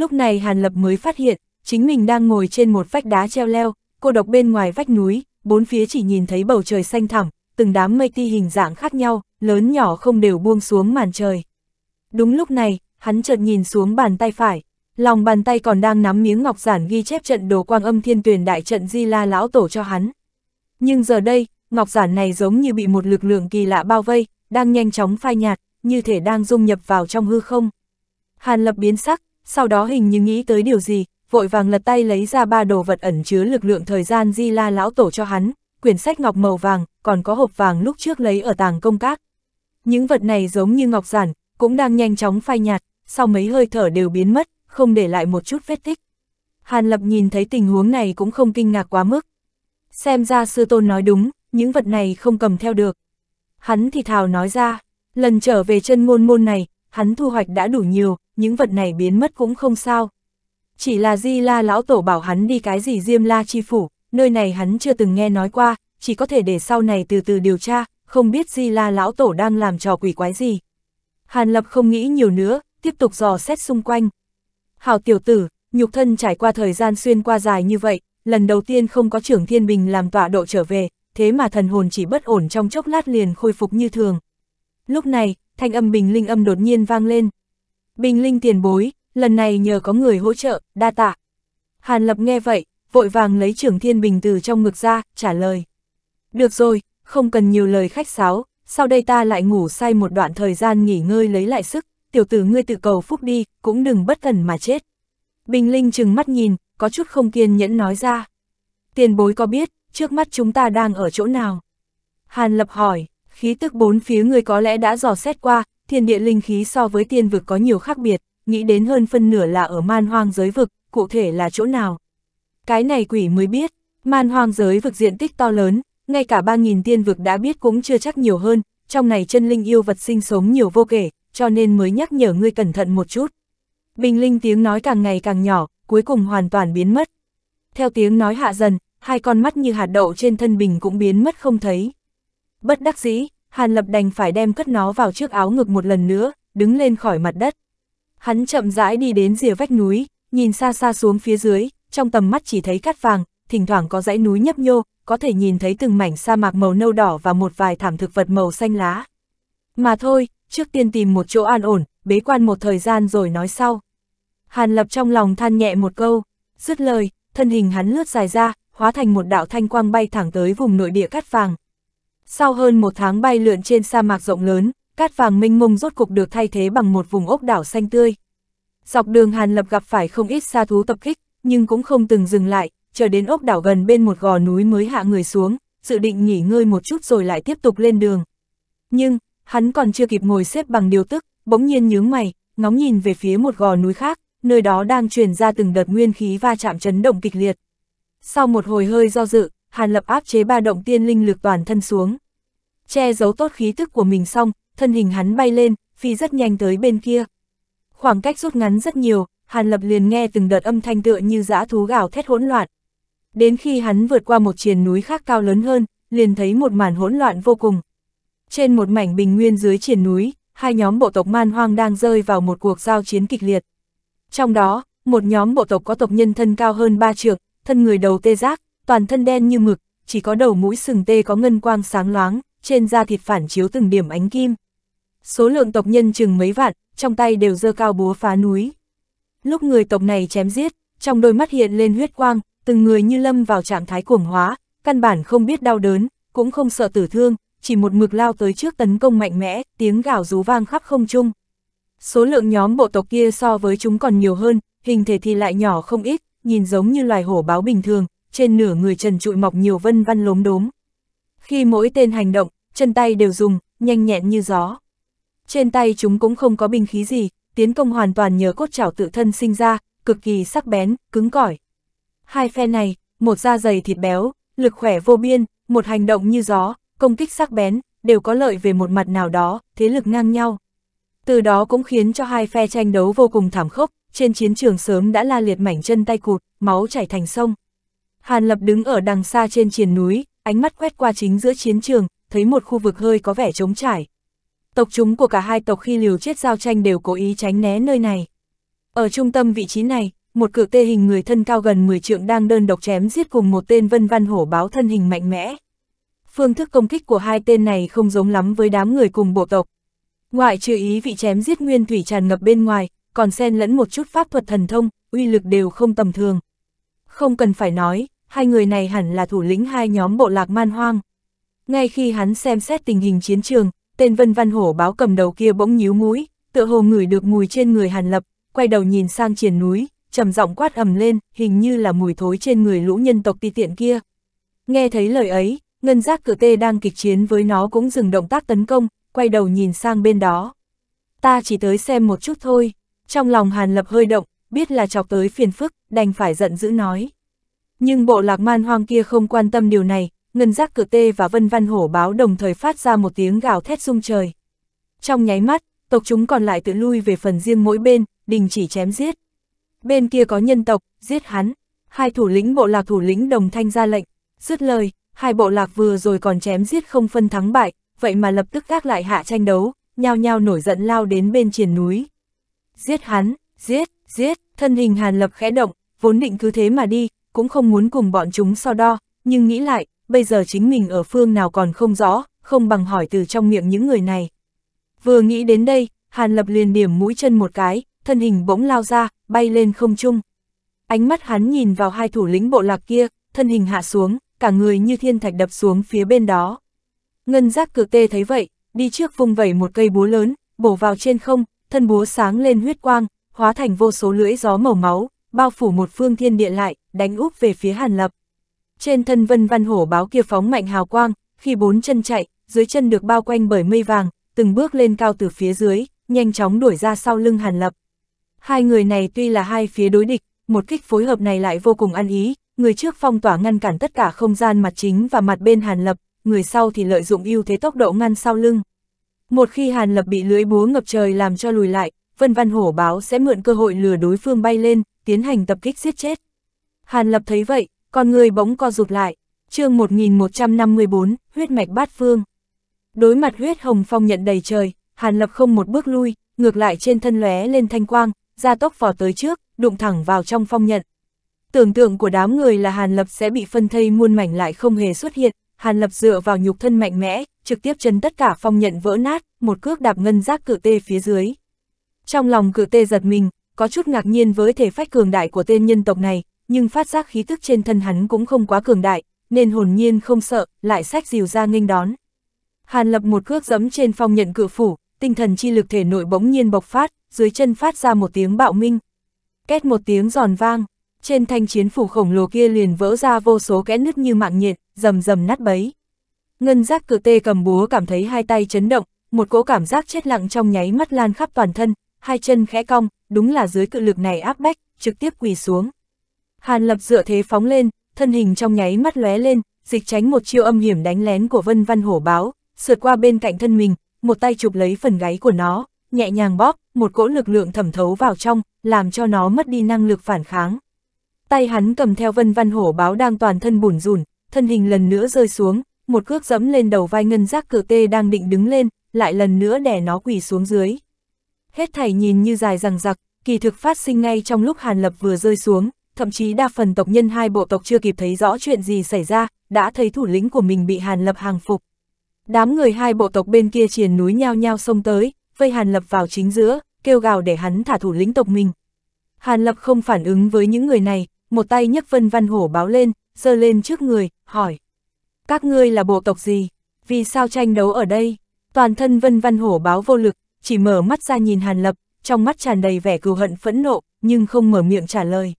lúc này Hàn Lập mới phát hiện, chính mình đang ngồi trên một vách đá treo leo, cô độc bên ngoài vách núi, bốn phía chỉ nhìn thấy bầu trời xanh thẳm, từng đám mây ti hình dạng khác nhau, lớn nhỏ không đều buông xuống màn trời. Đúng lúc này, hắn chợt nhìn xuống bàn tay phải, lòng bàn tay còn đang nắm miếng ngọc giản ghi chép trận đồ quang âm thiên tuyển đại trận Di La lão tổ cho hắn. Nhưng giờ đây, ngọc giản này giống như bị một lực lượng kỳ lạ bao vây, đang nhanh chóng phai nhạt, như thể đang dung nhập vào trong hư không. Hàn Lập biến sắc, sau đó hình như nghĩ tới điều gì, vội vàng lật tay lấy ra ba đồ vật ẩn chứa lực lượng thời gian di la lão tổ cho hắn, quyển sách ngọc màu vàng, còn có hộp vàng lúc trước lấy ở tàng công các. Những vật này giống như ngọc giản, cũng đang nhanh chóng phai nhạt, sau mấy hơi thở đều biến mất, không để lại một chút vết tích. Hàn Lập nhìn thấy tình huống này cũng không kinh ngạc quá mức. Xem ra sư tôn nói đúng, những vật này không cầm theo được. Hắn thì thào nói ra, lần trở về chân môn môn này, hắn thu hoạch đã đủ nhiều, những vật này biến mất cũng không sao. Chỉ là Di La lão tổ bảo hắn đi cái gì Diêm La chi phủ, nơi này hắn chưa từng nghe nói qua, chỉ có thể để sau này từ từ điều tra, không biết Di La lão tổ đang làm trò quỷ quái gì. Hàn Lập không nghĩ nhiều nữa, tiếp tục dò xét xung quanh. hào tiểu tử, nhục thân trải qua thời gian xuyên qua dài như vậy, lần đầu tiên không có trưởng thiên bình làm tọa độ trở về, thế mà thần hồn chỉ bất ổn trong chốc lát liền khôi phục như thường. Lúc này, thanh âm bình linh âm đột nhiên vang lên, Bình Linh tiền bối, lần này nhờ có người hỗ trợ, đa tạ. Hàn Lập nghe vậy, vội vàng lấy trưởng thiên bình từ trong ngực ra, trả lời. Được rồi, không cần nhiều lời khách sáo, sau đây ta lại ngủ say một đoạn thời gian nghỉ ngơi lấy lại sức, tiểu tử ngươi tự cầu phúc đi, cũng đừng bất thần mà chết. Bình Linh chừng mắt nhìn, có chút không kiên nhẫn nói ra. Tiền bối có biết, trước mắt chúng ta đang ở chỗ nào? Hàn Lập hỏi, khí tức bốn phía ngươi có lẽ đã dò xét qua, thiên địa linh khí so với tiên vực có nhiều khác biệt, nghĩ đến hơn phân nửa là ở man hoang giới vực, cụ thể là chỗ nào. Cái này quỷ mới biết, man hoang giới vực diện tích to lớn, ngay cả 3.000 tiên vực đã biết cũng chưa chắc nhiều hơn, trong này chân linh yêu vật sinh sống nhiều vô kể, cho nên mới nhắc nhở ngươi cẩn thận một chút. Bình linh tiếng nói càng ngày càng nhỏ, cuối cùng hoàn toàn biến mất. Theo tiếng nói hạ dần, hai con mắt như hạt đậu trên thân bình cũng biến mất không thấy. Bất đắc dĩ, Hàn Lập đành phải đem cất nó vào trước áo ngực một lần nữa, đứng lên khỏi mặt đất. Hắn chậm rãi đi đến rìa vách núi, nhìn xa xa xuống phía dưới, trong tầm mắt chỉ thấy cát vàng, thỉnh thoảng có dãy núi nhấp nhô, có thể nhìn thấy từng mảnh sa mạc màu nâu đỏ và một vài thảm thực vật màu xanh lá. Mà thôi, trước tiên tìm một chỗ an ổn, bế quan một thời gian rồi nói sau. Hàn Lập trong lòng than nhẹ một câu, dứt lời, thân hình hắn lướt dài ra, hóa thành một đạo thanh quang bay thẳng tới vùng nội địa cát vàng. Sau hơn một tháng bay lượn trên sa mạc rộng lớn, cát vàng minh mông rốt cục được thay thế bằng một vùng ốc đảo xanh tươi. Dọc đường Hàn Lập gặp phải không ít sa thú tập kích, nhưng cũng không từng dừng lại, chờ đến ốc đảo gần bên một gò núi mới hạ người xuống, dự định nghỉ ngơi một chút rồi lại tiếp tục lên đường. Nhưng, hắn còn chưa kịp ngồi xếp bằng điều tức, bỗng nhiên nhướng mày, ngóng nhìn về phía một gò núi khác, nơi đó đang truyền ra từng đợt nguyên khí va chạm chấn động kịch liệt. Sau một hồi hơi do dự, Hàn Lập áp chế ba động tiên linh lực toàn thân xuống. Che giấu tốt khí tức của mình xong, thân hình hắn bay lên, phi rất nhanh tới bên kia. Khoảng cách rút ngắn rất nhiều, Hàn Lập liền nghe từng đợt âm thanh tựa như dã thú gào thét hỗn loạn. Đến khi hắn vượt qua một triền núi khác cao lớn hơn, liền thấy một màn hỗn loạn vô cùng. Trên một mảnh bình nguyên dưới triền núi, hai nhóm bộ tộc man hoang đang rơi vào một cuộc giao chiến kịch liệt. Trong đó, một nhóm bộ tộc có tộc nhân thân cao hơn ba trượng, thân người đầu tê giác, toàn thân đen như mực, chỉ có đầu mũi sừng tê có ngân quang sáng loáng, trên da thịt phản chiếu từng điểm ánh kim. Số lượng tộc nhân chừng mấy vạn, trong tay đều dơ cao búa phá núi. Lúc người tộc này chém giết, trong đôi mắt hiện lên huyết quang, từng người như lâm vào trạng thái cuồng hóa, căn bản không biết đau đớn, cũng không sợ tử thương, chỉ một mực lao tới trước tấn công mạnh mẽ, tiếng gào rú vang khắp không trung. Số lượng nhóm bộ tộc kia so với chúng còn nhiều hơn, hình thể thì lại nhỏ không ít, nhìn giống như loài hổ báo bình thường, trên nửa người trần trụi mọc nhiều vân văn lốm đốm. Khi mỗi tên hành động, chân tay đều dùng, nhanh nhẹn như gió. Trên tay chúng cũng không có binh khí gì, tiến công hoàn toàn nhờ cốt chảo tự thân sinh ra, cực kỳ sắc bén, cứng cỏi. Hai phe này, một da dày thịt béo, lực khỏe vô biên, một hành động như gió, công kích sắc bén, đều có lợi về một mặt nào đó, thế lực ngang nhau. Từ đó cũng khiến cho hai phe tranh đấu vô cùng thảm khốc, trên chiến trường sớm đã la liệt mảnh chân tay cụt, máu chảy thành sông. Hàn Lập đứng ở đằng xa trên triển núi, ánh mắt quét qua chính giữa chiến trường, thấy một khu vực hơi có vẻ trống trải. Tộc chúng của cả hai tộc khi liều chết giao tranh đều cố ý tránh né nơi này. Ở trung tâm vị trí này, một cự tê hình người thân cao gần 10 trượng đang đơn độc chém giết cùng một tên vân văn hổ báo thân hình mạnh mẽ. Phương thức công kích của hai tên này không giống lắm với đám người cùng bộ tộc. Ngoại trừ ý vị chém giết nguyên thủy tràn ngập bên ngoài, còn xen lẫn một chút pháp thuật thần thông, uy lực đều không tầm thường. Không cần phải nói, hai người này hẳn là thủ lĩnh hai nhóm bộ lạc man hoang. Ngay khi hắn xem xét tình hình chiến trường, tên Vân Văn Hổ báo cầm đầu kia bỗng nhíu mũi, tựa hồ ngửi được mùi trên người Hàn Lập, quay đầu nhìn sang triển núi, trầm giọng quát ầm lên, hình như là mùi thối trên người lũ nhân tộc ti tiện kia. Nghe thấy lời ấy, ngân giác cửa tê đang kịch chiến với nó cũng dừng động tác tấn công, quay đầu nhìn sang bên đó. Ta chỉ tới xem một chút thôi, trong lòng Hàn Lập hơi động, biết là chọc tới phiền phức, đành phải giận dữ nói. Nhưng bộ lạc man hoang kia không quan tâm điều này, ngân giác cửa tê và vân văn hổ báo đồng thời phát ra một tiếng gào thét sung trời. Trong nháy mắt, tộc chúng còn lại tự lui về phần riêng mỗi bên, đình chỉ chém giết. Bên kia có nhân tộc, giết hắn. Hai thủ lĩnh bộ lạc thủ lĩnh đồng thanh ra lệnh, dứt lời, hai bộ lạc vừa rồi còn chém giết không phân thắng bại, vậy mà lập tức gác lại hạ tranh đấu, nhao nhao nổi giận lao đến bên triển núi. Giết hắn, giết, giết, thân hình Hàn Lập khẽ động, vốn định cứ thế mà đi, cũng không muốn cùng bọn chúng so đo, nhưng nghĩ lại, bây giờ chính mình ở phương nào còn không rõ, không bằng hỏi từ trong miệng những người này. Vừa nghĩ đến đây, Hàn Lập liền điểm mũi chân một cái, thân hình bỗng lao ra, bay lên không trung. Ánh mắt hắn nhìn vào hai thủ lĩnh bộ lạc kia, thân hình hạ xuống, cả người như thiên thạch đập xuống phía bên đó. Ngân giác cực tê thấy vậy, đi trước vung vẩy một cây búa lớn, bổ vào trên không, thân búa sáng lên huyết quang, hóa thành vô số lưỡi gió màu máu, bao phủ một phương thiên địa lại, đánh úp về phía Hàn Lập. Trên thân vân văn hổ báo kia phóng mạnh hào quang, khi bốn chân chạy, dưới chân được bao quanh bởi mây vàng, từng bước lên cao từ phía dưới, nhanh chóng đuổi ra sau lưng Hàn Lập. Hai người này tuy là hai phía đối địch, một kích phối hợp này lại vô cùng ăn ý, người trước phong tỏa ngăn cản tất cả không gian mặt chính và mặt bên Hàn Lập, người sau thì lợi dụng ưu thế tốc độ ngăn sau lưng. Một khi Hàn Lập bị lưới búa ngập trời làm cho lùi lại, Vân Văn Hổ báo sẽ mượn cơ hội lừa đối phương bay lên, tiến hành tập kích giết chết. Hàn Lập thấy vậy, con người bỗng co rụt lại, chương 1154, huyết mạch bát phương. Đối mặt huyết hồng phong nhận đầy trời, Hàn Lập không một bước lui, ngược lại trên thân lóe lên thanh quang, ra tốc vỏ tới trước, đụng thẳng vào trong phong nhận. Tưởng tượng của đám người là Hàn Lập sẽ bị phân thây muôn mảnh lại không hề xuất hiện, Hàn Lập dựa vào nhục thân mạnh mẽ, trực tiếp chấn tất cả phong nhận vỡ nát, một cước đạp ngân giác cự tê phía dưới. Trong lòng cự tê giật mình, có chút ngạc nhiên với thể phách cường đại của tên nhân tộc này, nhưng phát giác khí tức trên thân hắn cũng không quá cường đại, nên hồn nhiên không sợ, lại sách dìu ra nghênh đón. Hàn lập một cước giẫm trên phong nhận cự phủ, tinh thần chi lực thể nội bỗng nhiên bộc phát, dưới chân phát ra một tiếng bạo minh. Két một tiếng giòn vang, trên thanh chiến phủ khổng lồ kia liền vỡ ra vô số kẽ nứt như mạng nhện, rầm rầm nát bấy. Ngân giác cự tê cầm búa cảm thấy hai tay chấn động, một cỗ cảm giác chết lặng trong nháy mắt lan khắp toàn thân, hai chân khẽ cong, đúng là dưới cự lực này áp bách, trực tiếp quỳ xuống. Hàn Lập dựa thế phóng lên, thân hình trong nháy mắt lóe lên, dịch tránh một chiêu âm hiểm đánh lén của Vân Văn Hổ báo, sượt qua bên cạnh thân mình, một tay chụp lấy phần gáy của nó, nhẹ nhàng bóp, một cỗ lực lượng thẩm thấu vào trong, làm cho nó mất đi năng lực phản kháng. Tay hắn cầm theo Vân Văn Hổ báo đang toàn thân bủn rủn, thân hình lần nữa rơi xuống, một cước dẫm lên đầu vai ngân giác cử tê đang định đứng lên, lại lần nữa đè nó quỳ xuống dưới hết thảy nhìn như dài rằng giặc, kỳ thực phát sinh ngay trong lúc Hàn Lập vừa rơi xuống, thậm chí đa phần tộc nhân hai bộ tộc chưa kịp thấy rõ chuyện gì xảy ra, đã thấy thủ lĩnh của mình bị Hàn Lập hàng phục. Đám người hai bộ tộc bên kia triền núi nhao nhao xông tới, vây Hàn Lập vào chính giữa, kêu gào để hắn thả thủ lĩnh tộc mình. Hàn Lập không phản ứng với những người này, một tay nhấc Vân Văn Hổ báo lên, giơ lên trước người, hỏi. Các ngươi là bộ tộc gì? Vì sao tranh đấu ở đây? Toàn thân Vân Văn Hổ báo vô lực, chỉ mở mắt ra nhìn Hàn Lập, trong mắt tràn đầy vẻ cừu hận phẫn nộ, nhưng không mở miệng trả lời.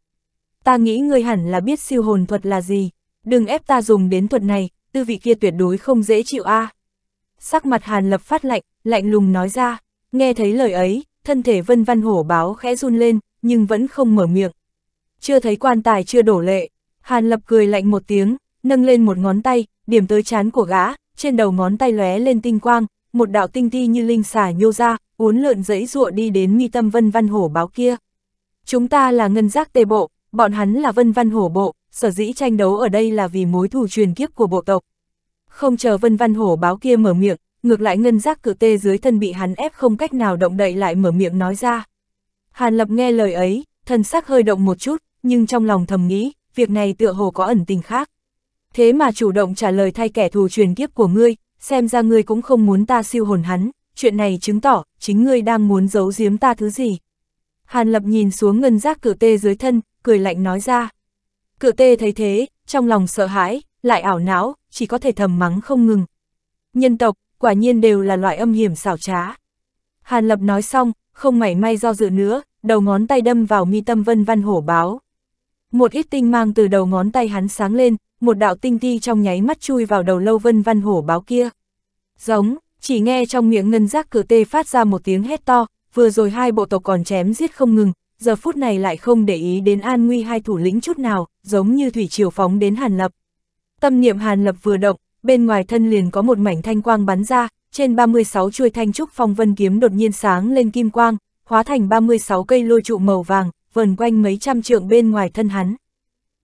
Ta nghĩ ngươi hẳn là biết siêu hồn thuật là gì, đừng ép ta dùng đến thuật này, tư vị kia tuyệt đối không dễ chịu a. À. Sắc mặt Hàn Lập phát lạnh, lạnh lùng nói ra, nghe thấy lời ấy, thân thể Vân Văn Hổ báo khẽ run lên, nhưng vẫn không mở miệng. Chưa thấy quan tài chưa đổ lệ, Hàn Lập cười lạnh một tiếng, nâng lên một ngón tay, điểm tới chán của gã, trên đầu ngón tay lóe lên tinh quang, một đạo tinh thi như linh xà nhô ra, uốn lượn dẫy rụa đi đến mi tâm vân văn hổ báo kia. Chúng ta là ngân giác tề bộ, bọn hắn là vân văn hổ bộ, sở dĩ tranh đấu ở đây là vì mối thù truyền kiếp của bộ tộc. Không chờ vân văn hổ báo kia mở miệng, ngược lại ngân giác cử tê dưới thân bị hắn ép không cách nào động đậy lại mở miệng nói ra. Hàn lập nghe lời ấy, thân sắc hơi động một chút, nhưng trong lòng thầm nghĩ, việc này tựa hồ có ẩn tình khác. Thế mà chủ động trả lời thay kẻ thù truyền kiếp của ngươi, xem ra ngươi cũng không muốn ta siêu hồn hắn, chuyện này chứng tỏ, chính ngươi đang muốn giấu giếm ta thứ gì. Hàn Lập nhìn xuống ngân giác cử tê dưới thân, cười lạnh nói ra. Cử tê thấy thế, trong lòng sợ hãi, lại ảo não, chỉ có thể thầm mắng không ngừng. Nhân tộc, quả nhiên đều là loại âm hiểm xảo trá. Hàn Lập nói xong, không mảy may do dự nữa, đầu ngón tay đâm vào mi tâm vân văn hổ báo. Một ít tinh mang từ đầu ngón tay hắn sáng lên, một đạo tinh thi trong nháy mắt chui vào đầu lâu vân văn hổ báo kia. Giống, chỉ nghe trong miệng ngân giác cử tê phát ra một tiếng hét to, vừa rồi hai bộ tộc còn chém giết không ngừng, giờ phút này lại không để ý đến an nguy hai thủ lĩnh chút nào, giống như thủy triều phóng đến Hàn Lập. Tâm niệm Hàn Lập vừa động, bên ngoài thân liền có một mảnh thanh quang bắn ra, trên 36 chuôi thanh trúc phong vân kiếm đột nhiên sáng lên kim quang, hóa thành 36 cây lôi trụ màu vàng, vần quanh mấy trăm trượng bên ngoài thân hắn.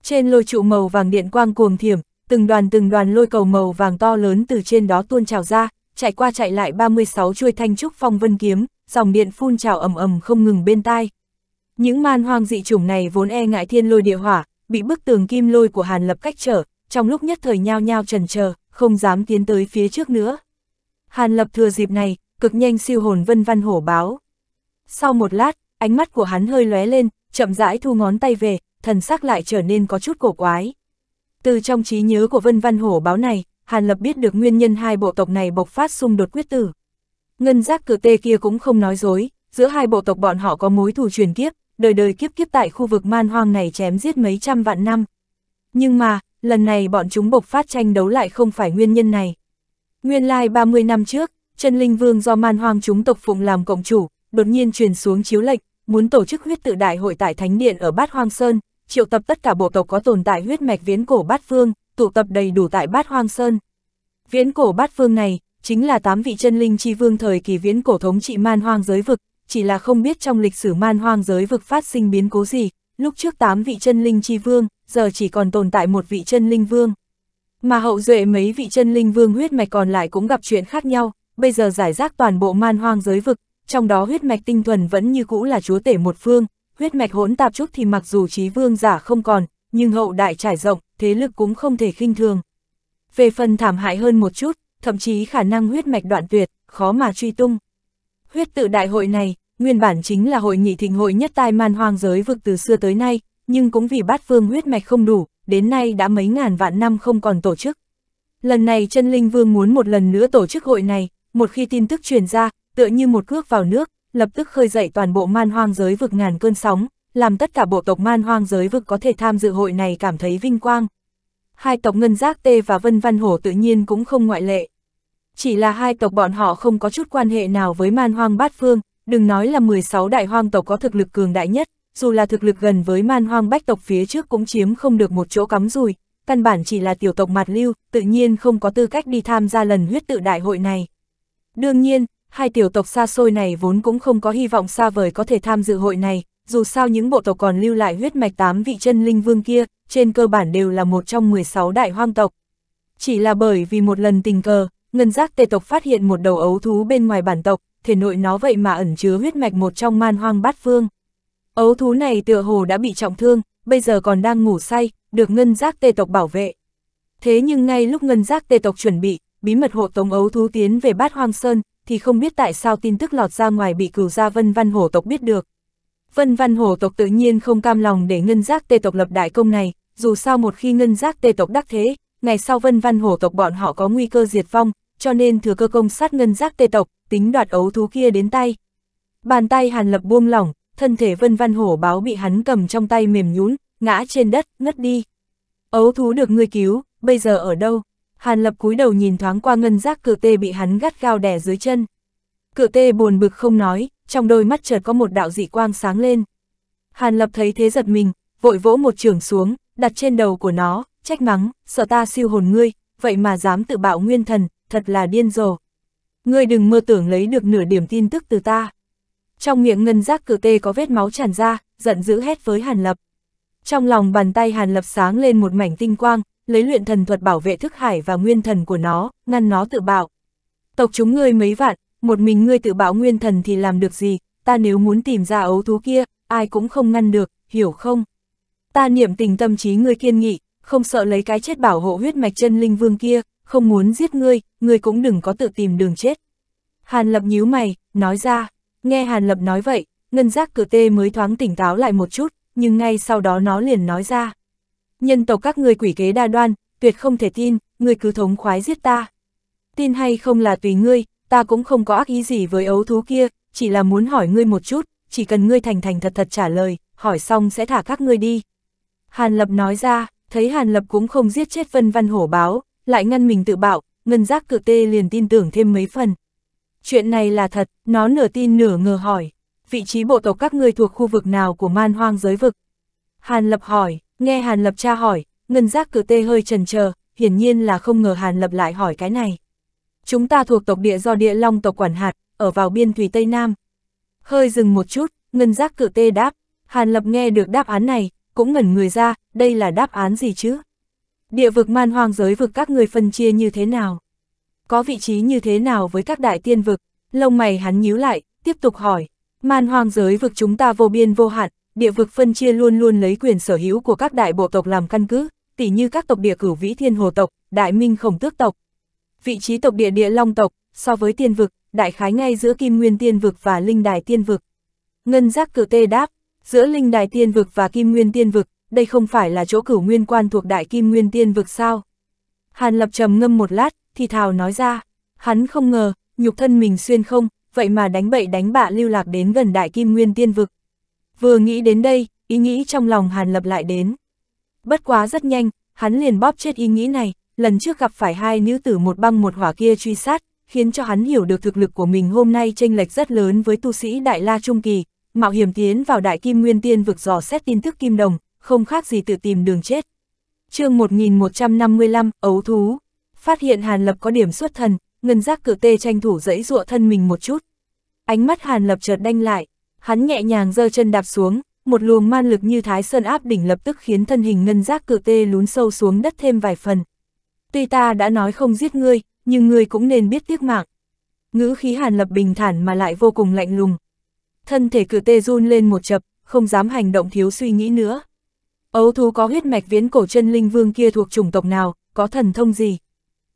Trên lôi trụ màu vàng điện quang cuồng thiểm, từng đoàn từng đoàn lôi cầu màu vàng to lớn từ trên đó tuôn trào ra, chạy qua chạy lại 36 chuôi thanh trúc phong vân kiếm, dòng điện phun trào ầm ầm không ngừng bên tai. Những man hoang dị chủng này vốn e ngại thiên lôi địa hỏa, bị bức tường kim lôi của Hàn Lập cách trở, trong lúc nhất thời nhao nhao trần chờ, không dám tiến tới phía trước nữa. Hàn Lập thừa dịp này, cực nhanh siêu hồn vân văn hổ báo. Sau một lát, ánh mắt của hắn hơi lóe lên, chậm rãi thu ngón tay về, thần sắc lại trở nên có chút cổ quái. Từ trong trí nhớ của Vân Văn Hổ báo này, Hàn Lập biết được nguyên nhân hai bộ tộc này bộc phát xung đột quyết tử. Ngân giác cử tê kia cũng không nói dối, giữa hai bộ tộc bọn họ có mối thù truyền kiếp, đời đời kiếp kiếp tại khu vực man hoang này chém giết mấy trăm vạn năm. Nhưng mà, lần này bọn chúng bộc phát tranh đấu lại không phải nguyên nhân này. Nguyên lai 30 năm trước, chân linh vương do man hoang chúng tộc phụng làm cộng chủ, đột nhiên truyền xuống chiếu lệnh, muốn tổ chức huyết tự đại hội tại Thánh Điện ở Bát Hoang Sơn, triệu tập tất cả bộ tộc có tồn tại huyết mạch viễn cổ bát phương, tụ tập đầy đủ tại bát hoang sơn. Viễn cổ bát phương này, chính là tám vị chân linh chi vương thời kỳ viễn cổ thống trị man hoang giới vực, chỉ là không biết trong lịch sử man hoang giới vực phát sinh biến cố gì, lúc trước tám vị chân linh chi vương, giờ chỉ còn tồn tại một vị chân linh vương. Mà hậu duệ mấy vị chân linh vương huyết mạch còn lại cũng gặp chuyện khác nhau, bây giờ giải rác toàn bộ man hoang giới vực, trong đó huyết mạch tinh thuần vẫn như cũ là chúa tể một phương, huyết mạch hỗn tạp chút thì mặc dù trí vương giả không còn, nhưng hậu đại trải rộng, thế lực cũng không thể khinh thường. Về phần thảm hại hơn một chút, thậm chí khả năng huyết mạch đoạn tuyệt, khó mà truy tung. Huyết tự đại hội này, nguyên bản chính là hội nghị thịnh hội nhất tai man hoang giới vực từ xưa tới nay, nhưng cũng vì bát vương huyết mạch không đủ, đến nay đã mấy ngàn vạn năm không còn tổ chức. Lần này chân linh vương muốn một lần nữa tổ chức hội này, một khi tin tức truyền ra, tựa như một cước vào nước, lập tức khơi dậy toàn bộ man hoang giới vực ngàn cơn sóng, làm tất cả bộ tộc man hoang giới vực có thể tham dự hội này cảm thấy vinh quang. Hai tộc Ngân Giác Tê và Vân Văn Hổ tự nhiên cũng không ngoại lệ. Chỉ là hai tộc bọn họ không có chút quan hệ nào với man hoang bát phương, đừng nói là 16 đại hoang tộc có thực lực cường đại nhất, dù là thực lực gần với man hoang bách tộc phía trước cũng chiếm không được một chỗ cắm rùi, căn bản chỉ là tiểu tộc mặt lưu, tự nhiên không có tư cách đi tham gia lần huyết tự đại hội này. Đương nhiên, hai tiểu tộc xa xôi này vốn cũng không có hy vọng xa vời có thể tham dự hội này, dù sao những bộ tộc còn lưu lại huyết mạch tám vị chân linh vương kia, trên cơ bản đều là một trong 16 đại hoang tộc. Chỉ là bởi vì một lần tình cờ, ngân giác tề tộc phát hiện một đầu ấu thú bên ngoài bản tộc, thể nội nó vậy mà ẩn chứa huyết mạch một trong man hoang bát phương. Ấu thú này tựa hồ đã bị trọng thương, bây giờ còn đang ngủ say, được ngân giác tề tộc bảo vệ. Thế nhưng ngay lúc ngân giác tề tộc chuẩn bị, bí mật hộ tống ấu thú tiến về bát hoang sơn, thì không biết tại sao tin tức lọt ra ngoài bị cửu gia Vân Văn Hổ tộc biết được. Vân Văn Hổ tộc tự nhiên không cam lòng để ngân giác tê tộc lập đại công này, dù sao một khi ngân giác tê tộc đắc thế, ngày sau Vân Văn Hổ tộc bọn họ có nguy cơ diệt vong, cho nên thừa cơ công sát ngân giác tê tộc, tính đoạt ấu thú kia đến tay. Bàn tay Hàn Lập buông lỏng, thân thể Vân Văn Hổ báo bị hắn cầm trong tay mềm nhún, ngã trên đất, ngất đi. Ấu thú được ngươi cứu, bây giờ ở đâu? Hàn Lập cúi đầu nhìn thoáng qua ngân giác cửa tê bị hắn gắt gao đè dưới chân. Cửa tê buồn bực không nói, trong đôi mắt chợt có một đạo dị quang sáng lên. Hàn Lập thấy thế giật mình, vội vỗ một trường xuống, đặt trên đầu của nó, trách mắng, sợ ta siêu hồn ngươi, vậy mà dám tự bạo nguyên thần, thật là điên rồ. Ngươi đừng mơ tưởng lấy được nửa điểm tin tức từ ta. Trong miệng ngân giác cửa tê có vết máu tràn ra, giận dữ hét với Hàn Lập. Trong lòng bàn tay Hàn Lập sáng lên một mảnh tinh quang, lấy luyện thần thuật bảo vệ thức hải và nguyên thần của nó, ngăn nó tự bạo. Tộc chúng ngươi mấy vạn, một mình ngươi tự bạo nguyên thần thì làm được gì, ta nếu muốn tìm ra ấu thú kia, ai cũng không ngăn được, hiểu không? Ta niệm tình tâm trí ngươi kiên nghị, không sợ lấy cái chết bảo hộ huyết mạch chân linh vương kia, không muốn giết ngươi, ngươi cũng đừng có tự tìm đường chết. Hàn Lập nhíu mày, nói ra, nghe Hàn Lập nói vậy, ngân giác cửa tê mới thoáng tỉnh táo lại một chút, nhưng ngay sau đó nó liền nói ra nhân tộc các người quỷ kế đa đoan, tuyệt không thể tin, người cứ thống khoái giết ta. Tin hay không là tùy ngươi, ta cũng không có ác ý gì với ấu thú kia, chỉ là muốn hỏi ngươi một chút, chỉ cần ngươi thành thành thật thật trả lời, hỏi xong sẽ thả các ngươi đi. Hàn Lập nói ra, thấy Hàn Lập cũng không giết chết Vân Văn Hổ báo, lại ngăn mình tự bạo, Ngân Giác Cự Tê liền tin tưởng thêm mấy phần. Chuyện này là thật, nó nửa tin nửa ngờ hỏi, vị trí bộ tộc các ngươi thuộc khu vực nào của man hoang giới vực? Hàn Lập hỏi, Nghe Hàn Lập tra hỏi, ngân giác cử tê hơi trần chờ hiển nhiên là không ngờ Hàn Lập lại hỏi cái này. Chúng ta thuộc tộc địa do địa long tộc quản hạt, ở vào biên thủy Tây Nam. Hơi dừng một chút, ngân giác cử tê đáp, Hàn Lập nghe được đáp án này, cũng ngẩn người ra, đây là đáp án gì chứ? Địa vực man hoang giới vực các người phân chia như thế nào? Có vị trí như thế nào với các đại tiên vực? Lông mày hắn nhíu lại, tiếp tục hỏi, man hoang giới vực chúng ta vô biên vô hạn, địa vực phân chia luôn luôn lấy quyền sở hữu của các đại bộ tộc làm căn cứ, tỉ như các tộc địa cửu vĩ thiên hồ tộc, đại minh khổng tước tộc. Vị trí tộc địa địa long tộc, so với tiên vực, đại khái ngay giữa kim nguyên tiên vực và linh đài tiên vực. Ngân giác cử tê đáp, giữa linh đài tiên vực và kim nguyên tiên vực, đây không phải là chỗ cửu nguyên quan thuộc đại kim nguyên tiên vực sao. Hàn lập trầm ngâm một lát, thì thào nói ra, hắn không ngờ, nhục thân mình xuyên không, vậy mà đánh bậy đánh bạ lưu lạc đến gần đại kim nguyên tiên vực. Vừa nghĩ đến đây, ý nghĩ trong lòng Hàn Lập lại đến. Bất quá rất nhanh, hắn liền bóp chết ý nghĩ này, lần trước gặp phải hai nữ tử một băng một hỏa kia truy sát, khiến cho hắn hiểu được thực lực của mình hôm nay chênh lệch rất lớn với tu sĩ Đại La Trung Kỳ, mạo hiểm tiến vào Đại Kim Nguyên Tiên vực dò xét tin tức Kim Đồng, không khác gì tự tìm đường chết. chương 1155, Ấu Thú Phát hiện Hàn Lập có điểm xuất thần, ngân giác cử tê tranh thủ dẫy dụa thân mình một chút. Ánh mắt Hàn Lập chợt đanh lại, hắn nhẹ nhàng giơ chân đạp xuống, một luồng man lực như thái sơn áp đỉnh lập tức khiến thân hình ngân giác cự tê lún sâu xuống đất thêm vài phần. Tuy ta đã nói không giết ngươi, nhưng ngươi cũng nên biết tiếc mạng. Ngữ khí hàn lập bình thản mà lại vô cùng lạnh lùng. Thân thể cự tê run lên một chập, không dám hành động thiếu suy nghĩ nữa. Ấu thú có huyết mạch viễn cổ chân linh vương kia thuộc chủng tộc nào, có thần thông gì?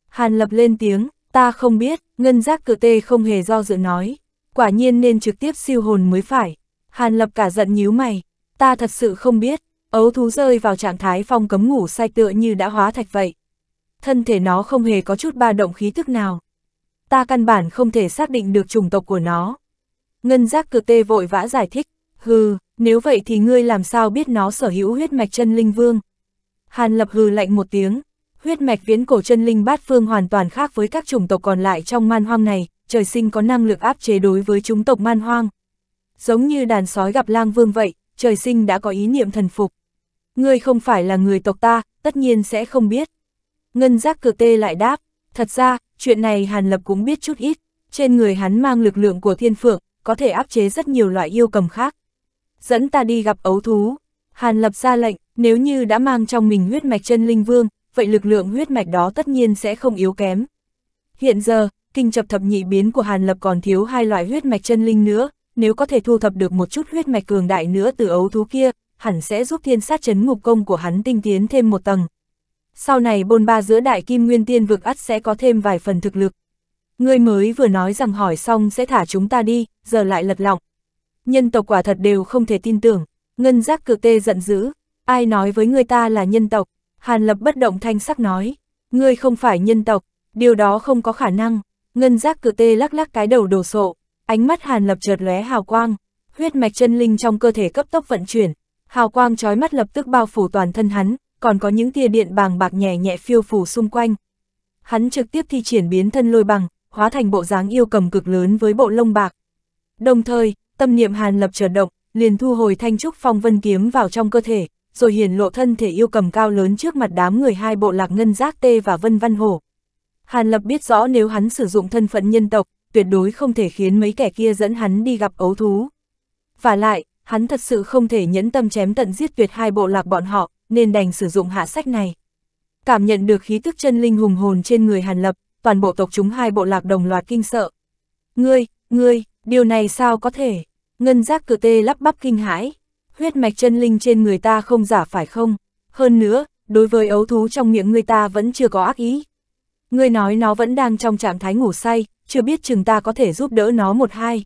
Hàn lập lên tiếng, ta không biết, ngân giác cự tê không hề do dự nói. Quả nhiên nên trực tiếp siêu hồn mới phải. Hàn Lập cả giận nhíu mày, ta thật sự không biết, ấu thú rơi vào trạng thái phong cấm ngủ say tựa như đã hóa thạch vậy. Thân thể nó không hề có chút ba động khí thức nào. Ta căn bản không thể xác định được chủng tộc của nó. Ngân giác cử tê vội vã giải thích, hừ, nếu vậy thì ngươi làm sao biết nó sở hữu huyết mạch chân linh vương. Hàn lập hừ lạnh một tiếng, huyết mạch viễn cổ chân linh bát phương hoàn toàn khác với các chủng tộc còn lại trong man hoang này, trời sinh có năng lực áp chế đối với chúng tộc man hoang. Giống như đàn sói gặp lang vương vậy, trời sinh đã có ý niệm thần phục. Ngươi không phải là người tộc ta, tất nhiên sẽ không biết. Ngân giác cược tê lại đáp, thật ra, chuyện này Hàn Lập cũng biết chút ít, trên người hắn mang lực lượng của thiên phượng, có thể áp chế rất nhiều loại yêu cầm khác. Dẫn ta đi gặp ấu thú. Hàn Lập ra lệnh, nếu như đã mang trong mình huyết mạch chân linh vương, vậy lực lượng huyết mạch đó tất nhiên sẽ không yếu kém. Hiện giờ, kinh chập thập nhị biến của Hàn Lập còn thiếu hai loại huyết mạch chân linh nữa, nếu có thể thu thập được một chút huyết mạch cường đại nữa từ ấu thú kia, hẳn sẽ giúp thiên sát chấn ngục công của hắn tinh tiến thêm một tầng. Sau này bôn ba giữa đại kim nguyên tiên vực ắt sẽ có thêm vài phần thực lực. Ngươi mới vừa nói rằng hỏi xong sẽ thả chúng ta đi, giờ lại lật lọng. Nhân tộc quả thật đều không thể tin tưởng, ngân giác cực tê giận dữ, ai nói với người ta là nhân tộc, Hàn Lập bất động thanh sắc nói, ngươi không phải nhân tộc, điều đó không có khả năng. Ngân giác cự tê lắc lắc cái đầu đổ sộ, ánh mắt hàn lập chợt lóe hào quang, huyết mạch chân linh trong cơ thể cấp tốc vận chuyển, hào quang trói mắt lập tức bao phủ toàn thân hắn, còn có những tia điện bàng bạc nhẹ nhẹ phiêu phủ xung quanh. Hắn trực tiếp thi triển biến thân lôi bằng, hóa thành bộ dáng yêu cầm cực lớn với bộ lông bạc. Đồng thời, tâm niệm hàn lập chợt động, liền thu hồi thanh trúc phong vân kiếm vào trong cơ thể, rồi hiển lộ thân thể yêu cầm cao lớn trước mặt đám người hai bộ lạc ngân giác tê và vân văn hổ. Hàn Lập biết rõ nếu hắn sử dụng thân phận nhân tộc, tuyệt đối không thể khiến mấy kẻ kia dẫn hắn đi gặp ấu thú. Và lại, hắn thật sự không thể nhẫn tâm chém tận giết tuyệt hai bộ lạc bọn họ, nên đành sử dụng hạ sách này. Cảm nhận được khí tức chân linh hùng hồn trên người Hàn Lập, toàn bộ tộc chúng hai bộ lạc đồng loạt kinh sợ. Ngươi, ngươi, điều này sao có thể? Ngân giác cử tê lắp bắp kinh hãi. Huyết mạch chân linh trên người ta không giả phải không? Hơn nữa, đối với ấu thú trong miệng người ta vẫn chưa có ác ý. Ngươi nói nó vẫn đang trong trạng thái ngủ say, chưa biết chừng ta có thể giúp đỡ nó một hai.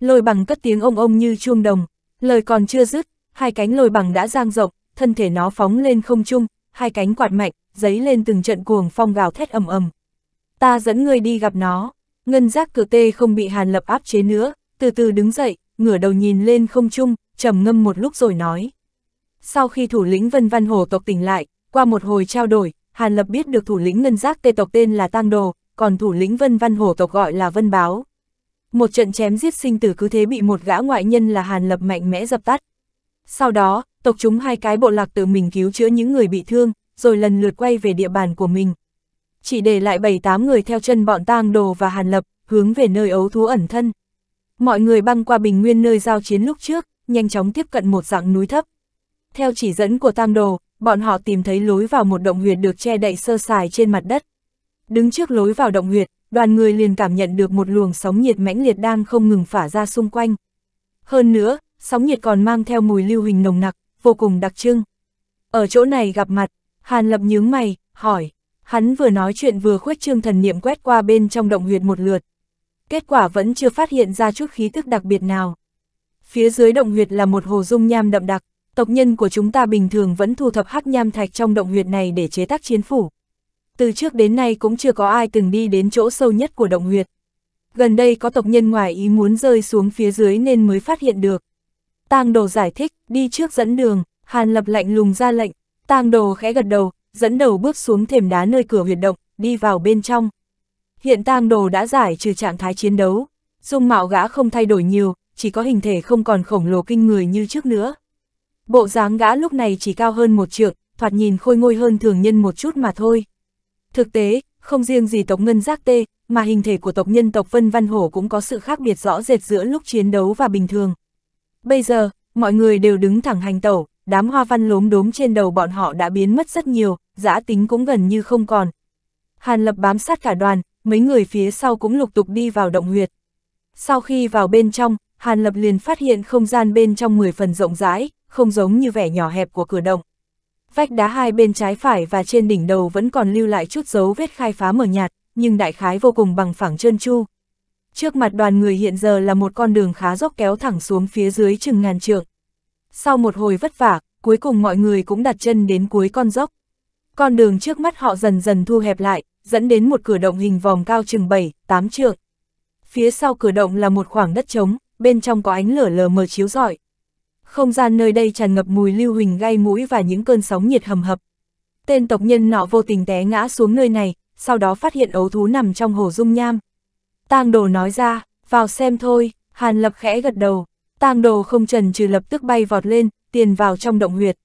Lôi bằng cất tiếng ông ông như chuông đồng, lời còn chưa dứt, hai cánh lôi bằng đã giang rộng, thân thể nó phóng lên không trung, hai cánh quạt mạnh, giấy lên từng trận cuồng phong gào thét ầm ầm. Ta dẫn ngươi đi gặp nó, ngân giác cử tê không bị hàn lập áp chế nữa, từ từ đứng dậy, ngửa đầu nhìn lên không trung, trầm ngâm một lúc rồi nói. Sau khi thủ lĩnh Vân Văn Hồ tộc tỉnh lại, qua một hồi trao đổi, Hàn Lập biết được thủ lĩnh ngân giác tê tộc tên là Tăng Đồ, còn thủ lĩnh Vân Văn Hổ tộc gọi là Vân Báo. Một trận chém giết sinh tử cứ thế bị một gã ngoại nhân là Hàn Lập mạnh mẽ dập tắt. Sau đó, tộc chúng hai cái bộ lạc tự mình cứu chữa những người bị thương, rồi lần lượt quay về địa bàn của mình. Chỉ để lại 7-8 người theo chân bọn Tang Đồ và Hàn Lập, hướng về nơi ấu thú ẩn thân. Mọi người băng qua bình nguyên nơi giao chiến lúc trước, nhanh chóng tiếp cận một dạng núi thấp. Theo chỉ dẫn của Tang Đồ, bọn họ tìm thấy lối vào một động huyệt được che đậy sơ sài trên mặt đất. Đứng trước lối vào động huyệt, đoàn người liền cảm nhận được một luồng sóng nhiệt mãnh liệt đang không ngừng phả ra xung quanh. Hơn nữa, sóng nhiệt còn mang theo mùi lưu huỳnh nồng nặc, vô cùng đặc trưng. Ở chỗ này gặp mặt, Hàn Lập nhướng mày, hỏi, hắn vừa nói chuyện vừa khuyết trương thần niệm quét qua bên trong động huyệt một lượt. Kết quả vẫn chưa phát hiện ra chút khí tức đặc biệt nào. Phía dưới động huyệt là một hồ dung nham đậm đặc, tộc nhân của chúng ta bình thường vẫn thu thập hắc nham thạch trong động huyệt này để chế tác chiến phủ. Từ trước đến nay cũng chưa có ai từng đi đến chỗ sâu nhất của động huyệt. Gần đây có tộc nhân ngoài ý muốn rơi xuống phía dưới nên mới phát hiện được. Tang đồ giải thích, đi trước dẫn đường, Hàn Lập lạnh lùng ra lệnh, Tang đồ khẽ gật đầu, dẫn đầu bước xuống thềm đá nơi cửa huyệt động, đi vào bên trong. Hiện Tang đồ đã giải trừ trạng thái chiến đấu, dung mạo gã không thay đổi nhiều, chỉ có hình thể không còn khổng lồ kinh người như trước nữa. Bộ dáng gã lúc này chỉ cao hơn một trượng, thoạt nhìn khôi ngôi hơn thường nhân một chút mà thôi. Thực tế, không riêng gì tộc ngân giác tê, mà hình thể của tộc nhân tộc Vân Văn Hổ cũng có sự khác biệt rõ rệt giữa lúc chiến đấu và bình thường. Bây giờ, mọi người đều đứng thẳng hành tẩu, đám hoa văn lốm đốm trên đầu bọn họ đã biến mất rất nhiều, giã tính cũng gần như không còn. Hàn lập bám sát cả đoàn, mấy người phía sau cũng lục tục đi vào động huyệt. Sau khi vào bên trong, Hàn lập liền phát hiện không gian bên trong 10 phần rộng rãi, không giống như vẻ nhỏ hẹp của cửa động. Vách đá hai bên trái phải và trên đỉnh đầu vẫn còn lưu lại chút dấu vết khai phá mờ nhạt, nhưng đại khái vô cùng bằng phẳng trơn tru. Trước mặt đoàn người hiện giờ là một con đường khá dốc kéo thẳng xuống phía dưới chừng ngàn trượng. Sau một hồi vất vả, cuối cùng mọi người cũng đặt chân đến cuối con dốc. Con đường trước mắt họ dần dần thu hẹp lại, dẫn đến một cửa động hình vòng cao chừng 7, 8 trượng. Phía sau cửa động là một khoảng đất trống, bên trong có ánh lửa lờ mờ chiếu rọi. Không gian nơi đây tràn ngập mùi lưu huỳnh gai mũi và những cơn sóng nhiệt hầm hập. Tên tộc nhân nọ vô tình té ngã xuống nơi này, sau đó phát hiện ấu thú nằm trong hồ dung nham. Tang đồ nói ra, vào xem thôi, Hàn Lập khẽ gật đầu. Tang đồ không trần trừ lập tức bay vọt lên, tiền vào trong động huyệt.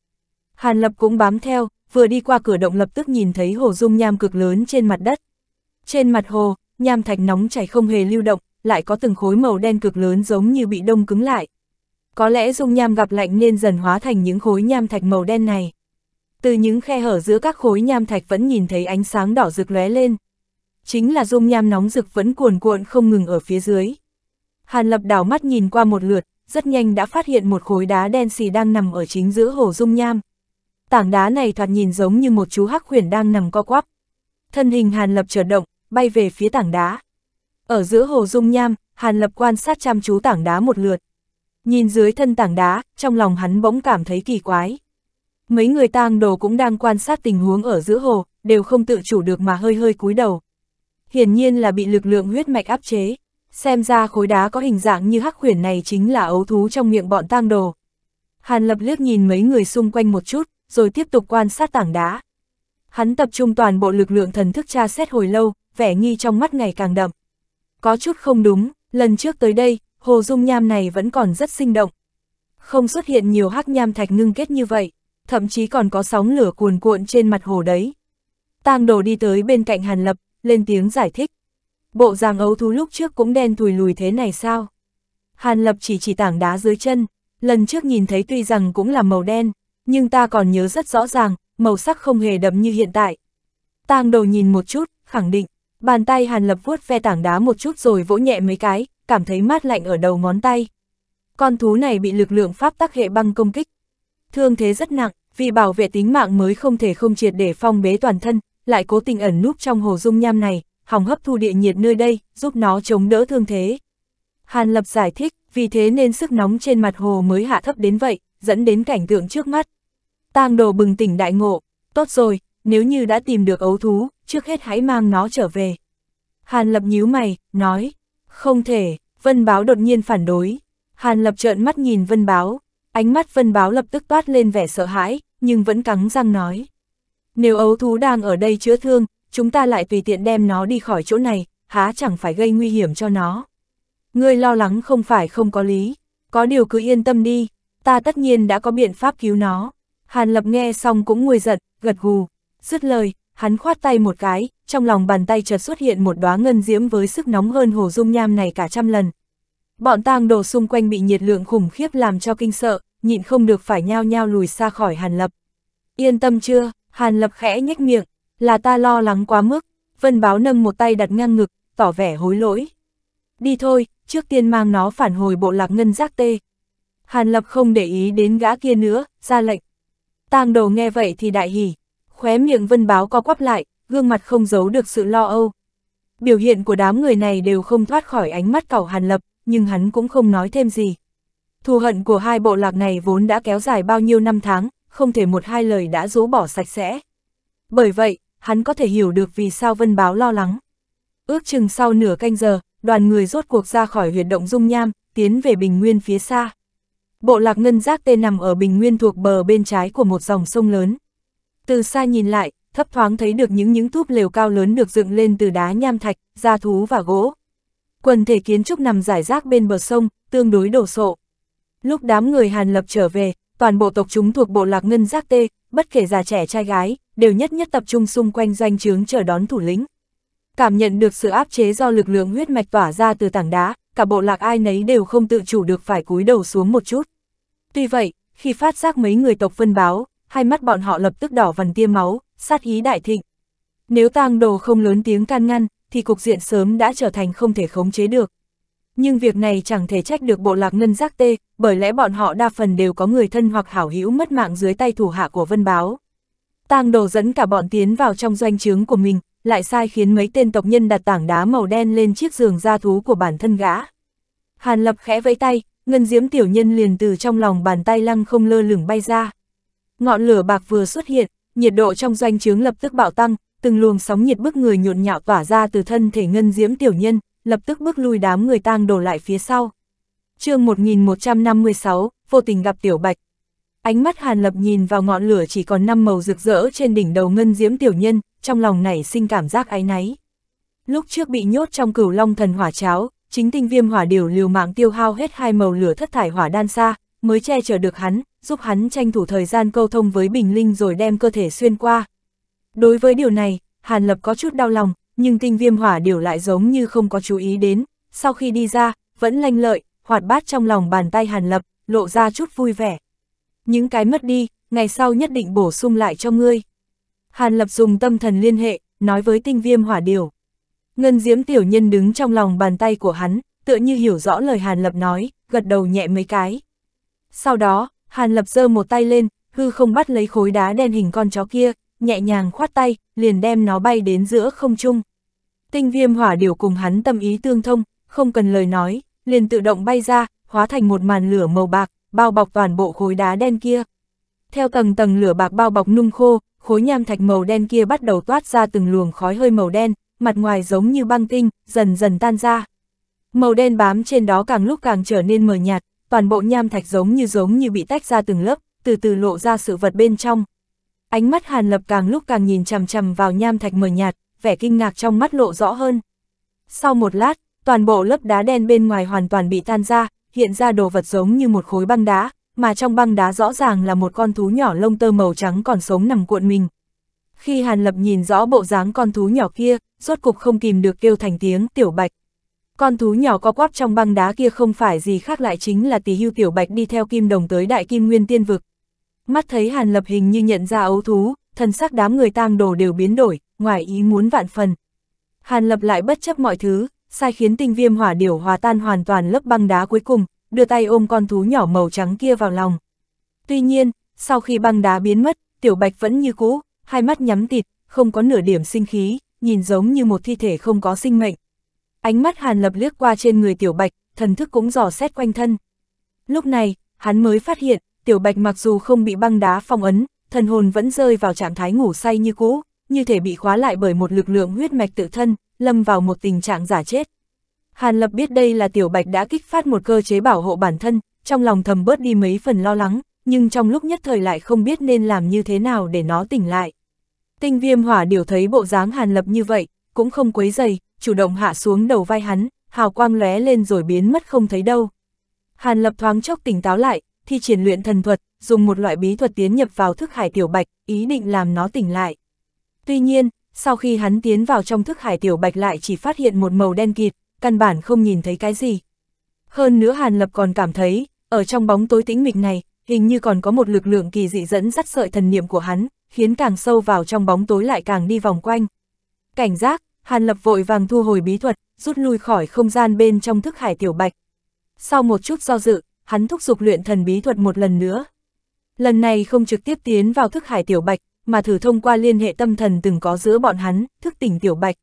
Hàn Lập cũng bám theo, vừa đi qua cửa động lập tức nhìn thấy hồ dung nham cực lớn trên mặt đất. Trên mặt hồ, nham thạch nóng chảy không hề lưu động, lại có từng khối màu đen cực lớn giống như bị đông cứng lại có lẽ dung nham gặp lạnh nên dần hóa thành những khối nham thạch màu đen này. Từ những khe hở giữa các khối nham thạch vẫn nhìn thấy ánh sáng đỏ rực lóe lên. Chính là dung nham nóng rực vẫn cuồn cuộn không ngừng ở phía dưới. Hàn lập đảo mắt nhìn qua một lượt, rất nhanh đã phát hiện một khối đá đen xì đang nằm ở chính giữa hồ dung nham. Tảng đá này thoạt nhìn giống như một chú hắc khuyển đang nằm co quắp. Thân hình Hàn Lập chợt động, bay về phía tảng đá. Ở giữa hồ dung nham, Hàn Lập quan sát chăm chú tảng đá một lượt, Nhìn dưới thân tảng đá, trong lòng hắn bỗng cảm thấy kỳ quái. Mấy người tang đồ cũng đang quan sát tình huống ở giữa hồ, đều không tự chủ được mà hơi hơi cúi đầu. Hiển nhiên là bị lực lượng huyết mạch áp chế, xem ra khối đá có hình dạng như hắc khuyển này chính là ấu thú trong miệng bọn tang đồ. Hàn lập liếc nhìn mấy người xung quanh một chút, rồi tiếp tục quan sát tảng đá. Hắn tập trung toàn bộ lực lượng thần thức tra xét hồi lâu, vẻ nghi trong mắt ngày càng đậm. Có chút không đúng, lần trước tới đây, hồ dung nham này vẫn còn rất sinh động. Không xuất hiện nhiều hắc nham thạch ngưng kết như vậy, thậm chí còn có sóng lửa cuồn cuộn trên mặt hồ đấy. Tang đồ đi tới bên cạnh Hàn Lập, lên tiếng giải thích. Bộ giang ấu thú lúc trước cũng đen thùi lùi thế này sao? Hàn Lập chỉ chỉ tảng đá dưới chân, lần trước nhìn thấy tuy rằng cũng là màu đen, nhưng ta còn nhớ rất rõ ràng, màu sắc không hề đậm như hiện tại. Tang đồ nhìn một chút, khẳng định, bàn tay Hàn Lập vuốt ve tảng đá một chút rồi vỗ nhẹ mấy cái, cảm thấy mát lạnh ở đầu ngón tay. Con thú này bị lực lượng pháp tắc hệ băng công kích. Thương thế rất nặng, vì bảo vệ tính mạng mới không thể không triệt để phong bế toàn thân, lại cố tình ẩn núp trong hồ dung nham này, hòng hấp thu địa nhiệt nơi đây, giúp nó chống đỡ thương thế. Hàn Lập giải thích, vì thế nên sức nóng trên mặt hồ mới hạ thấp đến vậy, dẫn đến cảnh tượng trước mắt. Tang đồ bừng tỉnh đại ngộ, tốt rồi, nếu như đã tìm được ấu thú, trước hết hãy mang nó trở về. Hàn Lập nhíu mày, nói, không thể, Vân Báo đột nhiên phản đối. Hàn Lập trợn mắt nhìn Vân Báo, ánh mắt Vân Báo lập tức toát lên vẻ sợ hãi, nhưng vẫn cắn răng nói. Nếu ấu thú đang ở đây chữa thương, chúng ta lại tùy tiện đem nó đi khỏi chỗ này, há chẳng phải gây nguy hiểm cho nó. Ngươi lo lắng không phải không có lý, có điều cứ yên tâm đi, ta tất nhiên đã có biện pháp cứu nó. Hàn Lập nghe xong cũng nguôi giận, gật gù, dứt lời, hắn khoát tay một cái, trong lòng bàn tay chợt xuất hiện một đóa ngân diễm với sức nóng hơn hồ dung nham này cả trăm lần. Bọn tang đồ xung quanh bị nhiệt lượng khủng khiếp làm cho kinh sợ, nhịn không được phải nhao nhao lùi xa khỏi Hàn Lập. Yên tâm chưa, Hàn Lập khẽ nhếch miệng, là ta lo lắng quá mức, Vân Báo nâng một tay đặt ngang ngực, tỏ vẻ hối lỗi. Đi thôi, trước tiên mang nó phản hồi bộ lạc ngân giác tê. Hàn Lập không để ý đến gã kia nữa, ra lệnh. Tang đồ nghe vậy thì đại hỉ, khóe miệng vân báo co quắp lại, gương mặt không giấu được sự lo âu. Biểu hiện của đám người này đều không thoát khỏi ánh mắt cẩu hàn lập, nhưng hắn cũng không nói thêm gì. Thù hận của hai bộ lạc này vốn đã kéo dài bao nhiêu năm tháng, không thể một hai lời đã rũ bỏ sạch sẽ. Bởi vậy, hắn có thể hiểu được vì sao Vân Báo lo lắng. Ước chừng sau nửa canh giờ, đoàn người rốt cuộc ra khỏi huyệt động Dung Nham, tiến về bình nguyên phía xa. Bộ lạc ngân giác tê nằm ở bình nguyên thuộc bờ bên trái của một dòng sông lớn. Từ xa nhìn lại, thấp thoáng thấy được những những túp lều cao lớn được dựng lên từ đá nham thạch, da thú và gỗ. Quần thể kiến trúc nằm rải rác bên bờ sông, tương đối đổ sộ. Lúc đám người Hàn Lập trở về, toàn bộ tộc chúng thuộc bộ lạc ngân giác tê, bất kể già trẻ trai gái, đều nhất nhất tập trung xung quanh doanh trướng chờ đón thủ lĩnh. Cảm nhận được sự áp chế do lực lượng huyết mạch tỏa ra từ tảng đá, cả bộ lạc ai nấy đều không tự chủ được phải cúi đầu xuống một chút. Tuy vậy, khi phát giác mấy người tộc phân báo, hai mắt bọn họ lập tức đỏ vằn tia máu, sát ý đại thịnh. Nếu tang đồ không lớn tiếng can ngăn, thì cục diện sớm đã trở thành không thể khống chế được. Nhưng việc này chẳng thể trách được bộ lạc ngân giác tê, bởi lẽ bọn họ đa phần đều có người thân hoặc hảo hữu mất mạng dưới tay thủ hạ của vân báo. Tang đồ dẫn cả bọn tiến vào trong doanh trướng của mình, lại sai khiến mấy tên tộc nhân đặt tảng đá màu đen lên chiếc giường da thú của bản thân gã. Hàn lập khẽ vẫy tay, ngân diếm tiểu nhân liền từ trong lòng bàn tay lăng không lơ lửng bay ra. Ngọn lửa bạc vừa xuất hiện, nhiệt độ trong doanh trướng lập tức bạo tăng, từng luồng sóng nhiệt bức người nhộn nhạo tỏa ra từ thân thể ngân diễm tiểu nhân, lập tức bước lui đám người tang đổ lại phía sau. chương 1156, vô tình gặp tiểu bạch. Ánh mắt Hàn Lập nhìn vào ngọn lửa chỉ còn năm màu rực rỡ trên đỉnh đầu ngân diễm tiểu nhân, trong lòng nảy sinh cảm giác áy náy. Lúc trước bị nhốt trong cửu long thần hỏa cháo, chính tinh viêm hỏa điều liều mạng tiêu hao hết hai màu lửa thất thải hỏa đan xa, mới che chở được hắn, giúp hắn tranh thủ thời gian câu thông với Bình Linh rồi đem cơ thể xuyên qua. Đối với điều này, Hàn Lập có chút đau lòng, nhưng tinh viêm hỏa điều lại giống như không có chú ý đến, sau khi đi ra, vẫn lanh lợi, hoạt bát trong lòng bàn tay Hàn Lập, lộ ra chút vui vẻ. Những cái mất đi, ngày sau nhất định bổ sung lại cho ngươi. Hàn Lập dùng tâm thần liên hệ, nói với tinh viêm hỏa điều. Ngân diễm tiểu nhân đứng trong lòng bàn tay của hắn, tựa như hiểu rõ lời Hàn Lập nói, gật đầu nhẹ mấy cái. Sau đó, Hàn Lập giơ một tay lên, hư không bắt lấy khối đá đen hình con chó kia, nhẹ nhàng khoát tay, liền đem nó bay đến giữa không trung. Tinh viêm hỏa điều cùng hắn tâm ý tương thông, không cần lời nói, liền tự động bay ra, hóa thành một màn lửa màu bạc, bao bọc toàn bộ khối đá đen kia. Theo tầng tầng lửa bạc bao bọc nung khô, khối nham thạch màu đen kia bắt đầu toát ra từng luồng khói hơi màu đen, mặt ngoài giống như băng tinh, dần dần tan ra. Màu đen bám trên đó càng lúc càng trở nên mờ nhạt, toàn bộ nham thạch giống như giống như bị tách ra từng lớp, từ từ lộ ra sự vật bên trong. Ánh mắt Hàn Lập càng lúc càng nhìn chằm chằm vào nham thạch mờ nhạt, vẻ kinh ngạc trong mắt lộ rõ hơn. Sau một lát, toàn bộ lớp đá đen bên ngoài hoàn toàn bị tan ra, hiện ra đồ vật giống như một khối băng đá, mà trong băng đá rõ ràng là một con thú nhỏ lông tơ màu trắng còn sống nằm cuộn mình. Khi Hàn Lập nhìn rõ bộ dáng con thú nhỏ kia, rốt cục không kìm được kêu thành tiếng tiểu bạch. Con thú nhỏ co quắp trong băng đá kia không phải gì khác lại chính là tỷ hưu tiểu bạch đi theo kim đồng tới đại kim nguyên tiên vực. Mắt thấy hàn lập hình như nhận ra ấu thú, thần sắc đám người tang đồ đều biến đổi, ngoài ý muốn vạn phần. Hàn lập lại bất chấp mọi thứ, sai khiến tinh viêm hỏa điểu hòa tan hoàn toàn lớp băng đá cuối cùng, đưa tay ôm con thú nhỏ màu trắng kia vào lòng. Tuy nhiên, sau khi băng đá biến mất, tiểu bạch vẫn như cũ, hai mắt nhắm tịt, không có nửa điểm sinh khí, nhìn giống như một thi thể không có sinh mệnh. Ánh mắt Hàn Lập liếc qua trên người Tiểu Bạch, thần thức cũng dò xét quanh thân. Lúc này, hắn mới phát hiện, Tiểu Bạch mặc dù không bị băng đá phong ấn, thần hồn vẫn rơi vào trạng thái ngủ say như cũ, như thể bị khóa lại bởi một lực lượng huyết mạch tự thân, lâm vào một tình trạng giả chết. Hàn Lập biết đây là Tiểu Bạch đã kích phát một cơ chế bảo hộ bản thân, trong lòng thầm bớt đi mấy phần lo lắng, nhưng trong lúc nhất thời lại không biết nên làm như thế nào để nó tỉnh lại. Tinh viêm hỏa điều thấy bộ dáng Hàn Lập như vậy, cũng không quấy dày, chủ động hạ xuống đầu vai hắn, hào quang lóe lên rồi biến mất không thấy đâu. Hàn Lập thoáng chốc tỉnh táo lại, thi triển luyện thần thuật, dùng một loại bí thuật tiến nhập vào thức hải tiểu bạch, ý định làm nó tỉnh lại. Tuy nhiên, sau khi hắn tiến vào trong thức hải tiểu bạch lại chỉ phát hiện một màu đen kịt, căn bản không nhìn thấy cái gì. Hơn nữa Hàn Lập còn cảm thấy, ở trong bóng tối tĩnh mịch này, hình như còn có một lực lượng kỳ dị dẫn dắt sợi thần niệm của hắn, khiến càng sâu vào trong bóng tối lại càng đi vòng quanh. Cảnh giác, Hàn Lập vội vàng thu hồi bí thuật, rút lui khỏi không gian bên trong thức hải tiểu bạch. Sau một chút do dự, hắn thúc giục luyện thần bí thuật một lần nữa. Lần này không trực tiếp tiến vào thức hải tiểu bạch, mà thử thông qua liên hệ tâm thần từng có giữa bọn hắn, thức tỉnh tiểu bạch.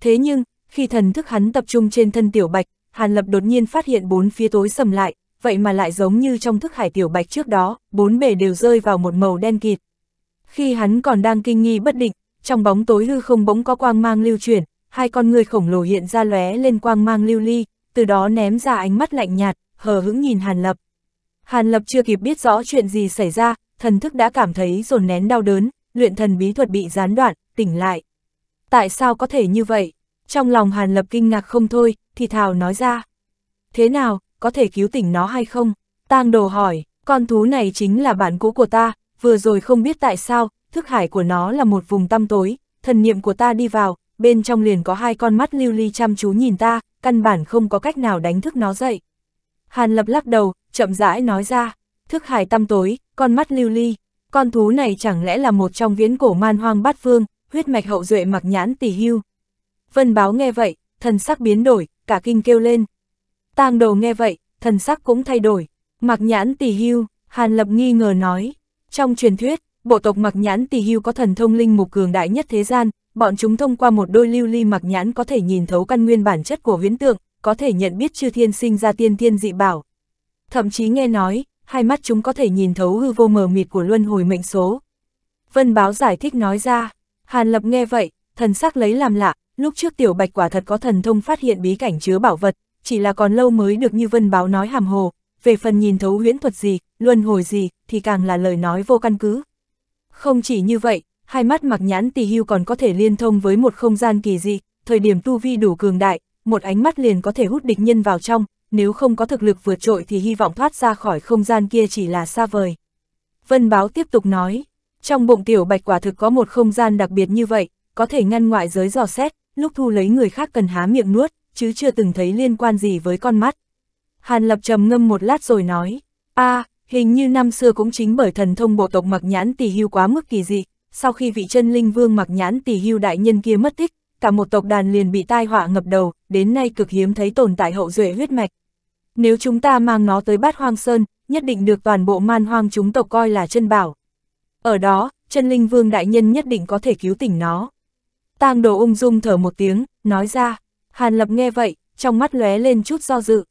Thế nhưng, khi thần thức hắn tập trung trên thân tiểu bạch, Hàn Lập đột nhiên phát hiện bốn phía tối sầm lại, vậy mà lại giống như trong thức hải tiểu bạch trước đó, bốn bề đều rơi vào một màu đen kịt. Khi hắn còn đang kinh nghi bất định, trong bóng tối hư không bỗng có quang mang lưu chuyển, hai con người khổng lồ hiện ra lóe lên quang mang lưu ly, từ đó ném ra ánh mắt lạnh nhạt, hờ hững nhìn Hàn Lập. Hàn Lập chưa kịp biết rõ chuyện gì xảy ra, thần thức đã cảm thấy dồn nén đau đớn, luyện thần bí thuật bị gián đoạn, tỉnh lại. Tại sao có thể như vậy? Trong lòng Hàn Lập kinh ngạc không thôi, thì Thảo nói ra. Thế nào, có thể cứu tỉnh nó hay không? Tang đồ hỏi, con thú này chính là bạn cũ của ta, vừa rồi không biết tại sao, thức hải của nó là một vùng tăm tối, thần niệm của ta đi vào, bên trong liền có hai con mắt lưu ly chăm chú nhìn ta, căn bản không có cách nào đánh thức nó dậy. Hàn lập lắc đầu, chậm rãi nói ra, thức hải tăm tối, con mắt lưu ly, con thú này chẳng lẽ là một trong viễn cổ man hoang bát phương, huyết mạch hậu duệ mặc nhãn tỷ hưu. Vân báo nghe vậy, thần sắc biến đổi, cả kinh kêu lên. Tang đồ nghe vậy, thần sắc cũng thay đổi, mặc nhãn tỷ hưu, hàn lập nghi ngờ nói, trong truyền thuyết, bộ tộc mặc nhãn tỷ hưu có thần thông linh mục cường đại nhất thế gian, bọn chúng thông qua một đôi lưu ly mặc nhãn có thể nhìn thấu căn nguyên bản chất của viễn tượng, có thể nhận biết chư thiên sinh ra tiên thiên dị bảo. Thậm chí nghe nói, hai mắt chúng có thể nhìn thấu hư vô mờ mịt của luân hồi mệnh số. Vân báo giải thích nói ra, Hàn Lập nghe vậy, thần sắc lấy làm lạ, lúc trước tiểu bạch quả thật có thần thông phát hiện bí cảnh chứa bảo vật, chỉ là còn lâu mới được như Vân báo nói hàm hồ, về phần nhìn thấu huyễn thuật gì, luân hồi gì, thì càng là lời nói vô căn cứ. Không chỉ như vậy, hai mắt mặc nhãn tỳ hưu còn có thể liên thông với một không gian kỳ dị, thời điểm tu vi đủ cường đại, một ánh mắt liền có thể hút địch nhân vào trong, nếu không có thực lực vượt trội thì hy vọng thoát ra khỏi không gian kia chỉ là xa vời. Vân báo tiếp tục nói, trong bụng tiểu bạch quả thực có một không gian đặc biệt như vậy, có thể ngăn ngoại giới dò xét, lúc thu lấy người khác cần há miệng nuốt, chứ chưa từng thấy liên quan gì với con mắt. Hàn lập trầm ngâm một lát rồi nói, a à, Hình như năm xưa cũng chính bởi thần thông bộ tộc mặc nhãn tỷ hưu quá mức kỳ dị, sau khi vị chân linh vương mặc nhãn tỷ hưu đại nhân kia mất tích, cả một tộc đàn liền bị tai họa ngập đầu, đến nay cực hiếm thấy tồn tại hậu duệ huyết mạch. Nếu chúng ta mang nó tới bát hoang sơn, nhất định được toàn bộ man hoang chúng tộc coi là chân bảo. Ở đó, chân linh vương đại nhân nhất định có thể cứu tỉnh nó. tang đồ ung dung thở một tiếng, nói ra, Hàn Lập nghe vậy, trong mắt lóe lên chút do dự.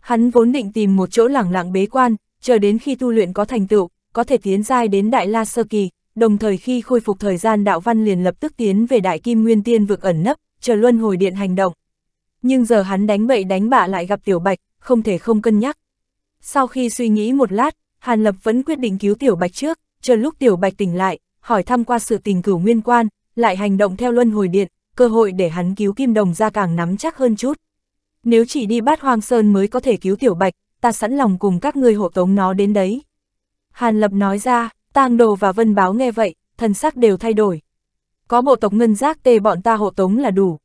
Hắn vốn định tìm một chỗ lẳng lặng bế quan, chờ đến khi tu luyện có thành tựu, có thể tiến giai đến Đại La Sơ Kỳ, đồng thời khi khôi phục thời gian đạo văn liền lập tức tiến về Đại Kim Nguyên Tiên vực ẩn nấp, chờ luân hồi điện hành động. Nhưng giờ hắn đánh bậy đánh bạ lại gặp Tiểu Bạch, không thể không cân nhắc. Sau khi suy nghĩ một lát, Hàn Lập vẫn quyết định cứu Tiểu Bạch trước, chờ lúc Tiểu Bạch tỉnh lại, hỏi thăm qua sự tình cửu nguyên quan, lại hành động theo luân hồi điện, cơ hội để hắn cứu Kim Đồng ra càng nắm chắc hơn chút. Nếu chỉ đi bát hoang sơn mới có thể cứu Tiểu Bạch, ta sẵn lòng cùng các ngươi hộ tống nó đến đấy. Hàn Lập nói ra, tang đồ và vân báo nghe vậy, thần sắc đều thay đổi. Có bộ tộc ngân giác tê bọn ta hộ tống là đủ.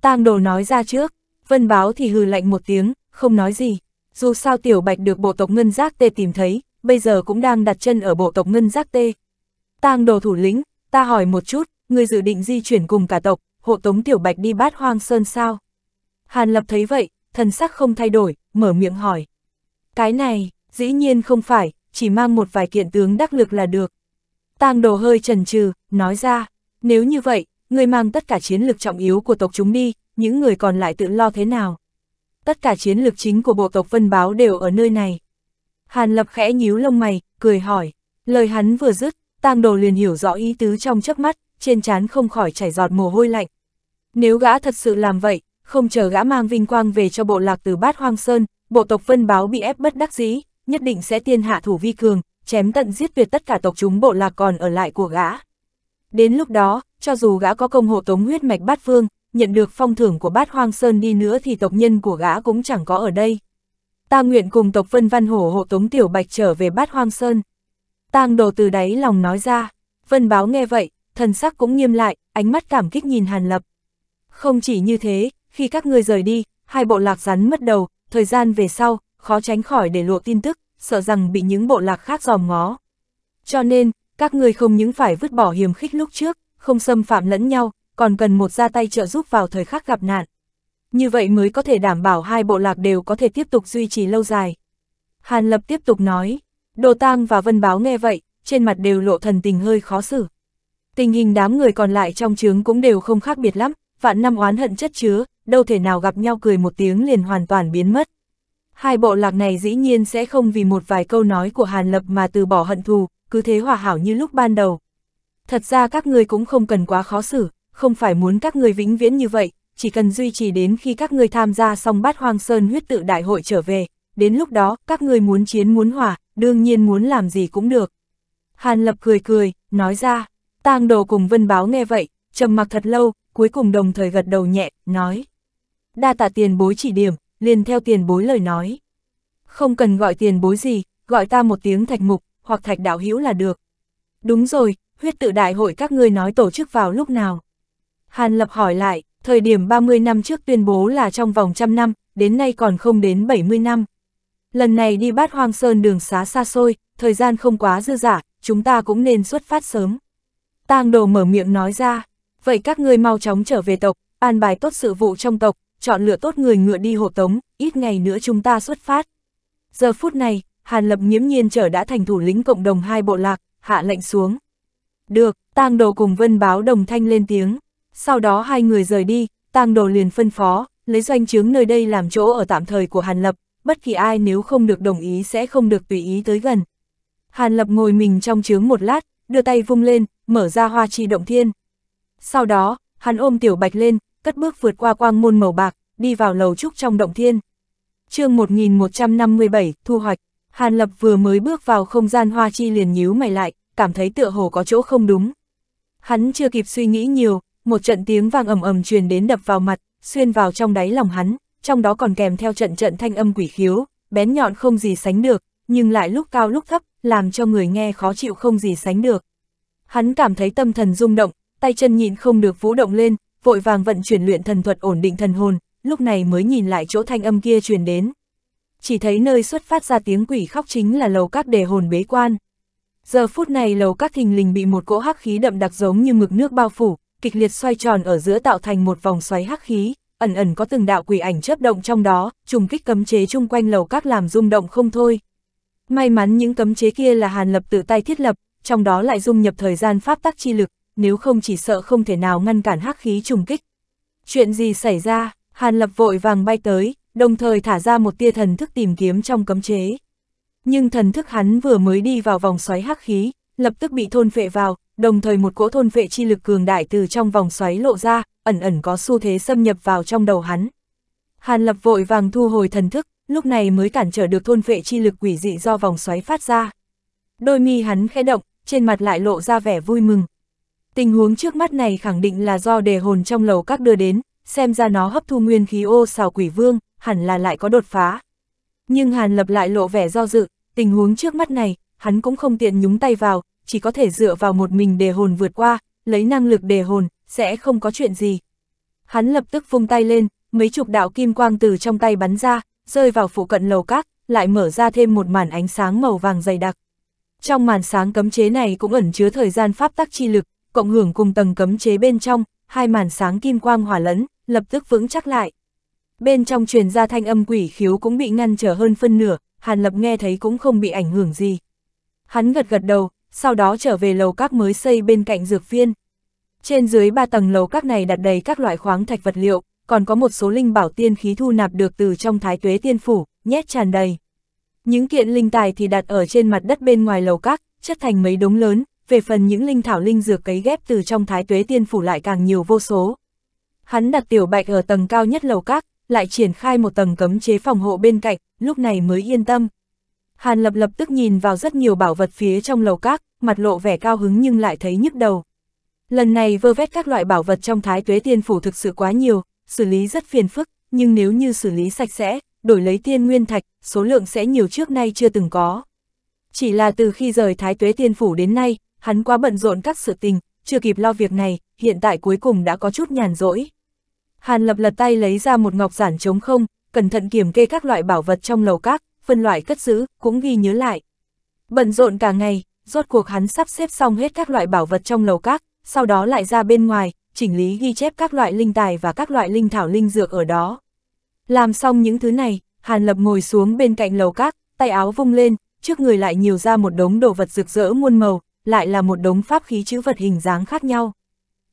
Tang đồ nói ra trước, vân báo thì hừ lạnh một tiếng, không nói gì. Dù sao tiểu bạch được bộ tộc ngân giác tê tìm thấy, bây giờ cũng đang đặt chân ở bộ tộc ngân giác tê. Tang đồ thủ lĩnh, ta hỏi một chút, người dự định di chuyển cùng cả tộc, hộ tống tiểu bạch đi bát hoang sơn sao? Hàn lập thấy vậy, thần sắc không thay đổi, mở miệng hỏi. Cái này, dĩ nhiên không phải, chỉ mang một vài kiện tướng đắc lực là được. Tang đồ hơi trần trừ, nói ra, nếu như vậy, người mang tất cả chiến lực trọng yếu của tộc chúng đi, những người còn lại tự lo thế nào. Tất cả chiến lực chính của bộ tộc vân báo đều ở nơi này. Hàn lập khẽ nhíu lông mày, cười hỏi, lời hắn vừa dứt, tang đồ liền hiểu rõ ý tứ trong chớp mắt, trên trán không khỏi chảy giọt mồ hôi lạnh. Nếu gã thật sự làm vậy, không chờ gã mang vinh quang về cho bộ lạc từ bát hoang sơn, bộ tộc phân báo bị ép bất đắc dĩ, nhất định sẽ tiên hạ thủ vi cường, chém tận giết tuyệt tất cả tộc chúng bộ lạc còn ở lại của gã. Đến lúc đó, cho dù gã có công hộ tống huyết mạch bát phương, nhận được phong thưởng của bát hoang sơn đi nữa thì tộc nhân của gã cũng chẳng có ở đây. Ta nguyện cùng tộc Vân Văn Hổ hộ tống Tiểu Bạch trở về bát hoang sơn. Tang đồ từ đáy lòng nói ra, Vân báo nghe vậy, thần sắc cũng nghiêm lại, ánh mắt cảm kích nhìn Hàn Lập. Không chỉ như thế, khi các ngươi rời đi, hai bộ lạc rắn mất đầu, thời gian về sau, khó tránh khỏi để lộ tin tức, sợ rằng bị những bộ lạc khác dòm ngó. Cho nên, các người không những phải vứt bỏ hiềm khích lúc trước, không xâm phạm lẫn nhau, còn cần một ra tay trợ giúp vào thời khắc gặp nạn. Như vậy mới có thể đảm bảo hai bộ lạc đều có thể tiếp tục duy trì lâu dài. Hàn Lập tiếp tục nói, Đồ Tang và Vân Báo nghe vậy, trên mặt đều lộ thần tình hơi khó xử. Tình hình đám người còn lại trong trướng cũng đều không khác biệt lắm, vạn năm oán hận chất chứa, đâu thể nào gặp nhau cười một tiếng liền hoàn toàn biến mất. Hai bộ lạc này dĩ nhiên sẽ không vì một vài câu nói của Hàn Lập mà từ bỏ hận thù, cứ thế hòa hảo như lúc ban đầu. Thật ra các ngươi cũng không cần quá khó xử, không phải muốn các ngươi vĩnh viễn như vậy, chỉ cần duy trì đến khi các ngươi tham gia xong bát hoang sơn huyết tự đại hội trở về, đến lúc đó các ngươi muốn chiến muốn hòa, đương nhiên muốn làm gì cũng được. Hàn Lập cười cười, nói ra, tang đồ cùng vân báo nghe vậy, trầm mặc thật lâu, cuối cùng đồng thời gật đầu nhẹ, nói đa tạ tiền bối chỉ điểm, liền theo tiền bối lời nói. Không cần gọi tiền bối gì, gọi ta một tiếng thạch mục, hoặc thạch đạo hữu là được. Đúng rồi, huyết tự đại hội các ngươi nói tổ chức vào lúc nào? Hàn Lập hỏi lại, thời điểm 30 năm trước tuyên bố là trong vòng trăm năm, đến nay còn không đến 70 năm. Lần này đi bát hoang sơn đường xá xa xôi, thời gian không quá dư giả, chúng ta cũng nên xuất phát sớm. Tang đồ mở miệng nói ra, vậy các ngươi mau chóng trở về tộc, an bài tốt sự vụ trong tộc, chọn lựa tốt người ngựa đi hộ tống, ít ngày nữa chúng ta xuất phát. Giờ phút này, Hàn Lập nghiễm nhiên trở đã thành thủ lĩnh cộng đồng hai bộ lạc, hạ lệnh xuống. Được, tang đồ cùng vân báo đồng thanh lên tiếng. Sau đó hai người rời đi, tang đồ liền phân phó, lấy doanh trướng nơi đây làm chỗ ở tạm thời của Hàn Lập, bất kỳ ai nếu không được đồng ý sẽ không được tùy ý tới gần. Hàn Lập ngồi mình trong trướng một lát, đưa tay vung lên, mở ra hoa chi động thiên. Sau đó, hắn ôm tiểu bạch lên, cất bước vượt qua quang môn màu bạc, đi vào lầu trúc trong động thiên. chương 1157, thu hoạch, Hàn Lập vừa mới bước vào không gian hoa chi liền nhíu mày lại, cảm thấy tựa hồ có chỗ không đúng. Hắn chưa kịp suy nghĩ nhiều, một trận tiếng vang ầm ầm truyền đến đập vào mặt, xuyên vào trong đáy lòng hắn, trong đó còn kèm theo trận trận thanh âm quỷ khiếu, bén nhọn không gì sánh được, nhưng lại lúc cao lúc thấp, làm cho người nghe khó chịu không gì sánh được. Hắn cảm thấy tâm thần rung động, tay chân nhịn không được vũ động lên, vội vàng vận chuyển luyện thần thuật ổn định thần hồn, lúc này mới nhìn lại chỗ thanh âm kia truyền đến. Chỉ thấy nơi xuất phát ra tiếng quỷ khóc chính là lầu các đề hồn bế quan. Giờ phút này lầu các thình lình bị một cỗ hắc khí đậm đặc giống như mực nước bao phủ, kịch liệt xoay tròn ở giữa tạo thành một vòng xoáy hắc khí, ẩn ẩn có từng đạo quỷ ảnh chớp động trong đó, trùng kích cấm chế chung quanh lầu các làm rung động không thôi. May mắn những cấm chế kia là Hàn Lập tự tay thiết lập, trong đó lại dung nhập thời gian pháp tắc chi lực, nếu không chỉ sợ không thể nào ngăn cản hắc khí trùng kích. Chuyện gì xảy ra, Hàn Lập vội vàng bay tới, đồng thời thả ra một tia thần thức tìm kiếm trong cấm chế. Nhưng thần thức hắn vừa mới đi vào vòng xoáy hắc khí, lập tức bị thôn vệ vào, đồng thời một cỗ thôn vệ chi lực cường đại từ trong vòng xoáy lộ ra, ẩn ẩn có xu thế xâm nhập vào trong đầu hắn. Hàn Lập vội vàng thu hồi thần thức, lúc này mới cản trở được thôn vệ chi lực quỷ dị do vòng xoáy phát ra. Đôi mi hắn khẽ động, trên mặt lại lộ ra vẻ vui mừng, Tình huống trước mắt này khẳng định là do đề hồn trong lầu các đưa đến, xem ra nó hấp thu nguyên khí ô xào quỷ vương, hẳn là lại có đột phá. Nhưng Hàn Lập lại lộ vẻ do dự, tình huống trước mắt này, hắn cũng không tiện nhúng tay vào, chỉ có thể dựa vào một mình đề hồn vượt qua, lấy năng lực đề hồn, sẽ không có chuyện gì. Hắn lập tức vung tay lên, mấy chục đạo kim quang từ trong tay bắn ra, rơi vào phụ cận lầu các, lại mở ra thêm một màn ánh sáng màu vàng dày đặc. Trong màn sáng cấm chế này cũng ẩn chứa thời gian pháp tắc chi lực, cộng hưởng cùng tầng cấm chế bên trong, hai màn sáng kim quang hòa lẫn, lập tức vững chắc lại. Bên trong truyền ra thanh âm quỷ khiếu cũng bị ngăn trở hơn phân nửa, Hàn Lập nghe thấy cũng không bị ảnh hưởng gì. Hắn gật gật đầu, sau đó trở về lầu các mới xây bên cạnh dược viên. Trên dưới ba tầng lầu các này đặt đầy các loại khoáng thạch vật liệu, còn có một số linh bảo tiên khí thu nạp được từ trong thái tuế tiên phủ, nhét tràn đầy. Những kiện linh tài thì đặt ở trên mặt đất bên ngoài lầu các, chất thành mấy đống lớn, về phần những linh thảo linh dược cấy ghép từ trong thái tuế tiên phủ lại càng nhiều vô số. Hắn đặt tiểu bạch ở tầng cao nhất lầu các, lại triển khai một tầng cấm chế phòng hộ bên cạnh, lúc này mới yên tâm. Hàn lập lập tức nhìn vào rất nhiều bảo vật phía trong lầu các, mặt lộ vẻ cao hứng nhưng lại thấy nhức đầu. Lần này vơ vét các loại bảo vật trong thái tuế tiên phủ thực sự quá nhiều, xử lý rất phiền phức, nhưng nếu như xử lý sạch sẽ, đổi lấy tiên nguyên thạch, số lượng sẽ nhiều trước nay chưa từng có. Chỉ là từ khi rời thái tuế tiên phủ đến nay, hắn quá bận rộn các sự tình, chưa kịp lo việc này, hiện tại cuối cùng đã có chút nhàn rỗi. Hàn lập lật tay lấy ra một ngọc giản trống không, cẩn thận kiểm kê các loại bảo vật trong lầu các, phân loại cất giữ, cũng ghi nhớ lại. Bận rộn cả ngày, rốt cuộc hắn sắp xếp xong hết các loại bảo vật trong lầu các, sau đó lại ra bên ngoài, chỉnh lý ghi chép các loại linh tài và các loại linh thảo linh dược ở đó. Làm xong những thứ này, Hàn Lập ngồi xuống bên cạnh lầu các, tay áo vung lên, trước người lại nhiều ra một đống đồ vật rực rỡ muôn màu, lại là một đống pháp khí chữ vật hình dáng khác nhau.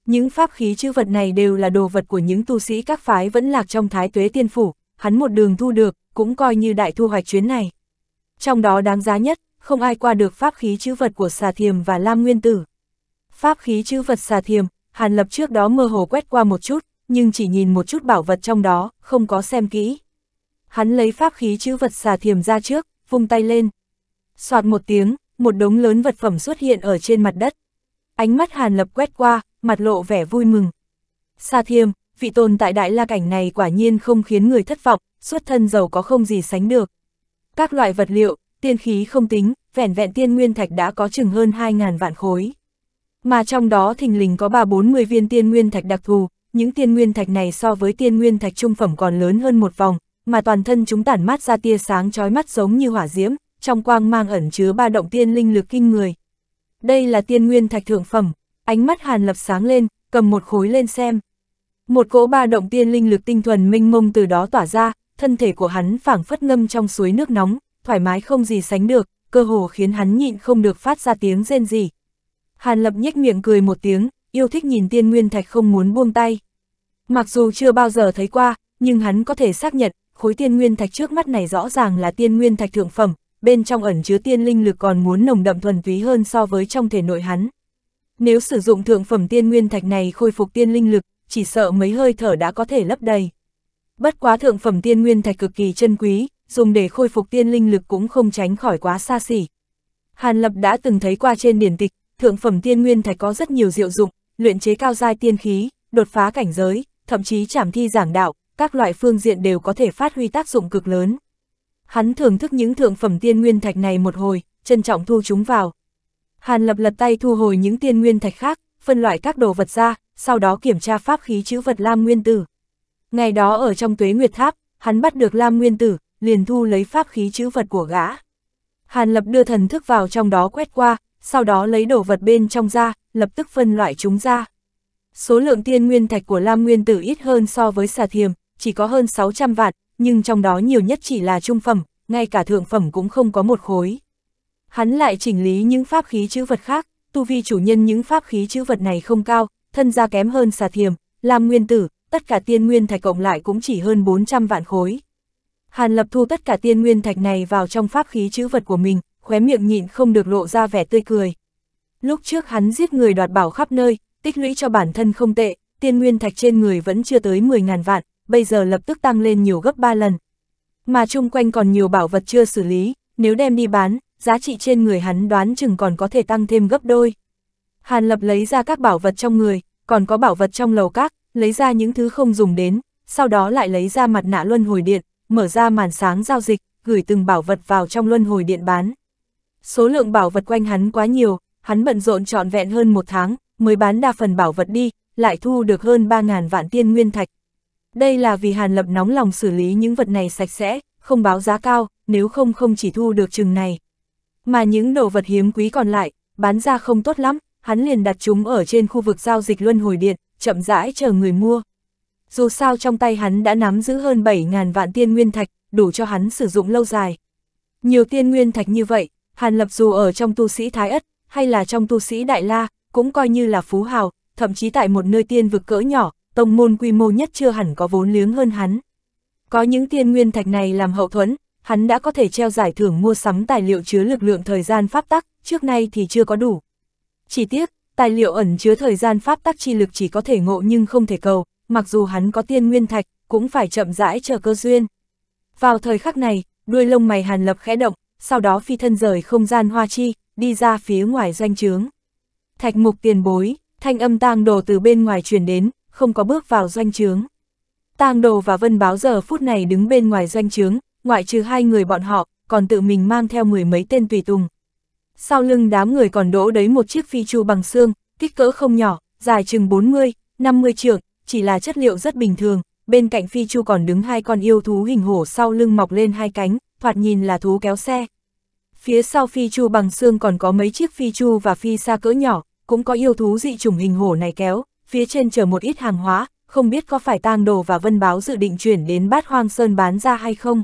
Những pháp khí chữ vật này đều là đồ vật của những tu sĩ các phái vẫn lạc trong thái tuế tiên phủ, hắn một đường thu được, cũng coi như đại thu hoạch chuyến này. Trong đó đáng giá nhất, không ai qua được pháp khí chữ vật của xà thiềm và lam nguyên tử. Pháp khí chữ vật xà thiềm, hàn lập trước đó mơ hồ quét qua một chút, nhưng chỉ nhìn một chút bảo vật trong đó, không có xem kỹ. Hắn lấy pháp khí chữ vật xà thiềm ra trước, vung tay lên. Xoạt một tiếng, một đống lớn vật phẩm xuất hiện ở trên mặt đất. Ánh mắt Hàn Lập quét qua, mặt lộ vẻ vui mừng. Sa Thiêm, vị tồn tại đại la cảnh này quả nhiên không khiến người thất vọng, xuất thân giàu có không gì sánh được. Các loại vật liệu, tiên khí không tính, vẻn vẹn tiên nguyên thạch đã có chừng hơn 2.000 vạn khối. Mà trong đó thình lình có 3-40 viên tiên nguyên thạch đặc thù, những tiên nguyên thạch này so với tiên nguyên thạch trung phẩm còn lớn hơn một vòng, mà toàn thân chúng tản mát ra tia sáng chói mắt giống như hỏa diễm, trong quang mang ẩn chứa ba động tiên linh lực kinh người. Đây là tiên nguyên thạch thượng phẩm, ánh mắt Hàn Lập sáng lên, cầm một khối lên xem. Một cỗ ba động tiên linh lực tinh thuần minh mông từ đó tỏa ra, thân thể của hắn phảng phất ngâm trong suối nước nóng, thoải mái không gì sánh được, cơ hồ khiến hắn nhịn không được phát ra tiếng rên gì. Hàn Lập nhếch miệng cười một tiếng, yêu thích nhìn tiên nguyên thạch không muốn buông tay. Mặc dù chưa bao giờ thấy qua, nhưng hắn có thể xác nhận, khối tiên nguyên thạch trước mắt này rõ ràng là tiên nguyên thạch thượng phẩm, bên trong ẩn chứa tiên linh lực còn muốn nồng đậm thuần túy hơn so với trong thể nội hắn. Nếu sử dụng thượng phẩm tiên nguyên thạch này khôi phục tiên linh lực, chỉ sợ mấy hơi thở đã có thể lấp đầy. Bất quá thượng phẩm tiên nguyên thạch cực kỳ chân quý, dùng để khôi phục tiên linh lực cũng không tránh khỏi quá xa xỉ. Hàn Lập đã từng thấy qua trên điển tịch, thượng phẩm tiên nguyên thạch có rất nhiều diệu dụng, luyện chế cao giai tiên khí, đột phá cảnh giới, thậm chí trảm thi giảng đạo, các loại phương diện đều có thể phát huy tác dụng cực lớn. Hắn thưởng thức những thượng phẩm tiên nguyên thạch này một hồi, trân trọng thu chúng vào. Hàn lập lật tay thu hồi những tiên nguyên thạch khác, phân loại các đồ vật ra, sau đó kiểm tra pháp khí chữ vật Lam Nguyên Tử. Ngày đó ở trong tuế nguyệt tháp, hắn bắt được Lam Nguyên Tử, liền thu lấy pháp khí chữ vật của gã. Hàn lập đưa thần thức vào trong đó quét qua, sau đó lấy đồ vật bên trong ra, lập tức phân loại chúng ra. Số lượng tiên nguyên thạch của Lam Nguyên Tử ít hơn so với xà thiềm, chỉ có hơn 600 vạn, nhưng trong đó nhiều nhất chỉ là trung phẩm, ngay cả thượng phẩm cũng không có một khối. Hắn lại chỉnh lý những pháp khí chữ vật khác, tu vi chủ nhân những pháp khí chữ vật này không cao, thân gia kém hơn xà thiềm, làm nguyên tử, tất cả tiên nguyên thạch cộng lại cũng chỉ hơn 400 vạn khối. Hàn lập thu tất cả tiên nguyên thạch này vào trong pháp khí chữ vật của mình, khóe miệng nhịn không được lộ ra vẻ tươi cười. Lúc trước hắn giết người đoạt bảo khắp nơi, tích lũy cho bản thân không tệ, tiên nguyên thạch trên người vẫn chưa tới 10.000 vạn, bây giờ lập tức tăng lên nhiều gấp 3 lần. Mà chung quanh còn nhiều bảo vật chưa xử lý, nếu đem đi bán, giá trị trên người hắn đoán chừng còn có thể tăng thêm gấp đôi. Hàn Lập lấy ra các bảo vật trong người, còn có bảo vật trong lầu các, lấy ra những thứ không dùng đến, sau đó lại lấy ra mặt nạ luân hồi điện, mở ra màn sáng giao dịch, gửi từng bảo vật vào trong luân hồi điện bán. Số lượng bảo vật quanh hắn quá nhiều, hắn bận rộn trọn vẹn hơn một tháng, mới bán đa phần bảo vật đi, lại thu được hơn 3.000 vạn tiên nguyên thạch, đây là vì Hàn Lập nóng lòng xử lý những vật này sạch sẽ, không báo giá cao, nếu không không chỉ thu được chừng này. Mà những đồ vật hiếm quý còn lại, bán ra không tốt lắm, hắn liền đặt chúng ở trên khu vực giao dịch luân hồi điện, chậm rãi chờ người mua. Dù sao trong tay hắn đã nắm giữ hơn 7.000 vạn tiên nguyên thạch, đủ cho hắn sử dụng lâu dài. Nhiều tiên nguyên thạch như vậy, Hàn Lập dù ở trong tu sĩ Thái Ất, hay là trong tu sĩ Đại La, cũng coi như là phú hào, thậm chí tại một nơi tiên vực cỡ nhỏ, tông môn quy mô nhất chưa hẳn có vốn liếng hơn hắn. Có những tiên nguyên thạch này làm hậu thuẫn, hắn đã có thể treo giải thưởng mua sắm tài liệu chứa lực lượng thời gian pháp tắc, trước nay thì chưa có đủ. Chỉ tiếc, tài liệu ẩn chứa thời gian pháp tắc chi lực chỉ có thể ngộ nhưng không thể cầu, mặc dù hắn có tiên nguyên thạch, cũng phải chậm rãi chờ cơ duyên. Vào thời khắc này, đuôi lông mày Hàn Lập khẽ động, sau đó phi thân rời không gian hoa chi, đi ra phía ngoài doanh trướng. Thạch mục tiền bối, thanh âm tang đồ từ bên ngoài truyền đến, không có bước vào doanh trướng. Tang Đồ và Vân Báo giờ phút này đứng bên ngoài doanh trướng, ngoại trừ hai người bọn họ, còn tự mình mang theo mười mấy tên tùy tùng. Sau lưng đám người còn đỗ đấy một chiếc phi chu bằng xương, kích cỡ không nhỏ, dài chừng 40, 50 trượng, chỉ là chất liệu rất bình thường, bên cạnh phi chu còn đứng hai con yêu thú hình hổ sau lưng mọc lên hai cánh, thoạt nhìn là thú kéo xe. Phía sau phi chu bằng xương còn có mấy chiếc phi chu và phi xa cỡ nhỏ, cũng có yêu thú dị chủng hình hổ này kéo, phía trên chờ một ít hàng hóa, không biết có phải tang đồ và vân báo dự định chuyển đến bát hoang sơn bán ra hay không.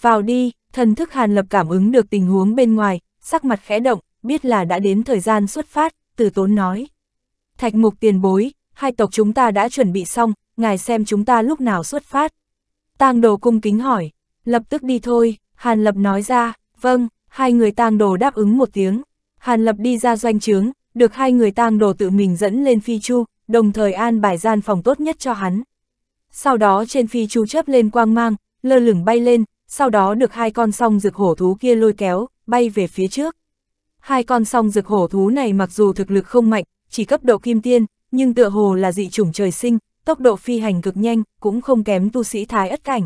Vào đi, thần thức Hàn Lập cảm ứng được tình huống bên ngoài, sắc mặt khẽ động, biết là đã đến thời gian xuất phát, từ tốn nói. Thạch mục tiền bối, hai tộc chúng ta đã chuẩn bị xong, ngài xem chúng ta lúc nào xuất phát. Tang đồ cung kính hỏi, lập tức đi thôi, Hàn Lập nói ra, vâng, hai người tang đồ đáp ứng một tiếng. Hàn Lập đi ra doanh trướng, được hai người tang đồ tự mình dẫn lên phi chu, đồng thời an bài gian phòng tốt nhất cho hắn. Sau đó trên phi chu chấp lên quang mang, lơ lửng bay lên, sau đó được hai con song rực hổ thú kia lôi kéo, bay về phía trước. Hai con song rực hổ thú này mặc dù thực lực không mạnh, chỉ cấp độ kim tiên, nhưng tựa hồ là dị chủng trời sinh, tốc độ phi hành cực nhanh, cũng không kém tu sĩ thái ất cảnh.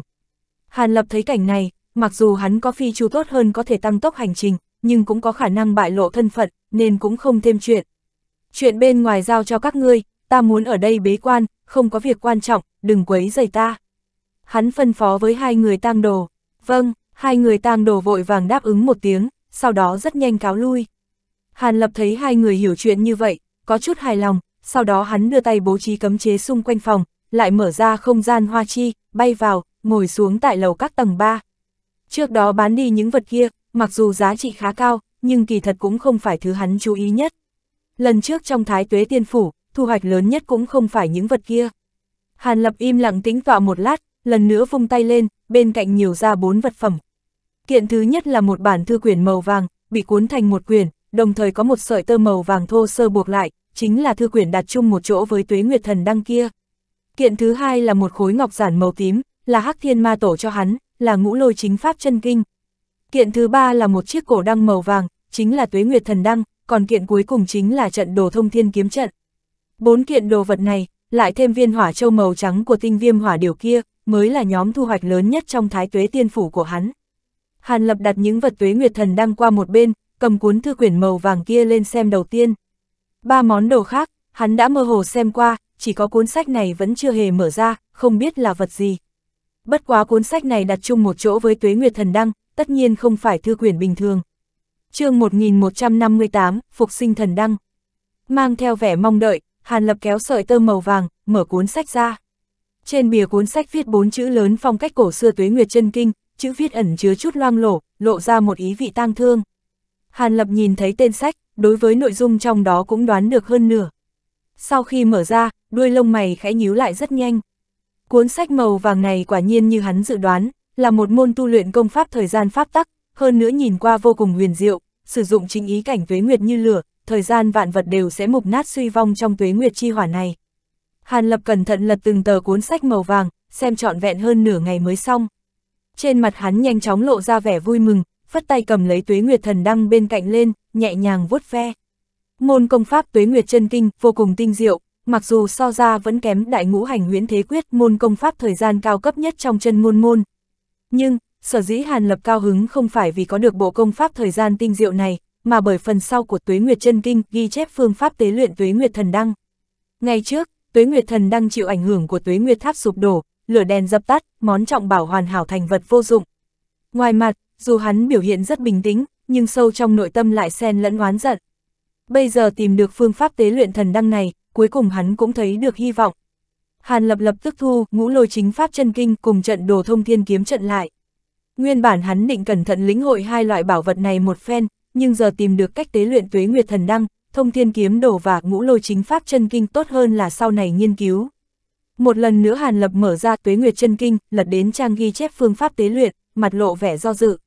Hàn Lập thấy cảnh này, mặc dù hắn có phi chu tốt hơn có thể tăng tốc hành trình, nhưng cũng có khả năng bại lộ thân phận, nên cũng không thêm chuyện. Chuyện bên ngoài giao cho các ngươi, ta muốn ở đây bế quan, không có việc quan trọng, đừng quấy rầy ta. Hắn phân phó với hai người tang đồ. Vâng, hai người tang đồ vội vàng đáp ứng một tiếng, sau đó rất nhanh cáo lui. Hàn Lập thấy hai người hiểu chuyện như vậy, có chút hài lòng, sau đó hắn đưa tay bố trí cấm chế xung quanh phòng, lại mở ra không gian hoa chi, bay vào, ngồi xuống tại lầu các tầng 3. Trước đó bán đi những vật kia, mặc dù giá trị khá cao, nhưng kỳ thật cũng không phải thứ hắn chú ý nhất. Lần trước trong Thái Tuế Tiên Phủ, thu hoạch lớn nhất cũng không phải những vật kia. Hàn Lập im lặng tính tọa một lát, lần nữa vung tay lên, bên cạnh nhiều ra bốn vật phẩm. Kiện thứ nhất là một bản thư quyển màu vàng, bị cuốn thành một quyển, đồng thời có một sợi tơ màu vàng thô sơ buộc lại, chính là thư quyển đặt chung một chỗ với tuế nguyệt thần đăng kia. Kiện thứ hai là một khối ngọc giản màu tím, là hắc thiên ma tổ cho hắn, là ngũ lôi chính pháp chân kinh. Kiện thứ ba là một chiếc cổ đăng màu vàng, chính là tuế nguyệt thần đăng, còn kiện cuối cùng chính là trận đồ thông thiên kiếm trận. Bốn kiện đồ vật này, lại thêm viên hỏa châu màu trắng của tinh viêm hỏa điều kia, mới là nhóm thu hoạch lớn nhất trong thái tuế tiên phủ của hắn. Hàn Lập đặt những vật tuế nguyệt thần đang qua một bên, cầm cuốn thư quyển màu vàng kia lên xem đầu tiên. Ba món đồ khác, hắn đã mơ hồ xem qua, chỉ có cuốn sách này vẫn chưa hề mở ra, không biết là vật gì. Bất quá cuốn sách này đặt chung một chỗ với tuế nguyệt thần đăng, tất nhiên không phải thư quyển bình thường. chương 1158, Phục sinh thần đăng. Mang theo vẻ mong đợi, Hàn Lập kéo sợi tơ màu vàng, mở cuốn sách ra. Trên bìa cuốn sách viết bốn chữ lớn phong cách cổ xưa tuế nguyệt chân kinh, chữ viết ẩn chứa chút loang lổ, lộ ra một ý vị tang thương. Hàn Lập nhìn thấy tên sách, đối với nội dung trong đó cũng đoán được hơn nửa. Sau khi mở ra, đuôi lông mày khẽ nhíu lại rất nhanh. Cuốn sách màu vàng này quả nhiên như hắn dự đoán, là một môn tu luyện công pháp thời gian pháp tắc, hơn nữa nhìn qua vô cùng huyền diệu, sử dụng chính ý cảnh tuế nguyệt như lửa, thời gian vạn vật đều sẽ mục nát suy vong trong tuế nguyệt chi hỏa này. Hàn Lập cẩn thận lật từng tờ cuốn sách màu vàng, xem trọn vẹn hơn nửa ngày mới xong. Trên mặt hắn nhanh chóng lộ ra vẻ vui mừng, phất tay cầm lấy tuế nguyệt thần đăng bên cạnh lên, nhẹ nhàng vuốt ve. Môn công pháp tuế nguyệt chân kinh vô cùng tinh diệu, mặc dù so ra vẫn kém đại ngũ hành huyễn thế quyết môn công pháp thời gian cao cấp nhất trong chân môn môn. Nhưng, sở dĩ Hàn Lập cao hứng không phải vì có được bộ công pháp thời gian tinh diệu này, mà bởi phần sau của Tuế Nguyệt Chân Kinh ghi chép phương pháp tế luyện Tuế Nguyệt Thần Đăng. Ngày trước, Tuế Nguyệt Thần Đăng chịu ảnh hưởng của Tuế Nguyệt Tháp sụp đổ, lửa đèn dập tắt, món trọng bảo hoàn hảo thành vật vô dụng. Ngoài mặt, dù hắn biểu hiện rất bình tĩnh, nhưng sâu trong nội tâm lại xen lẫn oán giận. Bây giờ tìm được phương pháp tế luyện thần đăng này, cuối cùng hắn cũng thấy được hy vọng. Hàn lập lập tức thu ngũ lôi chính pháp chân kinh cùng trận đồ thông thiên kiếm trận lại. Nguyên bản hắn định cẩn thận lĩnh hội hai loại bảo vật này một phen, nhưng giờ tìm được cách tế luyện tuế nguyệt thần đăng, thông thiên kiếm đổ và ngũ lôi chính pháp chân kinh tốt hơn là sau này nghiên cứu. Một lần nữa Hàn Lập mở ra tuế nguyệt chân kinh, lật đến trang ghi chép phương pháp tế luyện, mặt lộ vẻ do dự.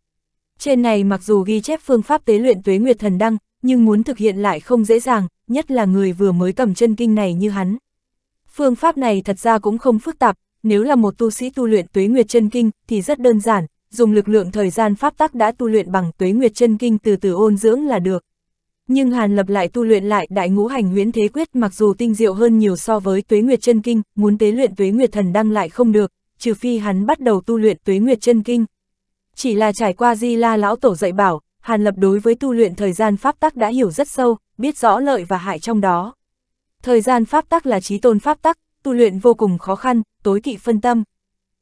Trên này mặc dù ghi chép phương pháp tế luyện tuế nguyệt thần đăng, nhưng muốn thực hiện lại không dễ dàng, nhất là người vừa mới cầm chân kinh này như hắn. Phương pháp này thật ra cũng không phức tạp, nếu là một tu sĩ tu luyện tuế nguyệt chân kinh thì rất đơn giản, dùng lực lượng thời gian pháp tắc đã tu luyện bằng tuế nguyệt chân kinh từ từ ôn dưỡng là được. Nhưng Hàn Lập lại tu luyện lại đại ngũ hành huyễn thế quyết mặc dù tinh diệu hơn nhiều so với tuế nguyệt chân kinh, muốn tế luyện tuế nguyệt thần đăng lại không được, trừ phi hắn bắt đầu tu luyện tuế nguyệt chân kinh. Chỉ là trải qua di la lão tổ dạy bảo, Hàn Lập đối với tu luyện thời gian pháp tắc đã hiểu rất sâu, biết rõ lợi và hại trong đó. Thời gian pháp tắc là trí tôn pháp tắc, tu luyện vô cùng khó khăn, tối kỵ phân tâm,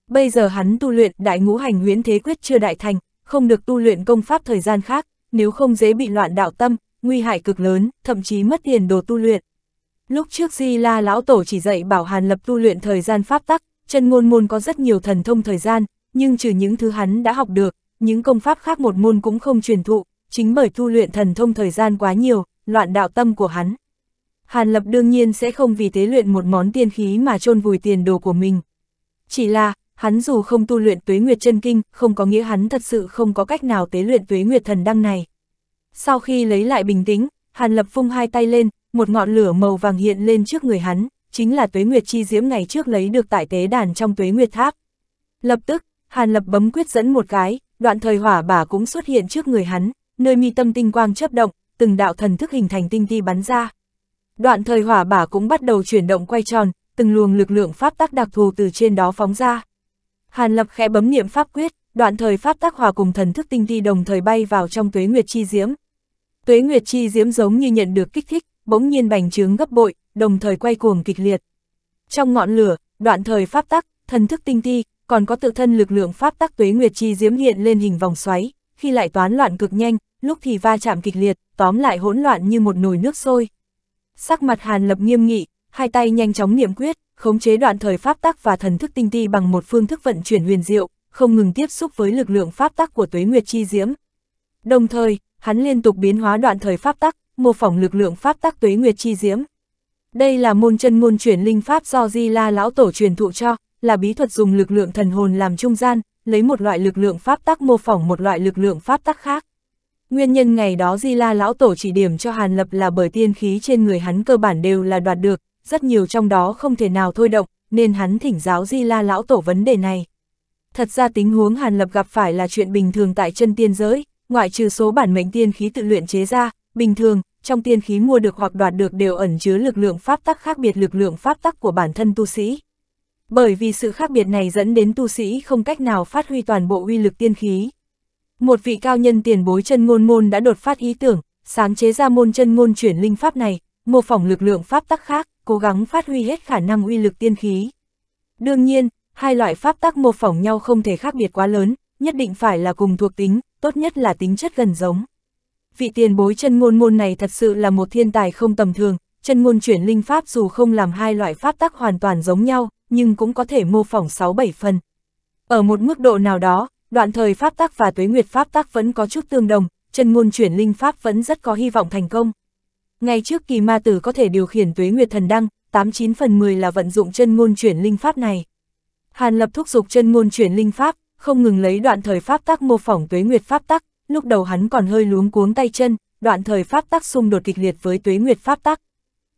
Bây giờ hắn tu luyện đại ngũ hành huyễn thế quyết chưa đại thành, không được tu luyện công pháp thời gian khác, nếu không dễ bị loạn đạo tâm, nguy hại cực lớn, thậm chí mất tiền đồ tu luyện. Lúc trước Di La Lão Tổ chỉ dạy bảo Hàn Lập tu luyện thời gian pháp tắc, chân ngôn môn có rất nhiều thần thông thời gian, nhưng trừ những thứ hắn đã học được, những công pháp khác một môn cũng không truyền thụ, chính bởi tu luyện thần thông thời gian quá nhiều, loạn đạo tâm của hắn. Hàn Lập đương nhiên sẽ không vì thế luyện một món tiên khí mà chôn vùi tiền đồ của mình. Chỉ là, hắn dù không tu luyện tuế nguyệt chân kinh, không có nghĩa hắn thật sự không có cách nào tế luyện tuế nguyệt thần đăng này. Sau khi lấy lại bình tĩnh, Hàn Lập phung hai tay lên, một ngọn lửa màu vàng hiện lên trước người hắn, chính là tuế nguyệt chi diễm ngày trước lấy được tại tế đàn trong tuế nguyệt tháp. Lập tức, Hàn Lập bấm quyết dẫn một cái, đoạn thời hỏa bả cũng xuất hiện trước người hắn, nơi mi tâm tinh quang chấp động, từng đạo thần thức hình thành tinh ti bắn ra. Đoạn thời hỏa bả cũng bắt đầu chuyển động quay tròn, từng luồng lực lượng pháp tắc đặc thù từ trên đó phóng ra. Hàn Lập khẽ bấm niệm pháp quyết, đoạn thời pháp tác hòa cùng thần thức tinh thi đồng thời bay vào trong tuế nguyệt chi diễm. Tuế nguyệt chi diễm giống như nhận được kích thích, bỗng nhiên bành trướng gấp bội, đồng thời quay cuồng kịch liệt. Trong ngọn lửa, đoạn thời pháp tắc, thần thức tinh thi còn có tự thân lực lượng pháp tắc tuế nguyệt chi diễm hiện lên hình vòng xoáy, khi lại toán loạn cực nhanh, lúc thì va chạm kịch liệt, tóm lại hỗn loạn như một nồi nước sôi. Sắc mặt Hàn Lập nghiêm nghị, hai tay nhanh chóng niệm quyết, khống chế đoạn thời pháp tắc và thần thức tinh ti bằng một phương thức vận chuyển huyền diệu, không ngừng tiếp xúc với lực lượng pháp tắc của tuế nguyệt chi diễm. Đồng thời, hắn liên tục biến hóa đoạn thời pháp tắc, mô phỏng lực lượng pháp tắc tuế nguyệt chi diễm. Đây là môn chân môn chuyển linh pháp do Di La lão tổ truyền thụ cho, là bí thuật dùng lực lượng thần hồn làm trung gian, lấy một loại lực lượng pháp tắc mô phỏng một loại lực lượng pháp tắc khác. Nguyên nhân ngày đó Di La lão tổ chỉ điểm cho Hàn Lập là bởi tiên khí trên người hắn cơ bản đều là đoạt được, rất nhiều trong đó không thể nào thôi động, nên hắn thỉnh giáo Di La lão tổ vấn đề này. Thật ra tính huống Hàn Lập gặp phải là chuyện bình thường tại chân tiên giới, ngoại trừ số bản mệnh tiên khí tự luyện chế ra, bình thường, trong tiên khí mua được hoặc đoạt được đều ẩn chứa lực lượng pháp tắc khác biệt lực lượng pháp tắc của bản thân tu sĩ. Bởi vì sự khác biệt này dẫn đến tu sĩ không cách nào phát huy toàn bộ uy lực tiên khí. Một vị cao nhân tiền bối chân ngôn môn đã đột phát ý tưởng, sáng chế ra môn chân ngôn chuyển linh pháp này, mô phỏng lực lượng pháp tắc khác, cố gắng phát huy hết khả năng uy lực tiên khí. Đương nhiên, hai loại pháp tắc mô phỏng nhau không thể khác biệt quá lớn, nhất định phải là cùng thuộc tính, tốt nhất là tính chất gần giống. Vị tiền bối chân ngôn môn này thật sự là một thiên tài không tầm thường, chân ngôn chuyển linh pháp dù không làm hai loại pháp tắc hoàn toàn giống nhau, nhưng cũng có thể mô phỏng 6-7 phần. Ở một mức độ nào đó, đoạn thời pháp tắc và tuế nguyệt pháp tắc vẫn có chút tương đồng, chân ngôn chuyển linh pháp vẫn rất có hy vọng thành công. Ngay trước kỳ ma tử có thể điều khiển tuế nguyệt thần đăng, 89 phần 10 là vận dụng chân ngôn chuyển linh pháp này. Hàn lập thúc dục chân ngôn chuyển linh pháp, không ngừng lấy đoạn thời pháp tắc mô phỏng tuế nguyệt pháp tắc, lúc đầu hắn còn hơi luống cuống tay chân, đoạn thời pháp tắc xung đột kịch liệt với tuế nguyệt pháp tắc.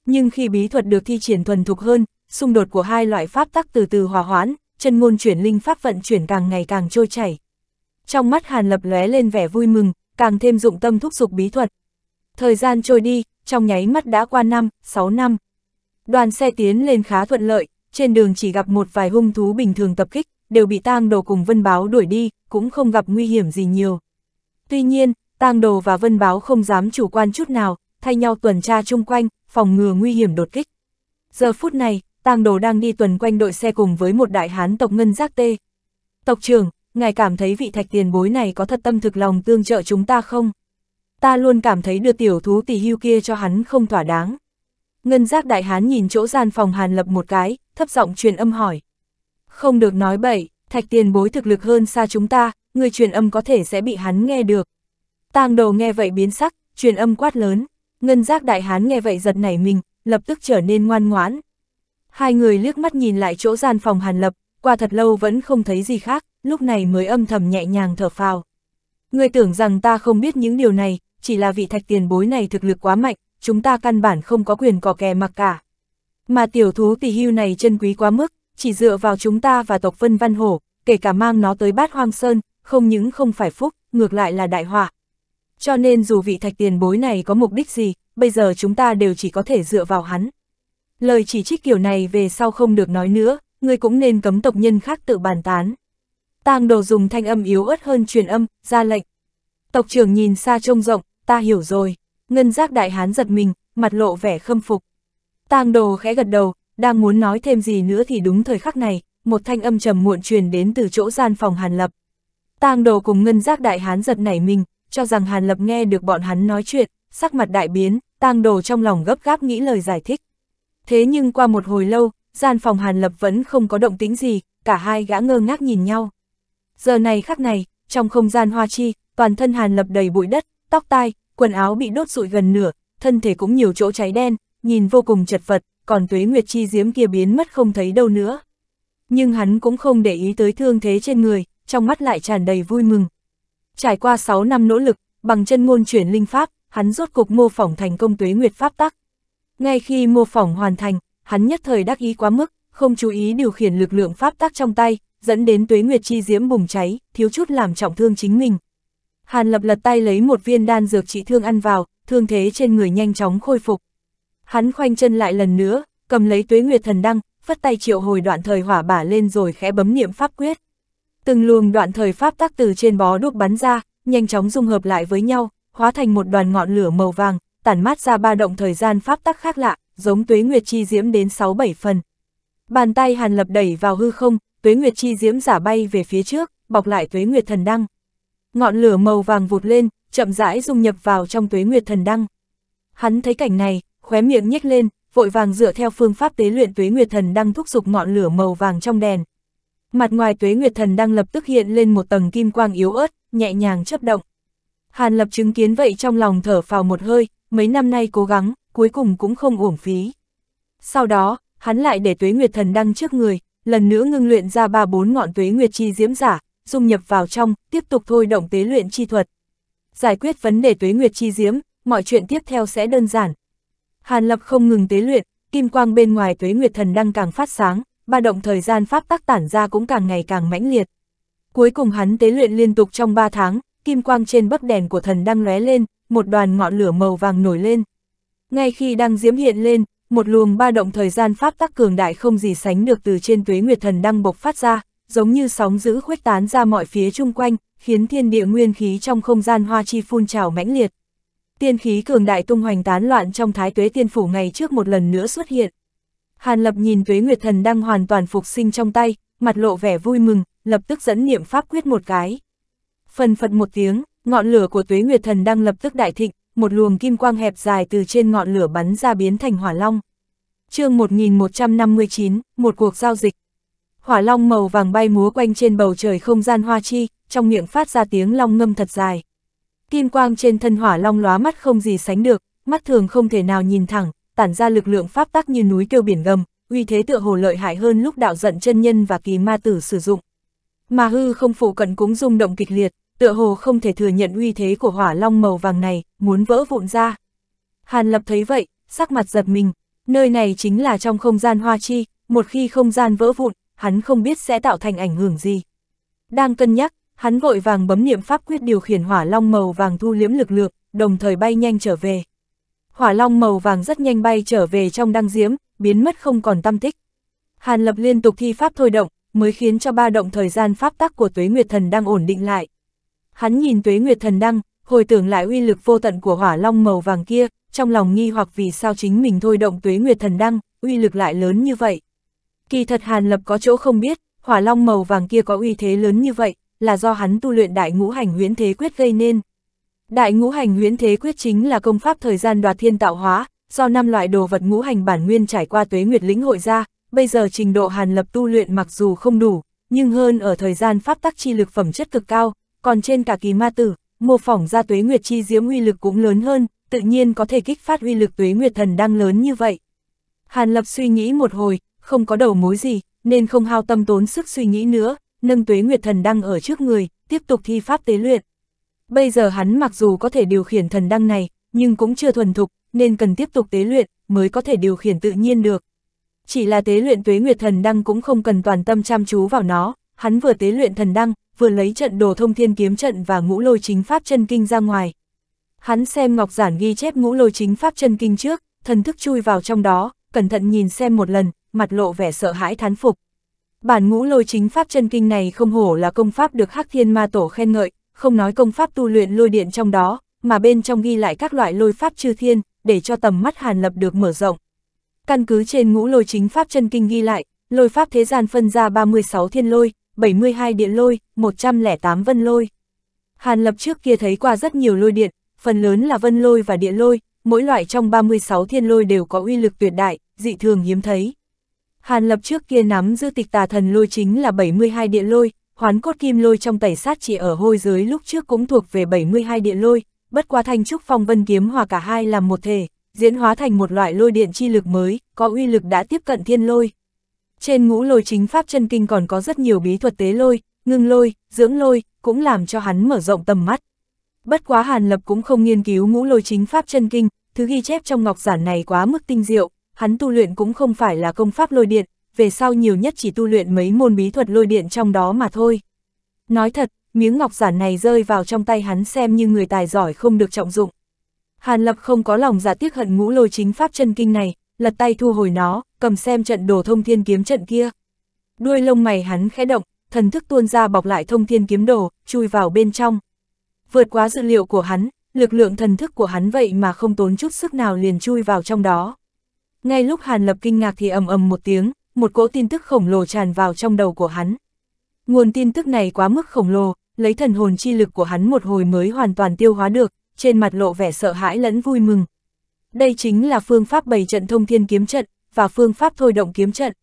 Nhưng khi bí thuật được thi triển thuần thục hơn, xung đột của hai loại pháp tắc từ từ hòa hoãn, chân ngôn chuyển linh pháp vận chuyển càng ngày càng trôi chảy. Trong mắt Hàn Lập lóe lên vẻ vui mừng, càng thêm dụng tâm thúc dục bí thuật. Thời gian trôi đi, trong nháy mắt đã qua năm, 6 năm. Đoàn xe tiến lên khá thuận lợi, trên đường chỉ gặp một vài hung thú bình thường tập kích, đều bị tang đồ cùng vân báo đuổi đi, cũng không gặp nguy hiểm gì nhiều. Tuy nhiên, tang đồ và vân báo không dám chủ quan chút nào, thay nhau tuần tra chung quanh, phòng ngừa nguy hiểm đột kích. Giờ phút này, tang đồ đang đi tuần quanh đội xe cùng với một đại hán tộc ngân giác tê. Tộc trưởng, ngài cảm thấy vị thạch tiền bối này có thật tâm thực lòng tương trợ chúng ta không? ta luôn cảm thấy đưa tiểu thú tỷ hưu kia cho hắn không thỏa đáng. Ngân giác đại hán nhìn chỗ gian phòng hàn lập một cái, thấp giọng truyền âm hỏi. Không được nói bậy, thạch tiền bối thực lực hơn xa chúng ta, người truyền âm có thể sẽ bị hắn nghe được. Tang đầu nghe vậy biến sắc, truyền âm quát lớn, ngân giác đại hán nghe vậy giật nảy mình, lập tức trở nên ngoan ngoãn. Hai người liếc mắt nhìn lại chỗ gian phòng hàn lập, qua thật lâu vẫn không thấy gì khác, lúc này mới âm thầm nhẹ nhàng thở phào. Người tưởng rằng ta không biết những điều này, chỉ là vị thạch tiền bối này thực lực quá mạnh, chúng ta căn bản không có quyền cò kè mặc cả. Mà tiểu thú tỷ hưu này chân quý quá mức, chỉ dựa vào chúng ta và tộc Vân Văn Hổ, kể cả mang nó tới bát hoang sơn, không những không phải phúc, ngược lại là đại họa. Cho nên dù vị thạch tiền bối này có mục đích gì, bây giờ chúng ta đều chỉ có thể dựa vào hắn. Lời chỉ trích kiểu này về sau không được nói nữa, ngươi cũng nên cấm tộc nhân khác tự bàn tán. Tang đồ dùng thanh âm yếu ớt hơn truyền âm, ra lệnh. Tộc trưởng nhìn xa trông rộng, ta hiểu rồi. Ngân giác đại hán giật mình, mặt lộ vẻ khâm phục. Tang đồ khẽ gật đầu, đang muốn nói thêm gì nữa thì đúng thời khắc này, một thanh âm trầm muộn truyền đến từ chỗ gian phòng Hàn Lập. Tang đồ cùng ngân giác đại hán giật nảy mình, cho rằng Hàn Lập nghe được bọn hắn nói chuyện, sắc mặt đại biến, tang đồ trong lòng gấp gáp nghĩ lời giải thích. Thế nhưng qua một hồi lâu, gian phòng Hàn Lập vẫn không có động tĩnh gì, cả hai gã ngơ ngác nhìn nhau. Giờ này khắc này, trong không gian hoa chi, toàn thân Hàn Lập đầy bụi đất, tóc tai, quần áo bị đốt rụi gần nửa, thân thể cũng nhiều chỗ cháy đen, nhìn vô cùng chật vật, còn tuế nguyệt chi diếm kia biến mất không thấy đâu nữa. Nhưng hắn cũng không để ý tới thương thế trên người, trong mắt lại tràn đầy vui mừng. Trải qua 6 năm nỗ lực, bằng chân ngôn chuyển linh pháp, hắn rốt cục mô phỏng thành công tuế nguyệt pháp tắc. Ngay khi mô phỏng hoàn thành, hắn nhất thời đắc ý quá mức, không chú ý điều khiển lực lượng pháp tắc trong tay, dẫn đến tuế nguyệt chi diễm bùng cháy, thiếu chút làm trọng thương chính mình. Hàn Lập lật tay lấy một viên đan dược trị thương ăn vào, thương thế trên người nhanh chóng khôi phục. Hắn khoanh chân lại lần nữa, cầm lấy tuế nguyệt thần đăng, phất tay triệu hồi đoạn thời hỏa bả lên rồi khẽ bấm niệm pháp quyết. Từng luồng đoạn thời pháp tác từ trên bó đuốc bắn ra, nhanh chóng dung hợp lại với nhau, hóa thành một đoàn ngọn lửa màu vàng, tản mát ra ba động thời gian pháp tắc khác lạ, giống tuế nguyệt chi diễm đến 6-7 phần. Bàn tay Hàn Lập đẩy vào hư không, tuế nguyệt chi diễm giả bay về phía trước, bọc lại tuế nguyệt thần đăng ngọn lửa màu vàng vụt lên, chậm rãi dung nhập vào trong tuế nguyệt thần đăng. Hắn thấy cảnh này, khóe miệng nhếch lên, vội vàng dựa theo phương pháp tế luyện tuế nguyệt thần đăng thúc giục ngọn lửa màu vàng trong đèn. Mặt ngoài tuế nguyệt thần đăng lập tức hiện lên một tầng kim quang yếu ớt, nhẹ nhàng chấp động. Hàn lập chứng kiến vậy trong lòng thở phào một hơi, mấy năm nay cố gắng, cuối cùng cũng không uổng phí. Sau đó, hắn lại để tuế nguyệt thần đăng trước người, lần nữa ngưng luyện ra ba bốn ngọn tuế nguyệt chi diễm giả, dung nhập vào trong, tiếp tục thôi động tế luyện chi thuật. Giải quyết vấn đề tuế nguyệt chi diếm mọi chuyện tiếp theo sẽ đơn giản. Hàn Lập không ngừng tế luyện, kim quang bên ngoài tuế nguyệt thần đang càng phát sáng, ba động thời gian pháp tắc tản ra cũng càng ngày càng mãnh liệt. Cuối cùng hắn tế luyện liên tục trong 3 tháng, kim quang trên bấc đèn của thần đang lóe lên, một đoàn ngọn lửa màu vàng nổi lên. Ngay khi đang diễm hiện lên, một luồng ba động thời gian pháp tắc cường đại không gì sánh được từ trên tuế nguyệt thần đang bộc phát ra, giống như sóng giữ khuếch tán ra mọi phía chung quanh, khiến thiên địa nguyên khí trong không gian hoa chi phun trào mãnh liệt. Tiên khí cường đại tung hoành tán loạn trong thái tuế tiên phủ ngày trước một lần nữa xuất hiện. Hàn Lập nhìn tuế nguyệt thần đang hoàn toàn phục sinh trong tay, mặt lộ vẻ vui mừng, lập tức dẫn niệm pháp quyết một cái. Phần phật một tiếng, ngọn lửa của tuế nguyệt thần đang lập tức đại thịnh, một luồng kim quang hẹp dài từ trên ngọn lửa bắn ra biến thành hỏa long. chương 1159, một cuộc giao dịch hỏa long màu vàng bay múa quanh trên bầu trời không gian hoa chi, trong miệng phát ra tiếng long ngâm thật dài. Kim quang trên thân hỏa long lóa mắt không gì sánh được, mắt thường không thể nào nhìn thẳng, tản ra lực lượng pháp tắc như núi kêu biển gầm, uy thế tựa hồ lợi hại hơn lúc đạo giận chân nhân và kỳ ma tử sử dụng. Mà hư không phụ cận cũng rung động kịch liệt, tựa hồ không thể thừa nhận uy thế của hỏa long màu vàng này, muốn vỡ vụn ra. Hàn Lập thấy vậy, sắc mặt giật mình, nơi này chính là trong không gian hoa chi, một khi không gian vỡ vụn, hắn không biết sẽ tạo thành ảnh hưởng gì. Đang cân nhắc, hắn vội vàng bấm niệm pháp quyết điều khiển hỏa long màu vàng thu liếm lực lượng, đồng thời bay nhanh trở về. Hỏa long màu vàng rất nhanh bay trở về trong đăng diếm biến mất không còn tâm tích. Hàn Lập liên tục thi pháp thôi động, mới khiến cho ba động thời gian pháp tắc của Tuế Nguyệt Thần đang ổn định lại. Hắn nhìn Tuế Nguyệt Thần đăng, hồi tưởng lại uy lực vô tận của hỏa long màu vàng kia, trong lòng nghi hoặc vì sao chính mình thôi động Tuế Nguyệt Thần đăng, uy lực lại lớn như vậy. Kỳ thật Hàn Lập có chỗ không biết, hỏa long màu vàng kia có uy thế lớn như vậy, là do hắn tu luyện đại ngũ hành huyễn thế quyết gây nên. Đại ngũ hành huyễn thế quyết chính là công pháp thời gian đoạt thiên tạo hóa, do năm loại đồ vật ngũ hành bản nguyên trải qua tuế nguyệt lĩnh hội ra, bây giờ trình độ Hàn Lập tu luyện mặc dù không đủ, nhưng hơn ở thời gian pháp tắc chi lực phẩm chất cực cao, còn trên cả kỳ ma tử, mô phỏng ra tuế nguyệt chi diễm uy lực cũng lớn hơn, tự nhiên có thể kích phát uy lực tuế nguyệt thần đang lớn như vậy. Hàn Lập suy nghĩ một hồi, không có đầu mối gì, nên không hao tâm tốn sức suy nghĩ nữa, nâng tuế nguyệt thần đăng ở trước người, tiếp tục thi pháp tế luyện. Bây giờ hắn mặc dù có thể điều khiển thần đăng này, nhưng cũng chưa thuần thục, nên cần tiếp tục tế luyện, mới có thể điều khiển tự nhiên được. Chỉ là tế luyện tuế nguyệt thần đăng cũng không cần toàn tâm chăm chú vào nó, hắn vừa tế luyện thần đăng, vừa lấy trận đồ thông thiên kiếm trận và ngũ lôi chính pháp chân kinh ra ngoài. Hắn xem ngọc giản ghi chép ngũ lôi chính pháp chân kinh trước, thần thức chui vào trong đó, cẩn thận nhìn xem một lần, mặt lộ vẻ sợ hãi thán phục. Bản ngũ lôi chính pháp chân kinh này không hổ là công pháp được Hắc Thiên Ma Tổ khen ngợi, không nói công pháp tu luyện lôi điện trong đó, mà bên trong ghi lại các loại lôi pháp chư thiên, để cho tầm mắt Hàn Lập được mở rộng. Căn cứ trên ngũ lôi chính pháp chân kinh ghi lại, lôi pháp thế gian phân ra 36 thiên lôi, 72 điện lôi, 108 vân lôi. Hàn Lập trước kia thấy qua rất nhiều lôi điện, phần lớn là vân lôi và điện lôi, mỗi loại trong 36 thiên lôi đều có uy lực tuyệt đại, dị thường hiếm thấy. Hàn Lập trước kia nắm giữ tịch tà thần lôi chính là 72 địa lôi, hoán cốt kim lôi trong tẩy sát chỉ ở hôi dưới lúc trước cũng thuộc về 72 địa lôi, bất qua thanh trúc phong vân kiếm hòa cả hai làm một thể, diễn hóa thành một loại lôi điện chi lực mới, có uy lực đã tiếp cận thiên lôi. Trên ngũ lôi chính pháp chân kinh còn có rất nhiều bí thuật tế lôi, ngưng lôi, dưỡng lôi, cũng làm cho hắn mở rộng tầm mắt. Bất quá Hàn Lập cũng không nghiên cứu ngũ lôi chính pháp chân kinh, thứ ghi chép trong ngọc giản này quá mức tinh diệu, hắn tu luyện cũng không phải là công pháp lôi điện, về sau nhiều nhất chỉ tu luyện mấy môn bí thuật lôi điện trong đó mà thôi. Nói thật, miếng ngọc giản này rơi vào trong tay hắn xem như người tài giỏi không được trọng dụng. Hàn Lập không có lòng giả dạ tiếc hận ngũ lôi chính pháp chân kinh này, lật tay thu hồi nó, cầm xem trận đồ thông thiên kiếm trận kia. Đuôi lông mày hắn khẽ động, thần thức tuôn ra bọc lại thông thiên kiếm đồ, chui vào bên trong. Vượt quá dự liệu của hắn, lực lượng thần thức của hắn vậy mà không tốn chút sức nào liền chui vào trong đó. Ngay lúc Hàn Lập kinh ngạc thì ầm ầm một tiếng, một cỗ tin tức khổng lồ tràn vào trong đầu của hắn. Nguồn tin tức này quá mức khổng lồ, lấy thần hồn chi lực của hắn một hồi mới hoàn toàn tiêu hóa được, trên mặt lộ vẻ sợ hãi lẫn vui mừng. Đây chính là phương pháp bày trận thông thiên kiếm trận, và phương pháp thôi động kiếm trận.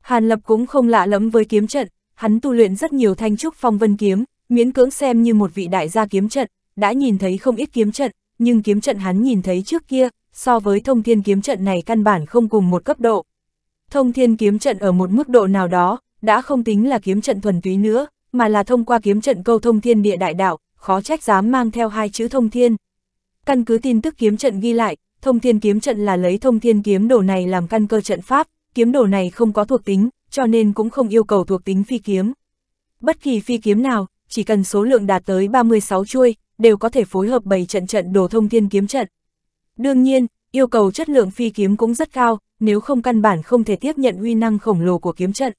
Hàn Lập cũng không lạ lẫm với kiếm trận, hắn tu luyện rất nhiều thanh trúc phong vân kiếm, miễn cưỡng xem như một vị đại gia kiếm trận, đã nhìn thấy không ít kiếm trận, nhưng kiếm trận hắn nhìn thấy trước kia, so với thông thiên kiếm trận này căn bản không cùng một cấp độ. Thông thiên kiếm trận ở một mức độ nào đó, đã không tính là kiếm trận thuần túy nữa, mà là thông qua kiếm trận câu thông thiên địa đại đạo, khó trách dám mang theo hai chữ thông thiên. Căn cứ tin tức kiếm trận ghi lại, thông thiên kiếm trận là lấy thông thiên kiếm đồ này làm căn cơ trận pháp, kiếm đồ này không có thuộc tính, cho nên cũng không yêu cầu thuộc tính phi kiếm. Bất kỳ phi kiếm nào, chỉ cần số lượng đạt tới 36 chuôi, đều có thể phối hợp bày trận trận đồ thông thiên kiếm trận. Đương nhiên, yêu cầu chất lượng phi kiếm cũng rất cao, nếu không căn bản không thể tiếp nhận uy năng khổng lồ của kiếm trận.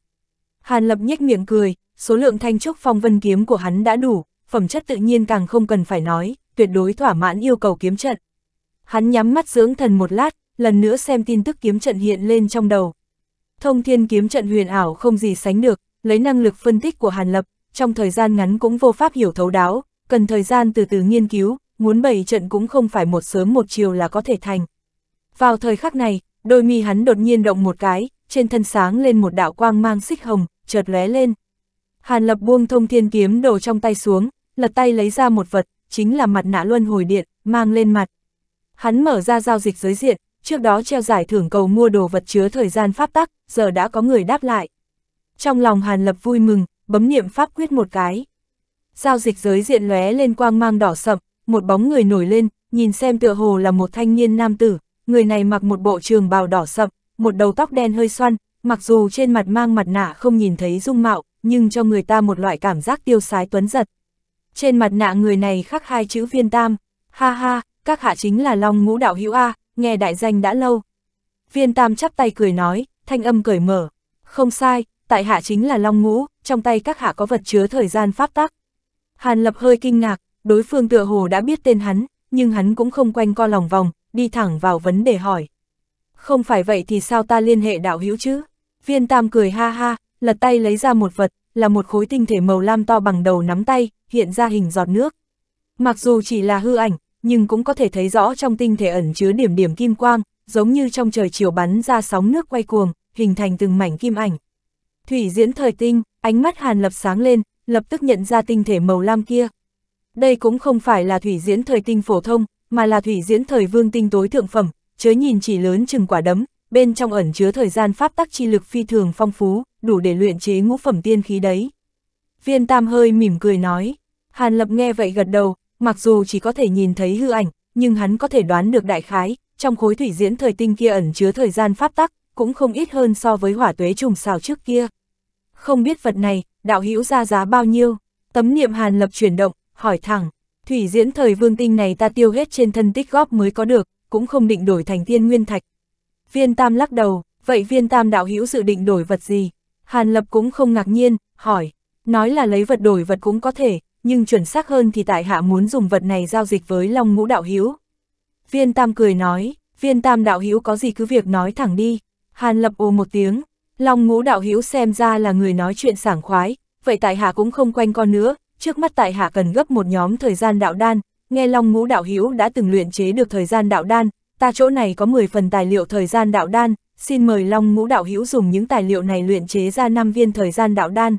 Hàn Lập nhếch miệng cười, số lượng thanh trúc phong vân kiếm của hắn đã đủ, phẩm chất tự nhiên càng không cần phải nói, tuyệt đối thỏa mãn yêu cầu kiếm trận. Hắn nhắm mắt dưỡng thần một lát, lần nữa xem tin tức kiếm trận hiện lên trong đầu. Thông thiên kiếm trận huyền ảo không gì sánh được, lấy năng lực phân tích của Hàn Lập, trong thời gian ngắn cũng vô pháp hiểu thấu đáo, cần thời gian từ từ nghiên cứu, muốn bày trận cũng không phải một sớm một chiều là có thể thành. Vào thời khắc này, đôi mi hắn đột nhiên động một cái, trên thân sáng lên một đạo quang mang xích hồng, chợt lóe lên. Hàn lập buông thông thiên kiếm đổ trong tay xuống, lật tay lấy ra một vật, chính là mặt nạ luân hồi điện, mang lên mặt. Hắn mở ra giao dịch giới diện, trước đó treo giải thưởng cầu mua đồ vật chứa thời gian pháp tắc, giờ đã có người đáp lại. Trong lòng Hàn Lập vui mừng, bấm niệm pháp quyết một cái. Giao dịch giới diện lóe lên quang mang đỏ sậm, một bóng người nổi lên, nhìn xem tựa hồ là một thanh niên nam tử, người này mặc một bộ trường bào đỏ sậm, một đầu tóc đen hơi xoăn, mặc dù trên mặt mang mặt nạ không nhìn thấy dung mạo, nhưng cho người ta một loại cảm giác tiêu sái tuấn giật. Trên mặt nạ người này khắc hai chữ viên tam, ha ha, các hạ chính là Long Ngũ Đạo Hữu A, nghe đại danh đã lâu. Viên tam chắp tay cười nói, thanh âm cởi mở, không sai, tại hạ chính là Long Ngũ, trong tay các hạ có vật chứa thời gian pháp tắc. Hàn Lập hơi kinh ngạc, đối phương tựa hồ đã biết tên hắn, nhưng hắn cũng không quanh co lòng vòng, đi thẳng vào vấn đề hỏi. Không phải vậy thì sao ta liên hệ đạo hữu chứ? Viên Tam cười ha ha, lật tay lấy ra một vật, là một khối tinh thể màu lam to bằng đầu nắm tay, hiện ra hình giọt nước. Mặc dù chỉ là hư ảnh, nhưng cũng có thể thấy rõ trong tinh thể ẩn chứa điểm điểm kim quang, giống như trong trời chiều bắn ra sóng nước quay cuồng, hình thành từng mảnh kim ảnh. Thủy diễn thời tinh, ánh mắt Hàn Lập sáng lên, lập tức nhận ra tinh thể màu lam kia, đây cũng không phải là thủy diễn thời tinh phổ thông, mà là thủy diễn thời vương tinh tối thượng phẩm, chớ nhìn chỉ lớn chừng quả đấm, bên trong ẩn chứa thời gian pháp tắc chi lực phi thường phong phú, đủ để luyện chế ngũ phẩm tiên khí đấy. Viên Tam hơi mỉm cười nói, Hàn Lập nghe vậy gật đầu, mặc dù chỉ có thể nhìn thấy hư ảnh, nhưng hắn có thể đoán được đại khái, trong khối thủy diễn thời tinh kia ẩn chứa thời gian pháp tắc, cũng không ít hơn so với hỏa tuế trùng xào trước kia. Không biết vật này, đạo hữu ra giá bao nhiêu, tấm niệm Hàn Lập chuyển động, hỏi thẳng, thủy diễn thời vương tinh này ta tiêu hết trên thân tích góp mới có được, cũng không định đổi thành tiên nguyên thạch. Viên tam lắc đầu, vậy viên tam đạo hữu dự định đổi vật gì? Hàn Lập cũng không ngạc nhiên, hỏi, nói là lấy vật đổi vật cũng có thể, nhưng chuẩn xác hơn thì tại hạ muốn dùng vật này giao dịch với Long Ngũ đạo hữu. Viên Tam cười nói, Viên Tam đạo hữu có gì cứ việc nói thẳng đi. Hàn Lập ồ một tiếng, Long Ngũ đạo hữu xem ra là người nói chuyện sảng khoái, vậy tại hạ cũng không quanh con nữa, trước mắt tại hạ cần gấp một nhóm thời gian đạo đan, nghe Long Ngũ đạo hữu đã từng luyện chế được thời gian đạo đan, ta chỗ này có 10 phần tài liệu thời gian đạo đan, xin mời Long Ngũ đạo hữu dùng những tài liệu này luyện chế ra 5 viên thời gian đạo đan.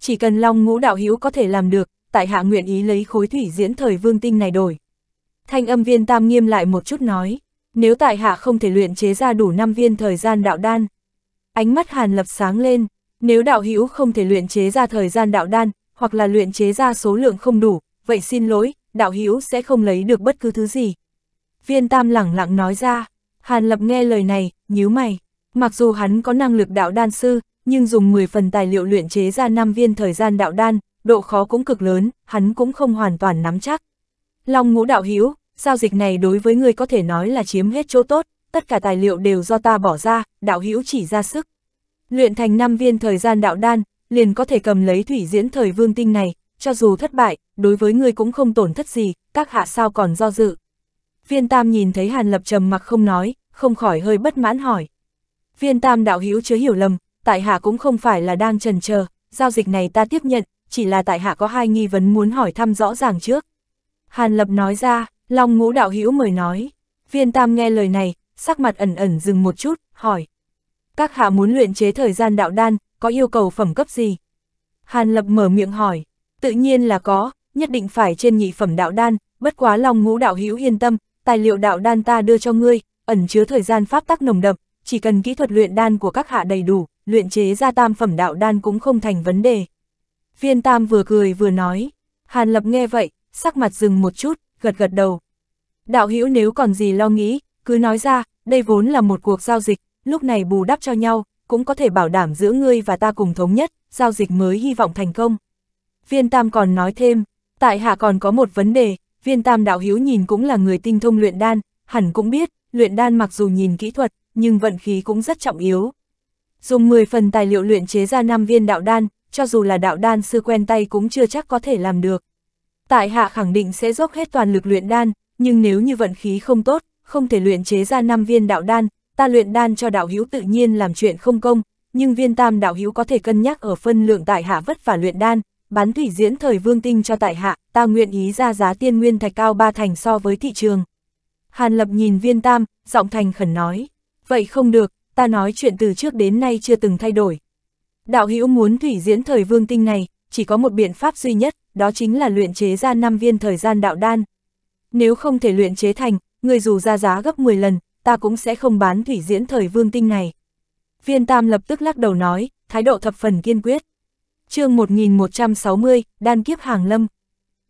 Chỉ cần Long Ngũ đạo hữu có thể làm được, tại hạ nguyện ý lấy khối thủy diễn thời vương tinh này đổi. Thanh âm viên Tam Nghiêm lại một chút nói, nếu tại hạ không thể luyện chế ra đủ 5 viên thời gian đạo đan. Ánh mắt Hàn Lập sáng lên, nếu đạo hữu không thể luyện chế ra thời gian đạo đan, hoặc là luyện chế ra số lượng không đủ, vậy xin lỗi, đạo hữu sẽ không lấy được bất cứ thứ gì. Viên Tam lẳng lặng nói ra, Hàn Lập nghe lời này, nhíu mày. Mặc dù hắn có năng lực đạo đan sư, nhưng dùng 10 phần tài liệu luyện chế ra 5 viên thời gian đạo đan, độ khó cũng cực lớn, hắn cũng không hoàn toàn nắm chắc. Long ngũ đạo hữu giao dịch này đối với người có thể nói là chiếm hết chỗ tốt, tất cả tài liệu đều do ta bỏ ra, đạo hữu chỉ ra sức. Luyện thành 5 viên thời gian đạo đan, liền có thể cầm lấy thủy diễn thời vương tinh này, cho dù thất bại, đối với ngươi cũng không tổn thất gì, các hạ sao còn do dự. Viên Tam nhìn thấy Hàn Lập trầm mặc không nói, không khỏi hơi bất mãn hỏi. Viên Tam đạo hữu chớ hiểu lầm, tại hạ cũng không phải là đang trần chờ, giao dịch này ta tiếp nhận, chỉ là tại hạ có hai nghi vấn muốn hỏi thăm rõ ràng trước. Hàn Lập nói ra, Long Ngũ đạo hữu mời nói. Viên Tam nghe lời này, sắc mặt ẩn ẩn dừng một chút, hỏi: "Các hạ muốn luyện chế thời gian đạo đan, có yêu cầu phẩm cấp gì? Hàn Lập mở miệng hỏi, tự nhiên là có, nhất định phải trên nhị phẩm đạo đan, bất quá lòng ngũ đạo hữu yên tâm, tài liệu đạo đan ta đưa cho ngươi, ẩn chứa thời gian pháp tắc nồng đậm, chỉ cần kỹ thuật luyện đan của các hạ đầy đủ, luyện chế ra tam phẩm đạo đan cũng không thành vấn đề. Viên Tam vừa cười vừa nói, Hàn Lập nghe vậy, sắc mặt dừng một chút, gật gật đầu. Đạo hữu nếu còn gì lo nghĩ, cứ nói ra, đây vốn là một cuộc giao dịch, lúc này bù đắp cho nhau, cũng có thể bảo đảm giữa ngươi và ta cùng thống nhất, giao dịch mới hy vọng thành công. Viên Tam còn nói thêm, tại hạ còn có một vấn đề, viên Tam đạo hiếu nhìn cũng là người tinh thông luyện đan, hẳn cũng biết, luyện đan mặc dù nhìn kỹ thuật, nhưng vận khí cũng rất trọng yếu. Dùng 10 phần tài liệu luyện chế ra 5 viên đạo đan, cho dù là đạo đan sư quen tay cũng chưa chắc có thể làm được. Tại hạ khẳng định sẽ dốc hết toàn lực luyện đan, nhưng nếu như vận khí không tốt, không thể luyện chế ra 5 viên đạo đan, ta luyện đan cho đạo hữu tự nhiên làm chuyện không công, nhưng viên tam đạo hữu có thể cân nhắc ở phân lượng tại hạ vất vả luyện đan, bán thủy diễn thời vương tinh cho tại hạ, ta nguyện ý ra giá tiên nguyên thạch cao ba thành so với thị trường. Hàn Lập nhìn viên tam, giọng thành khẩn nói, vậy không được, ta nói chuyện từ trước đến nay chưa từng thay đổi. Đạo hữu muốn thủy diễn thời vương tinh này, chỉ có một biện pháp duy nhất, đó chính là luyện chế ra 5 viên thời gian đạo đan. Nếu không thể luyện chế thành, người dù ra giá gấp 10 lần, ta cũng sẽ không bán thủy diễn thời vương tinh này. Viên Tam lập tức lắc đầu nói, thái độ thập phần kiên quyết. chương 1160, đan kiếp hàng lâm.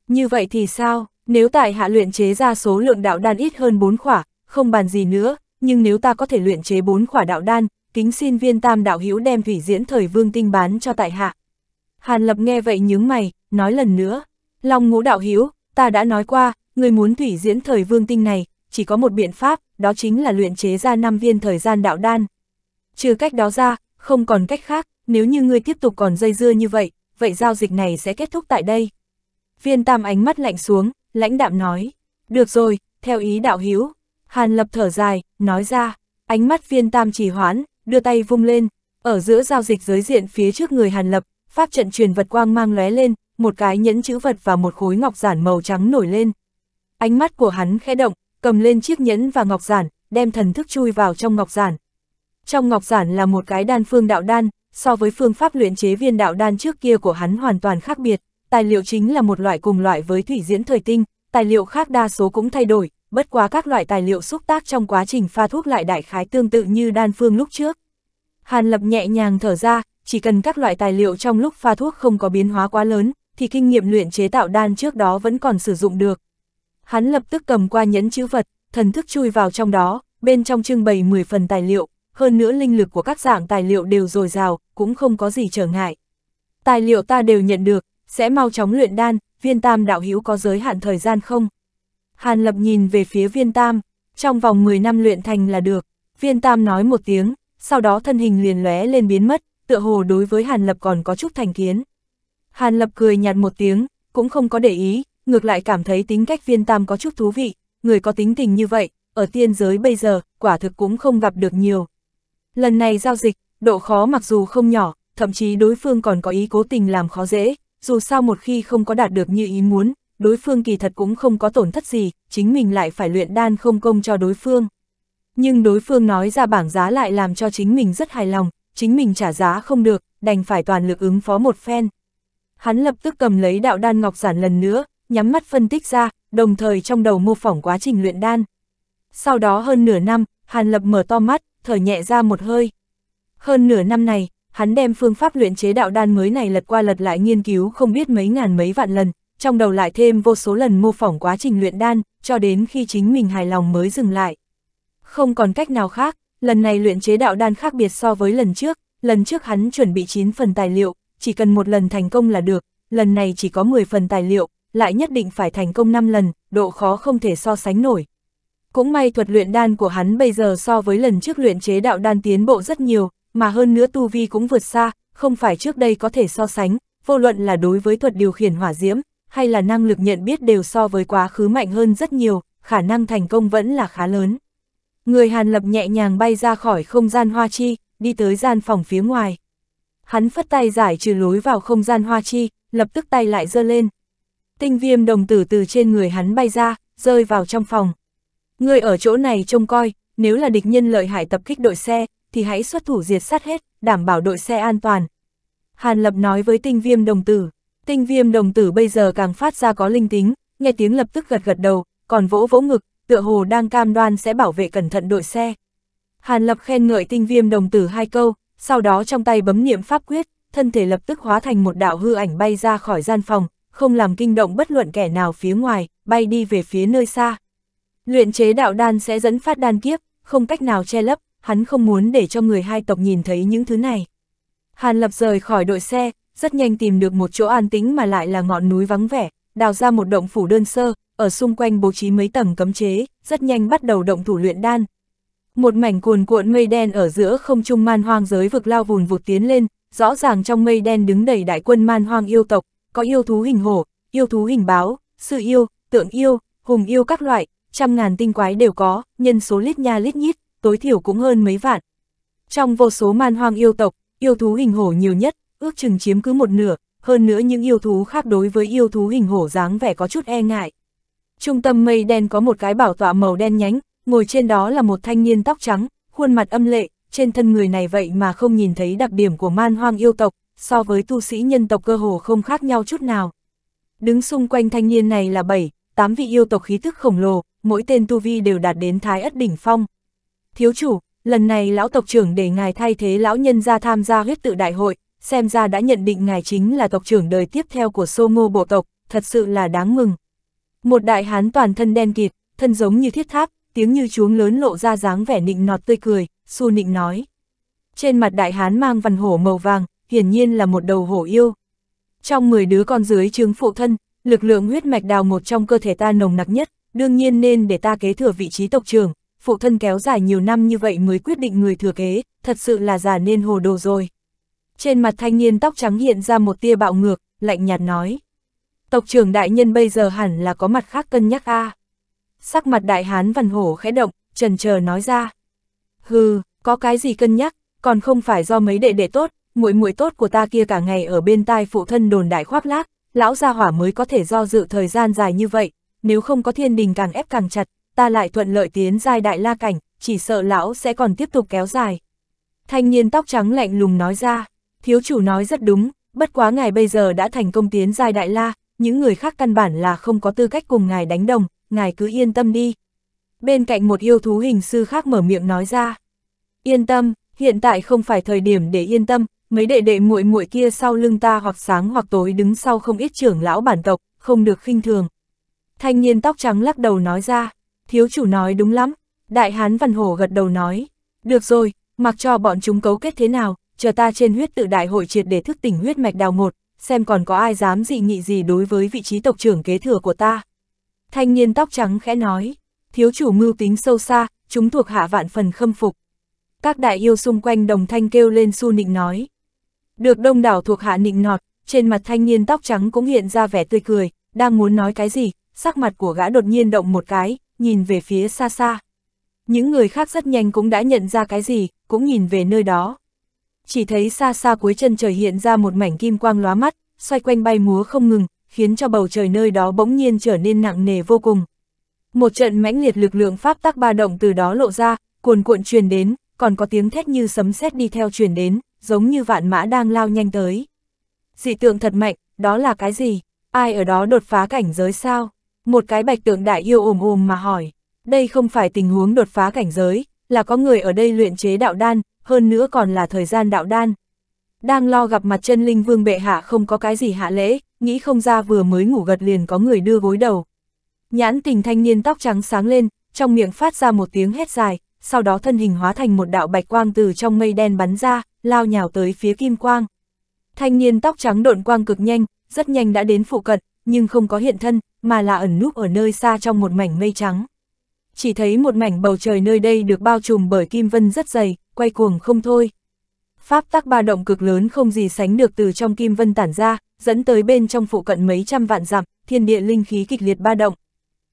Như vậy thì sao, nếu tại hạ luyện chế ra số lượng đạo đan ít hơn 4 khỏa, không bàn gì nữa, nhưng nếu ta có thể luyện chế 4 khỏa đạo đan, kính xin viên tam đạo hữu đem thủy diễn thời vương tinh bán cho tại hạ. Hàn Lập nghe vậy nhướng mày, nói lần nữa, Long ngũ đạo hữu ta đã nói qua, người muốn thủy diễn thời vương tinh này, chỉ có một biện pháp, đó chính là luyện chế ra 5 viên thời gian đạo đan. Trừ cách đó ra, không còn cách khác, nếu như ngươi tiếp tục còn dây dưa như vậy, vậy giao dịch này sẽ kết thúc tại đây. Viên tam ánh mắt lạnh xuống, lãnh đạm nói, được rồi, theo ý đạo hiếu. Hàn lập thở dài, nói ra, ánh mắt viên tam chỉ hoãn, đưa tay vung lên, ở giữa giao dịch giới diện phía trước người Hàn lập, pháp trận truyền vật quang mang lóe lên, một cái nhẫn chữ vật và một khối ngọc giản màu trắng nổi lên. Ánh mắt của hắn khẽ động, cầm lên chiếc nhẫn và ngọc giản, đem thần thức chui vào trong ngọc giản. Trong ngọc giản là một cái đan phương đạo đan, so với phương pháp luyện chế viên đạo đan trước kia của hắn hoàn toàn khác biệt, tài liệu chính là một loại cùng loại với thủy diễn thời tinh, tài liệu khác đa số cũng thay đổi, bất quá các loại tài liệu xúc tác trong quá trình pha thuốc lại đại khái tương tự như đan phương lúc trước. Hàn Lập nhẹ nhàng thở ra, chỉ cần các loại tài liệu trong lúc pha thuốc không có biến hóa quá lớn, thì kinh nghiệm luyện chế tạo đan trước đó vẫn còn sử dụng được, Hắn lập tức cầm qua nhẫn chữ vật, thần thức chui vào trong đó, bên trong trưng bày 10 phần tài liệu, hơn nữa linh lực của các dạng tài liệu đều dồi dào, cũng không có gì trở ngại. Tài liệu ta đều nhận được, sẽ mau chóng luyện đan, viên tam đạo hữu có giới hạn thời gian không? Hàn lập nhìn về phía viên tam, trong vòng 10 năm luyện thành là được, viên tam nói một tiếng, sau đó thân hình liền lóe lên biến mất, tựa hồ đối với hàn lập còn có chút thành kiến. Hàn lập cười nhạt một tiếng, cũng không có để ý, ngược lại cảm thấy tính cách viên tam có chút thú vị, người có tính tình như vậy, ở tiên giới bây giờ, quả thực cũng không gặp được nhiều. Lần này giao dịch, độ khó mặc dù không nhỏ, thậm chí đối phương còn có ý cố tình làm khó dễ, dù sao một khi không có đạt được như ý muốn, đối phương kỳ thật cũng không có tổn thất gì, chính mình lại phải luyện đan không công cho đối phương. Nhưng đối phương nói ra bảng giá lại làm cho chính mình rất hài lòng, chính mình trả giá không được, đành phải toàn lực ứng phó một phen. Hắn lập tức cầm lấy đạo đan ngọc giản lần nữa, nhắm mắt phân tích ra, đồng thời trong đầu mô phỏng quá trình luyện đan. Sau đó hơn nửa năm, Hàn Lập mở to mắt, thở nhẹ ra một hơi. Hơn nửa năm này, hắn đem phương pháp luyện chế đạo đan mới này lật qua lật lại nghiên cứu không biết mấy ngàn mấy vạn lần, trong đầu lại thêm vô số lần mô phỏng quá trình luyện đan, cho đến khi chính mình hài lòng mới dừng lại. Không còn cách nào khác, lần này luyện chế đạo đan khác biệt so với lần trước, lần trước hắn chuẩn bị 9 phần tài liệu, chỉ cần một lần thành công là được, lần này chỉ có 10 phần tài liệu, lại nhất định phải thành công 5 lần, độ khó không thể so sánh nổi. Cũng may thuật luyện đan của hắn bây giờ so với lần trước luyện chế đạo đan tiến bộ rất nhiều, mà hơn nữa tu vi cũng vượt xa, không phải trước đây có thể so sánh, vô luận là đối với thuật điều khiển hỏa diễm, hay là năng lực nhận biết đều so với quá khứ mạnh hơn rất nhiều, khả năng thành công vẫn là khá lớn. Người Hàn Lập nhẹ nhàng bay ra khỏi không gian hoa chi, đi tới gian phòng phía ngoài. Hắn phất tay giải trừ lối vào không gian hoa chi, lập tức tay lại giơ lên, Tinh viêm đồng tử từ trên người hắn bay ra, rơi vào trong phòng. Người ở chỗ này trông coi, nếu là địch nhân lợi hại tập kích đội xe, thì hãy xuất thủ diệt sát hết, đảm bảo đội xe an toàn. Hàn Lập nói với tinh viêm đồng tử, tinh viêm đồng tử bây giờ càng phát ra có linh tính, nghe tiếng lập tức gật gật đầu, còn vỗ vỗ ngực, tựa hồ đang cam đoan sẽ bảo vệ cẩn thận đội xe. Hàn Lập khen ngợi tinh viêm đồng tử hai câu, sau đó trong tay bấm niệm pháp quyết, thân thể lập tức hóa thành một đạo hư ảnh bay ra khỏi gian phòng, không làm kinh động bất luận kẻ nào phía ngoài, bay đi về phía nơi xa. Luyện chế đạo đan sẽ dẫn phát đan kiếp, không cách nào che lấp, hắn không muốn để cho người hai tộc nhìn thấy những thứ này. Hàn Lập rời khỏi đội xe, rất nhanh tìm được một chỗ an tĩnh mà lại là ngọn núi vắng vẻ, đào ra một động phủ đơn sơ, ở xung quanh bố trí mấy tầng cấm chế, rất nhanh bắt đầu động thủ luyện đan. Một mảnh cuồn cuộn mây đen ở giữa không trung man hoang giới vực lao vùn vụt tiến lên, rõ ràng trong mây đen đứng đầy đại quân man hoang yêu tộc, có yêu thú hình hổ, yêu thú hình báo, sự yêu, tượng yêu, hùng yêu các loại, trăm ngàn tinh quái đều có, nhân số lít nha lít nhít, tối thiểu cũng hơn mấy vạn. Trong vô số man hoang yêu tộc, yêu thú hình hổ nhiều nhất, ước chừng chiếm cứ một nửa, hơn nữa những yêu thú khác đối với yêu thú hình hổ dáng vẻ có chút e ngại. Trung tâm mây đen có một cái bảo tọa màu đen nhánh, ngồi trên đó là một thanh niên tóc trắng, khuôn mặt âm lệ, trên thân người này vậy mà không nhìn thấy đặc điểm của man hoang yêu tộc, so với tu sĩ nhân tộc cơ hồ không khác nhau chút nào. Đứng xung quanh thanh niên này là 7, 8 vị yêu tộc khí thức khổng lồ, mỗi tên tu vi đều đạt đến thái ất đỉnh phong. Thiếu chủ, lần này lão tộc trưởng để ngài thay thế lão nhân ra tham gia huyết tự đại hội, xem ra đã nhận định ngài chính là tộc trưởng đời tiếp theo của Sô Ngô bộ tộc, thật sự là đáng mừng. Một đại hán toàn thân đen kịt, thân giống như thiết tháp, tiếng như chuống lớn lộ ra dáng vẻ nịnh nọt tươi cười, Su nịnh nói. Trên mặt đại hán mang văn hổ màu vàng, hiển nhiên là một đầu hổ yêu. Trong 10 đứa con dưới trứng phụ thân, lực lượng huyết mạch đào một trong cơ thể ta nồng nặc nhất, đương nhiên nên để ta kế thừa vị trí tộc trưởng, phụ thân kéo dài nhiều năm như vậy mới quyết định người thừa kế, thật sự là già nên hồ đồ rồi. Trên mặt thanh niên tóc trắng hiện ra một tia bạo ngược, lạnh nhạt nói. Tộc trưởng đại nhân bây giờ hẳn là có mặt khác cân nhắc a. À. Sắc mặt đại hán văn hổ khẽ động, trần chờ nói ra. Hừ, có cái gì cân nhắc, còn không phải do mấy đệ đệ tốt, muội muội tốt của ta kia cả ngày ở bên tai phụ thân đồn đại khoác lác, lão gia hỏa mới có thể do dự thời gian dài như vậy, nếu không có thiên đình càng ép càng chặt, ta lại thuận lợi tiến giai đại la cảnh, chỉ sợ lão sẽ còn tiếp tục kéo dài. Thanh niên tóc trắng lạnh lùng nói ra, thiếu chủ nói rất đúng, bất quá ngài bây giờ đã thành công tiến giai đại la, những người khác căn bản là không có tư cách cùng ngài đánh đồng, ngài cứ yên tâm đi. Bên cạnh một yêu thú hình sư khác mở miệng nói ra, yên tâm, hiện tại không phải thời điểm để yên tâm, mấy đệ đệ muội muội kia sau lưng ta hoặc sáng hoặc tối đứng sau không ít trưởng lão bản tộc, không được khinh thường. Thanh niên tóc trắng lắc đầu nói ra, thiếu chủ nói đúng lắm, đại hán văn hổ gật đầu nói, được rồi, mặc cho bọn chúng cấu kết thế nào, chờ ta trên huyết tự đại hội triệt để thức tỉnh huyết mạch đào một, xem còn có ai dám dị nghị gì đối với vị trí tộc trưởng kế thừa của ta. Thanh niên tóc trắng khẽ nói, thiếu chủ mưu tính sâu xa, chúng thuộc hạ vạn phần khâm phục. Các đại yêu xung quanh đồng thanh kêu lên su nịnh nói, được đông đảo thuộc hạ nịnh nọt, trên mặt thanh niên tóc trắng cũng hiện ra vẻ tươi cười, đang muốn nói cái gì, sắc mặt của gã đột nhiên động một cái, nhìn về phía xa xa. Những người khác rất nhanh cũng đã nhận ra cái gì, cũng nhìn về nơi đó. Chỉ thấy xa xa cuối chân trời hiện ra một mảnh kim quang lóa mắt, xoay quanh bay múa không ngừng, khiến cho bầu trời nơi đó bỗng nhiên trở nên nặng nề vô cùng. Một trận mãnh liệt lực lượng pháp tắc ba động từ đó lộ ra, cuồn cuộn truyền đến, còn có tiếng thét như sấm sét đi theo truyền đến, giống như vạn mã đang lao nhanh tới. Dị tượng thật mạnh, đó là cái gì? Ai ở đó đột phá cảnh giới sao? Một cái bạch tượng đại yêu ồm ồm mà hỏi. Đây không phải tình huống đột phá cảnh giới, là có người ở đây luyện chế đạo đan, hơn nữa còn là thời gian đạo đan. Đang lo gặp mặt chân linh vương bệ hạ không có cái gì hạ lễ, nghĩ không ra vừa mới ngủ gật liền có người đưa gối đầu. Nhãn tình thanh niên tóc trắng sáng lên, trong miệng phát ra một tiếng hét dài, sau đó thân hình hóa thành một đạo bạch quang từ trong mây đen bắn ra, lao nhào tới phía kim quang. Thanh niên tóc trắng độn quang cực nhanh, rất nhanh đã đến phụ cận, nhưng không có hiện thân, mà là ẩn núp ở nơi xa trong một mảnh mây trắng. Chỉ thấy một mảnh bầu trời nơi đây được bao trùm bởi kim vân rất dày, quay cuồng không thôi. Pháp tắc ba động cực lớn không gì sánh được từ trong kim vân tản ra, dẫn tới bên trong phụ cận mấy trăm vạn dặm, thiên địa linh khí kịch liệt ba động.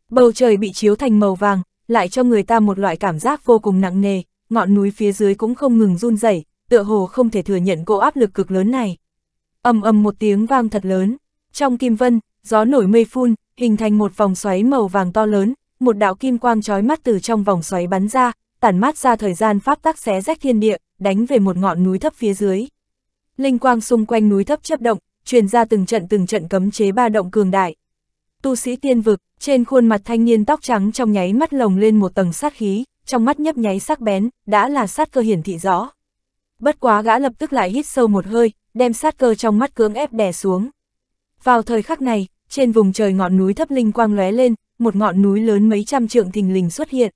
Bầu trời bị chiếu thành màu vàng, lại cho người ta một loại cảm giác vô cùng nặng nề, ngọn núi phía dưới cũng không ngừng run rẩy, tựa hồ không thể thừa nhận cỗ áp lực cực lớn này. Ầm ầm một tiếng vang thật lớn, trong kim vân, gió nổi mây phun, hình thành một vòng xoáy màu vàng to lớn, một đạo kim quang chói mắt từ trong vòng xoáy bắn ra, tản mát ra thời gian pháp tắc xé rách thiên địa, đánh về một ngọn núi thấp phía dưới. Linh quang xung quanh núi thấp chớp động, truyền ra từng trận từng trận cấm chế ba động cường đại tu sĩ tiên vực, trên khuôn mặt thanh niên tóc trắng trong nháy mắt lồng lên một tầng sát khí, trong mắt nhấp nháy sắc bén, đã là sát cơ hiển thị rõ. Bất quá gã lập tức lại hít sâu một hơi, đem sát cơ trong mắt cưỡng ép đè xuống. Vào thời khắc này, trên vùng trời ngọn núi thấp linh quang lóe lên, một ngọn núi lớn mấy trăm trượng thình lình xuất hiện.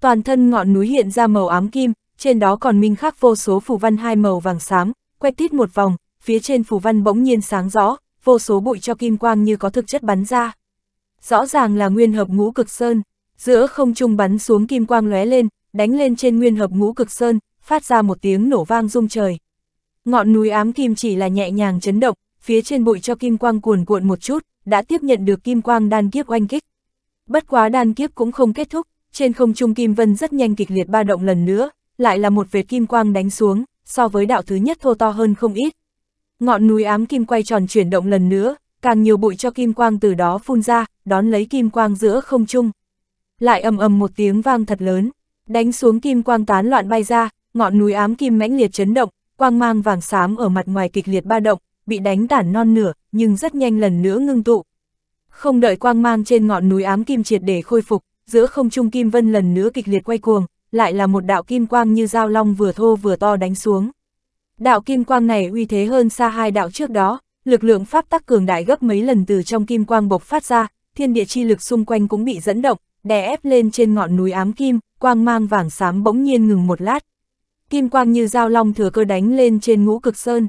Toàn thân ngọn núi hiện ra màu ám kim, trên đó còn minh khắc vô số phù văn hai màu vàng xám, quét tít một vòng, phía trên phù văn bỗng nhiên sáng rõ, vô số bụi cho kim quang như có thực chất bắn ra rõ ràng là nguyên hợp ngũ cực sơn, giữa không trung bắn xuống kim quang lóe lên, đánh lên trên nguyên hợp ngũ cực sơn, phát ra một tiếng nổ vang rung trời. Ngọn núi ám kim chỉ là nhẹ nhàng chấn động, phía trên bụi cho kim quang cuồn cuộn một chút, đã tiếp nhận được kim quang đan kiếp oanh kích. Bất quá đan kiếp cũng không kết thúc, trên không trung kim vân rất nhanh kịch liệt ba động lần nữa, lại là một vệt kim quang đánh xuống, so với đạo thứ nhất thô to hơn không ít. Ngọn núi ám kim quay tròn chuyển động lần nữa, càng nhiều bụi cho kim quang từ đó phun ra, đón lấy kim quang giữa không trung. Lại ầm ầm một tiếng vang thật lớn, đánh xuống kim quang tán loạn bay ra, ngọn núi ám kim mãnh liệt chấn động, quang mang vàng xám ở mặt ngoài kịch liệt ba động, bị đánh tản non nửa, nhưng rất nhanh lần nữa ngưng tụ. Không đợi quang mang trên ngọn núi ám kim triệt để khôi phục, giữa không trung kim vân lần nữa kịch liệt quay cuồng, lại là một đạo kim quang như dao long vừa thô vừa to đánh xuống. Đạo kim quang này uy thế hơn xa hai đạo trước đó, lực lượng pháp tắc cường đại gấp mấy lần từ trong kim quang bộc phát ra, thiên địa chi lực xung quanh cũng bị dẫn động, đè ép lên trên ngọn núi ám kim, quang mang vàng xám bỗng nhiên ngừng một lát. Kim quang như dao long thừa cơ đánh lên trên ngũ cực sơn.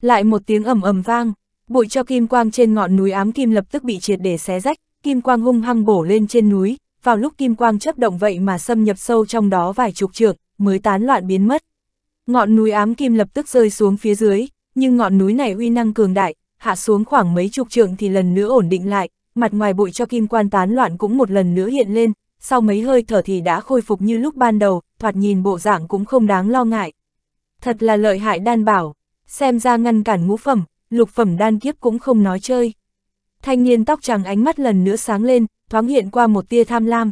Lại một tiếng ầm ầm vang, bụi cho kim quang trên ngọn núi ám kim lập tức bị triệt để xé rách, kim quang hung hăng bổ lên trên núi, vào lúc kim quang chấp động vậy mà xâm nhập sâu trong đó vài chục trượng, mới tán loạn biến mất. Ngọn núi ám kim lập tức rơi xuống phía dưới, nhưng ngọn núi này uy năng cường đại, hạ xuống khoảng mấy chục trượng thì lần nữa ổn định lại, mặt ngoài bụi cho kim quan tán loạn cũng một lần nữa hiện lên, sau mấy hơi thở thì đã khôi phục như lúc ban đầu, thoạt nhìn bộ dạng cũng không đáng lo ngại. Thật là lợi hại đan bảo, xem ra ngăn cản ngũ phẩm, lục phẩm đan kiếp cũng không nói chơi. Thanh niên tóc trắng ánh mắt lần nữa sáng lên, thoáng hiện qua một tia tham lam.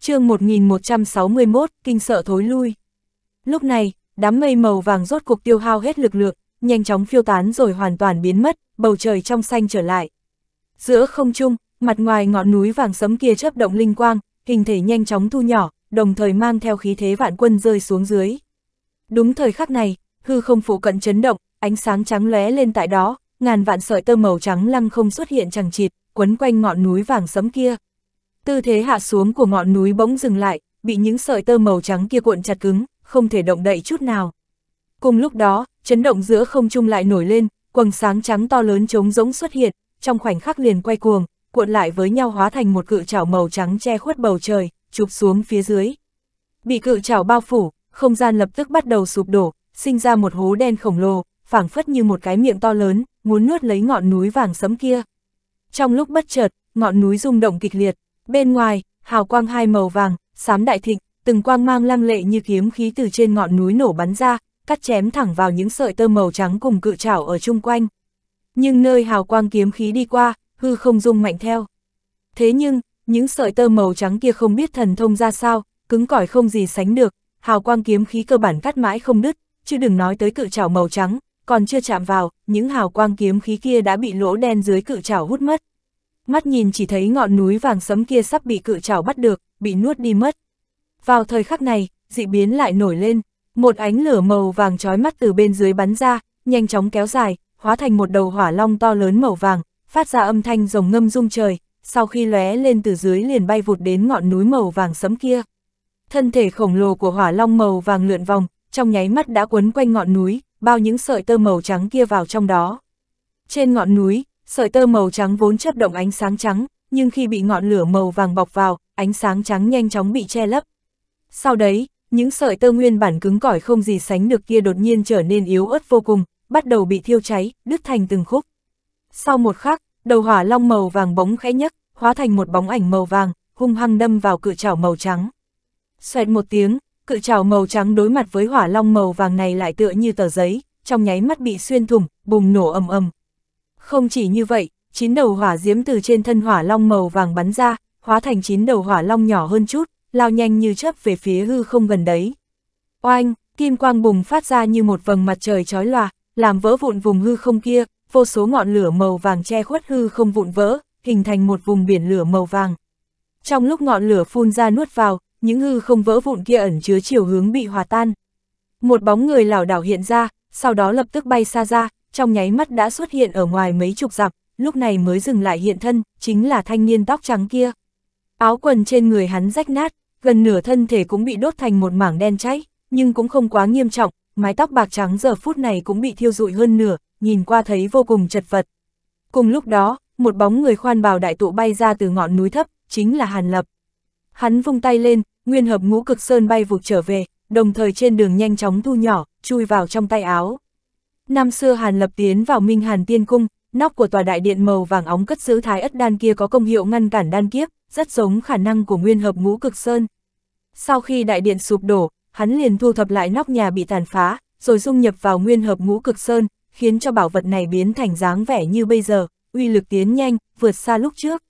chương 1161, kinh sợ thối lui. Lúc này, đám mây màu vàng rốt cuộc tiêu hao hết lực lượng, nhanh chóng phiêu tán rồi hoàn toàn biến mất, bầu trời trong xanh trở lại. Giữa không trung, mặt ngoài ngọn núi vàng sấm kia chớp động linh quang, hình thể nhanh chóng thu nhỏ, đồng thời mang theo khí thế vạn quân rơi xuống dưới. Đúng thời khắc này, hư không phụ cận chấn động, ánh sáng trắng lóe lên tại đó, ngàn vạn sợi tơ màu trắng lăng không xuất hiện chẳng chịt, quấn quanh ngọn núi vàng sấm kia. Tư thế hạ xuống của ngọn núi bỗng dừng lại, bị những sợi tơ màu trắng kia cuộn chặt cứng, không thể động đậy chút nào. Cùng lúc đó, chấn động giữa không trung lại nổi lên, quầng sáng trắng to lớn trống rỗng xuất hiện, trong khoảnh khắc liền quay cuồng, cuộn lại với nhau hóa thành một cự chảo màu trắng che khuất bầu trời, chụp xuống phía dưới. Bị cự chảo bao phủ, không gian lập tức bắt đầu sụp đổ, sinh ra một hố đen khổng lồ, phảng phất như một cái miệng to lớn, muốn nuốt lấy ngọn núi vàng sấm kia. Trong lúc bất chợt, ngọn núi rung động kịch liệt, bên ngoài, hào quang hai màu vàng, xám đại thịnh, từng quang mang lăng lệ như kiếm khí từ trên ngọn núi nổ bắn ra, cắt chém thẳng vào những sợi tơ màu trắng cùng cự chảo ở chung quanh nhưng nơi hào quang kiếm khí đi qua, hư không rung mạnh theo. Thế nhưng, những sợi tơ màu trắng kia không biết thần thông ra sao, cứng cỏi không gì sánh được, hào quang kiếm khí cơ bản cắt mãi không đứt, chứ đừng nói tới cự trảo màu trắng, còn chưa chạm vào, những hào quang kiếm khí kia đã bị lỗ đen dưới cự trảo hút mất. Mắt nhìn chỉ thấy ngọn núi vàng sấm kia sắp bị cự trảo bắt được, bị nuốt đi mất. Vào thời khắc này, dị biến lại nổi lên, một ánh lửa màu vàng chói mắt từ bên dưới bắn ra, nhanh chóng kéo dài, hóa thành một đầu hỏa long to lớn màu vàng, phát ra âm thanh rồng ngâm rung trời, sau khi lóe lên từ dưới liền bay vụt đến ngọn núi màu vàng sẫm kia. Thân thể khổng lồ của hỏa long màu vàng lượn vòng, trong nháy mắt đã quấn quanh ngọn núi, bao những sợi tơ màu trắng kia vào trong đó. Trên ngọn núi, sợi tơ màu trắng vốn chấp động ánh sáng trắng, nhưng khi bị ngọn lửa màu vàng bọc vào, ánh sáng trắng nhanh chóng bị che lấp. Sau đấy, những sợi tơ nguyên bản cứng cỏi không gì sánh được kia đột nhiên trở nên yếu ớt vô cùng, bắt đầu bị thiêu cháy, đứt thành từng khúc. Sau một khắc, đầu hỏa long màu vàng bóng khẽ nhấc, hóa thành một bóng ảnh màu vàng, hung hăng đâm vào cự trảo màu trắng. Xoẹt một tiếng, cự trảo màu trắng đối mặt với hỏa long màu vàng này lại tựa như tờ giấy, trong nháy mắt bị xuyên thủng, bùng nổ ầm ầm. Không chỉ như vậy, chín đầu hỏa diễm từ trên thân hỏa long màu vàng bắn ra, hóa thành chín đầu hỏa long nhỏ hơn chút, lao nhanh như chớp về phía hư không gần đấy. Oanh, kim quang bùng phát ra như một vầng mặt trời chói lòa, làm vỡ vụn vùng hư không kia, vô số ngọn lửa màu vàng che khuất hư không vụn vỡ, hình thành một vùng biển lửa màu vàng. Trong lúc ngọn lửa phun ra nuốt vào, những hư không vỡ vụn kia ẩn chứa chiều hướng bị hòa tan. Một bóng người lảo đảo hiện ra, sau đó lập tức bay xa ra, trong nháy mắt đã xuất hiện ở ngoài mấy chục dặm, lúc này mới dừng lại hiện thân, chính là thanh niên tóc trắng kia. Áo quần trên người hắn rách nát, gần nửa thân thể cũng bị đốt thành một mảng đen cháy, nhưng cũng không quá nghiêm trọng, mái tóc bạc trắng giờ phút này cũng bị thiêu rụi hơn nửa, nhìn qua thấy vô cùng chật vật. Cùng lúc đó, một bóng người khoan bào đại tụ bay ra từ ngọn núi thấp, chính là Hàn Lập. Hắn vung tay lên, nguyên hợp ngũ cực sơn bay vụt trở về, đồng thời trên đường nhanh chóng thu nhỏ, chui vào trong tay áo. Năm xưa Hàn Lập tiến vào Minh Hàn Tiên Cung, nóc của tòa đại điện màu vàng óng cất giữ thái ất đan kia có công hiệu ngăn cản đan kiếp, rất giống khả năng của nguyên hợp ngũ cực sơn. Sau khi đại điện sụp đổ, hắn liền thu thập lại nóc nhà bị tàn phá, rồi dung nhập vào nguyên hợp ngũ cực sơn, khiến cho bảo vật này biến thành dáng vẻ như bây giờ, uy lực tiến nhanh, vượt xa lúc trước.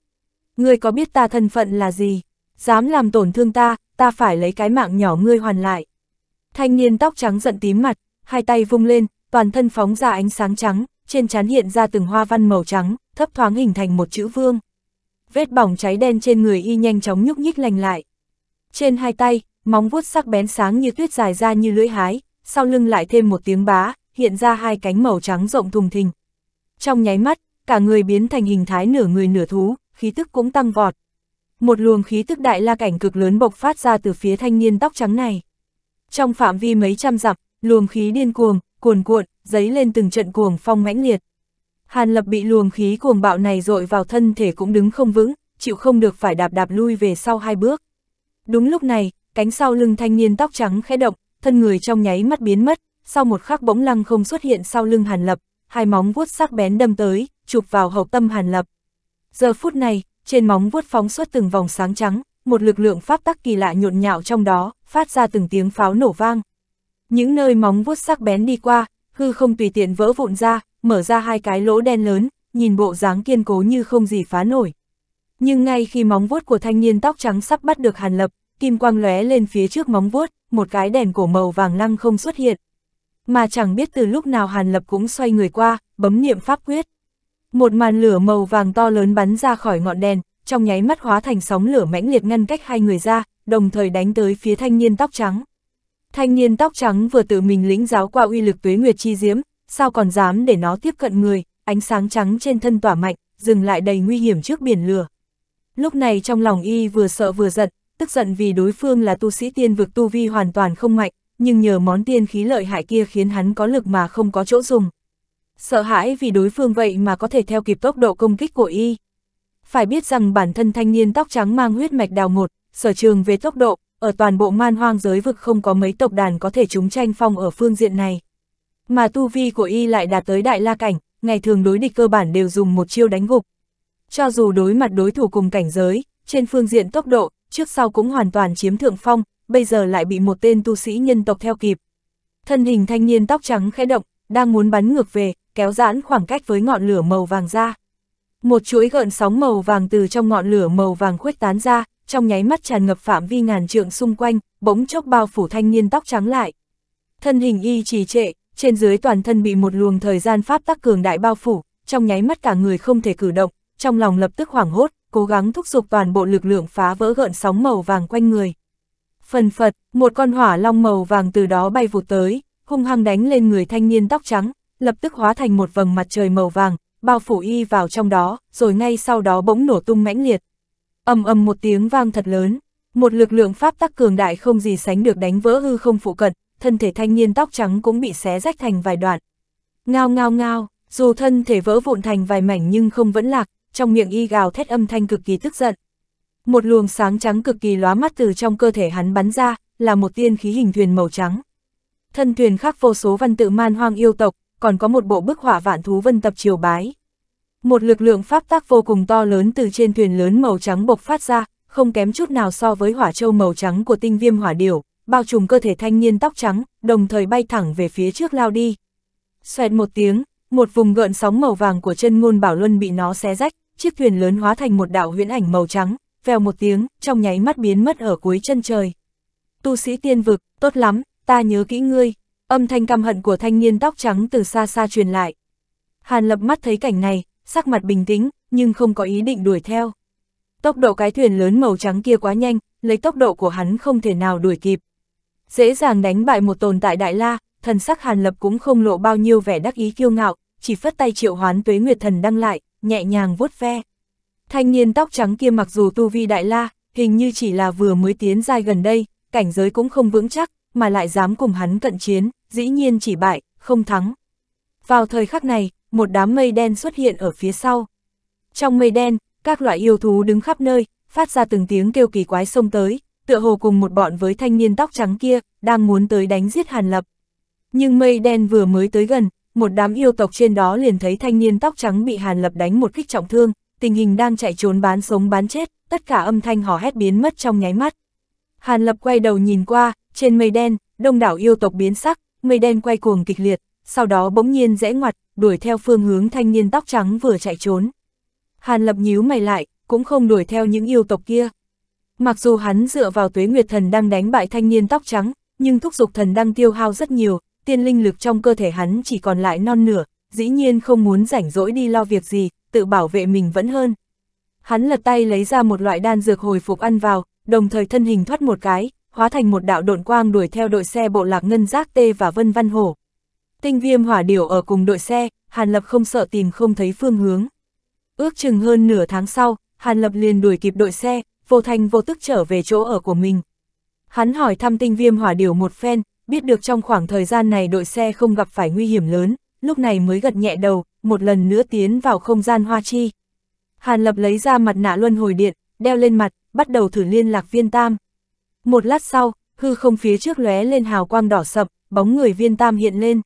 Ngươi có biết ta thân phận là gì? Dám làm tổn thương ta, ta phải lấy cái mạng nhỏ ngươi hoàn lại. Thanh niên tóc trắng giận tím mặt, hai tay vung lên, toàn thân phóng ra ánh sáng trắng, trên trán hiện ra từng hoa văn màu trắng, thấp thoáng hình thành một chữ vương. Vết bỏng cháy đen trên người y nhanh chóng nhúc nhích lành lại. Trên hai tay, móng vuốt sắc bén sáng như tuyết dài ra như lưỡi hái, sau lưng lại thêm một tiếng bá, hiện ra hai cánh màu trắng rộng thùng thình. Trong nháy mắt, cả người biến thành hình thái nửa người nửa thú, khí tức cũng tăng vọt. Một luồng khí tức đại la cảnh cực lớn bộc phát ra từ phía thanh niên tóc trắng này. Trong phạm vi mấy trăm dặm, luồng khí điên cuồng, cuồn cuộn, giấy lên từng trận cuồng phong mãnh liệt. Hàn Lập bị luồng khí cuồng bạo này dội vào thân thể cũng đứng không vững, chịu không được phải đạp đạp lui về sau hai bước. Đúng lúc này, cánh sau lưng thanh niên tóc trắng khẽ động, thân người trong nháy mắt biến mất, sau một khắc bỗng lăng không xuất hiện sau lưng Hàn Lập, hai móng vuốt sắc bén đâm tới, chụp vào hậu tâm Hàn Lập. Giờ phút này, trên móng vuốt phóng xuất từng vòng sáng trắng, một lực lượng pháp tắc kỳ lạ nhộn nhạo trong đó, phát ra từng tiếng pháo nổ vang. Những nơi móng vuốt sắc bén đi qua, hư không tùy tiện vỡ vụn ra, mở ra hai cái lỗ đen lớn, nhìn bộ dáng kiên cố như không gì phá nổi. Nhưng ngay khi móng vuốt của thanh niên tóc trắng sắp bắt được Hàn Lập, kim quang lóe lên phía trước móng vuốt, một cái đèn cổ màu vàng lăng không xuất hiện. Mà chẳng biết từ lúc nào Hàn Lập cũng xoay người qua, bấm niệm pháp quyết. Một màn lửa màu vàng to lớn bắn ra khỏi ngọn đèn, trong nháy mắt hóa thành sóng lửa mãnh liệt ngăn cách hai người ra, đồng thời đánh tới phía thanh niên tóc trắng. Thanh niên tóc trắng vừa tự mình lĩnh giáo qua uy lực tuế nguyệt chi diễm, sao còn dám để nó tiếp cận người, ánh sáng trắng trên thân tỏa mạnh, dừng lại đầy nguy hiểm trước biển lửa. Lúc này trong lòng y vừa sợ vừa giận, tức giận vì đối phương là tu sĩ tiên vực tu vi hoàn toàn không mạnh, nhưng nhờ món tiên khí lợi hại kia khiến hắn có lực mà không có chỗ dùng. Sợ hãi vì đối phương vậy mà có thể theo kịp tốc độ công kích của y. Phải biết rằng bản thân thanh niên tóc trắng mang huyết mạch đào một, sở trường về tốc độ, ở toàn bộ man hoang giới vực không có mấy tộc đàn có thể chúng tranh phong ở phương diện này. Mà tu vi của y lại đạt tới đại la cảnh, ngày thường đối địch cơ bản đều dùng một chiêu đánh gục. Cho dù đối mặt đối thủ cùng cảnh giới, trên phương diện tốc độ, trước sau cũng hoàn toàn chiếm thượng phong, bây giờ lại bị một tên tu sĩ nhân tộc theo kịp. Thân hình thanh niên tóc trắng khẽ động, đang muốn bắn ngược về, kéo giãn khoảng cách với ngọn lửa màu vàng ra. Một chuỗi gợn sóng màu vàng từ trong ngọn lửa màu vàng khuếch tán ra, trong nháy mắt tràn ngập phạm vi ngàn trượng xung quanh, bỗng chốc bao phủ thanh niên tóc trắng lại. Thân hình y trì trệ, trên dưới toàn thân bị một luồng thời gian pháp tắc cường đại bao phủ, trong nháy mắt cả người không thể cử động, trong lòng lập tức hoảng hốt, cố gắng thúc giục toàn bộ lực lượng phá vỡ gợn sóng màu vàng quanh người. Phần phật, một con hỏa long màu vàng từ đó bay vụt tới, hung hăng đánh lên người thanh niên tóc trắng, lập tức hóa thành một vầng mặt trời màu vàng, bao phủ y vào trong đó, rồi ngay sau đó bỗng nổ tung mãnh liệt. ầm ầm một tiếng vang thật lớn, một lực lượng pháp tắc cường đại không gì sánh được đánh vỡ hư không phụ cận, thân thể thanh niên tóc trắng cũng bị xé rách thành vài đoạn. Ngao ngao ngao, dù thân thể vỡ vụn thành vài mảnh nhưng không vẫn lạc, trong miệng y gào thét âm thanh cực kỳ tức giận. Một luồng sáng trắng cực kỳ lóa mắt từ trong cơ thể hắn bắn ra, là một tiên khí hình thuyền màu trắng. Thân thuyền khắc vô số văn tự man hoang yêu tộc, còn có một bộ bức họa vạn thú vân tập triều bái. Một lực lượng pháp tác vô cùng to lớn từ trên thuyền lớn màu trắng bộc phát ra, không kém chút nào so với hỏa châu màu trắng của tinh viêm hỏa điểu, bao trùm cơ thể thanh niên tóc trắng, đồng thời bay thẳng về phía trước lao đi. Xoẹt một tiếng, một vùng gợn sóng màu vàng của chân ngôn bảo luân bị nó xé rách, chiếc thuyền lớn hóa thành một đạo huyễn ảnh màu trắng, vèo một tiếng, trong nháy mắt biến mất ở cuối chân trời. Tu sĩ tiên vực, tốt lắm, ta nhớ kỹ ngươi, âm thanh căm hận của thanh niên tóc trắng từ xa xa truyền lại. Hàn lập mắt thấy cảnh này, sắc mặt bình tĩnh, nhưng không có ý định đuổi theo. Tốc độ cái thuyền lớn màu trắng kia quá nhanh, lấy tốc độ của hắn không thể nào đuổi kịp. Dễ dàng đánh bại một tồn tại đại la, thần sắc Hàn Lập cũng không lộ bao nhiêu vẻ đắc ý kiêu ngạo, chỉ phất tay triệu hoán tuế nguyệt thần đăng lại, nhẹ nhàng vuốt ve. Thanh niên tóc trắng kia mặc dù tu vi đại la, hình như chỉ là vừa mới tiến giai gần đây, cảnh giới cũng không vững chắc, mà lại dám cùng hắn cận chiến, dĩ nhiên chỉ bại, không thắng. Vào thời khắc này, một đám mây đen xuất hiện ở phía sau. Trong mây đen, các loại yêu thú đứng khắp nơi, phát ra từng tiếng kêu kỳ quái xông tới, tựa hồ cùng một bọn với thanh niên tóc trắng kia, đang muốn tới đánh giết Hàn Lập. Nhưng mây đen vừa mới tới gần, một đám yêu tộc trên đó liền thấy thanh niên tóc trắng bị Hàn Lập đánh một kích trọng thương, tình hình đang chạy trốn bán sống bán chết, tất cả âm thanh hò hét biến mất trong nháy mắt. Hàn Lập quay đầu nhìn qua, trên mây đen, đông đảo yêu tộc biến sắc, mây đen quay cuồng kịch liệt, sau đó bỗng nhiên rẽ ngoặt, đuổi theo phương hướng thanh niên tóc trắng vừa chạy trốn. Hàn Lập nhíu mày lại, cũng không đuổi theo những yêu tộc kia. Mặc dù hắn dựa vào tuế nguyệt thần đang đánh bại thanh niên tóc trắng, nhưng thúc dục thần đang tiêu hao rất nhiều, tiên linh lực trong cơ thể hắn chỉ còn lại non nửa, dĩ nhiên không muốn rảnh rỗi đi lo việc gì, tự bảo vệ mình vẫn hơn. Hắn lật tay lấy ra một loại đan dược hồi phục ăn vào, đồng thời thân hình thoát một cái, hóa thành một đạo độn quang đuổi theo đội xe bộ lạc ngân giác tê và vân văn hổ. Tinh viêm hỏa điểu ở cùng đội xe, Hàn Lập không sợ tìm không thấy phương hướng. Ước chừng hơn nửa tháng sau, Hàn Lập liền đuổi kịp đội xe, vô thành vô tức trở về chỗ ở của mình. Hắn hỏi thăm tinh viêm hỏa điểu một phen, biết được trong khoảng thời gian này đội xe không gặp phải nguy hiểm lớn, lúc này mới gật nhẹ đầu, một lần nữa tiến vào không gian hoa chi. Hàn Lập lấy ra mặt nạ luân hồi điện, đeo lên mặt, bắt đầu thử liên lạc viên tam. Một lát sau, hư không phía trước lóe lên hào quang đỏ sậm, bóng người viên tam hiện lên.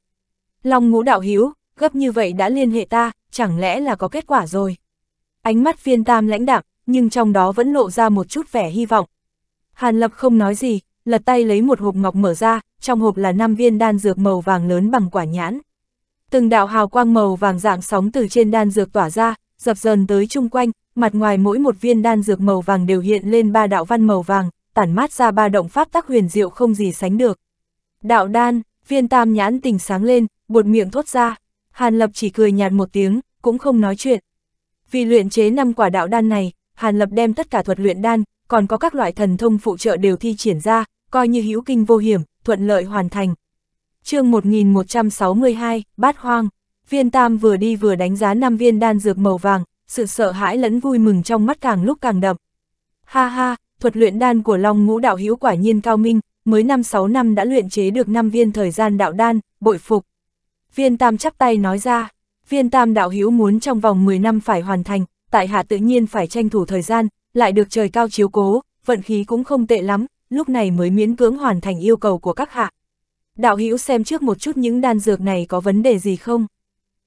Long ngũ đạo hiếu, gấp như vậy đã liên hệ ta, chẳng lẽ là có kết quả rồi. Ánh mắt viên tam lãnh đạm, nhưng trong đó vẫn lộ ra một chút vẻ hy vọng. Hàn Lập không nói gì, lật tay lấy một hộp ngọc mở ra, trong hộp là 5 viên đan dược màu vàng lớn bằng quả nhãn. Từng đạo hào quang màu vàng dạng sóng từ trên đan dược tỏa ra, dập dần tới chung quanh, mặt ngoài mỗi một viên đan dược màu vàng đều hiện lên ba đạo văn màu vàng, tản mát ra ba động pháp tắc huyền diệu không gì sánh được. Đạo đan, viên tam nhãn tình sáng lên, buột miệng thốt ra, Hàn Lập chỉ cười nhạt một tiếng, cũng không nói chuyện. Vì luyện chế năm quả đạo đan này, Hàn Lập đem tất cả thuật luyện đan, còn có các loại thần thông phụ trợ đều thi triển ra, coi như hữu kinh vô hiểm, thuận lợi hoàn thành. chương 1162, Bát Hoang, viên tam vừa đi vừa đánh giá năm viên đan dược màu vàng, sự sợ hãi lẫn vui mừng trong mắt càng lúc càng đậm. Ha ha, thuật luyện đan của Long Ngũ Đạo Hữu quả nhiên cao minh, mới 5-6 năm đã luyện chế được 5 viên thời gian đạo đan, bội phục. Viên Tam chắp tay nói ra, Viên Tam Đạo Hữu muốn trong vòng 10 năm phải hoàn thành, tại hạ tự nhiên phải tranh thủ thời gian, lại được trời cao chiếu cố, vận khí cũng không tệ lắm, lúc này mới miễn cưỡng hoàn thành yêu cầu của các hạ. Đạo hữu xem trước một chút những đan dược này có vấn đề gì không?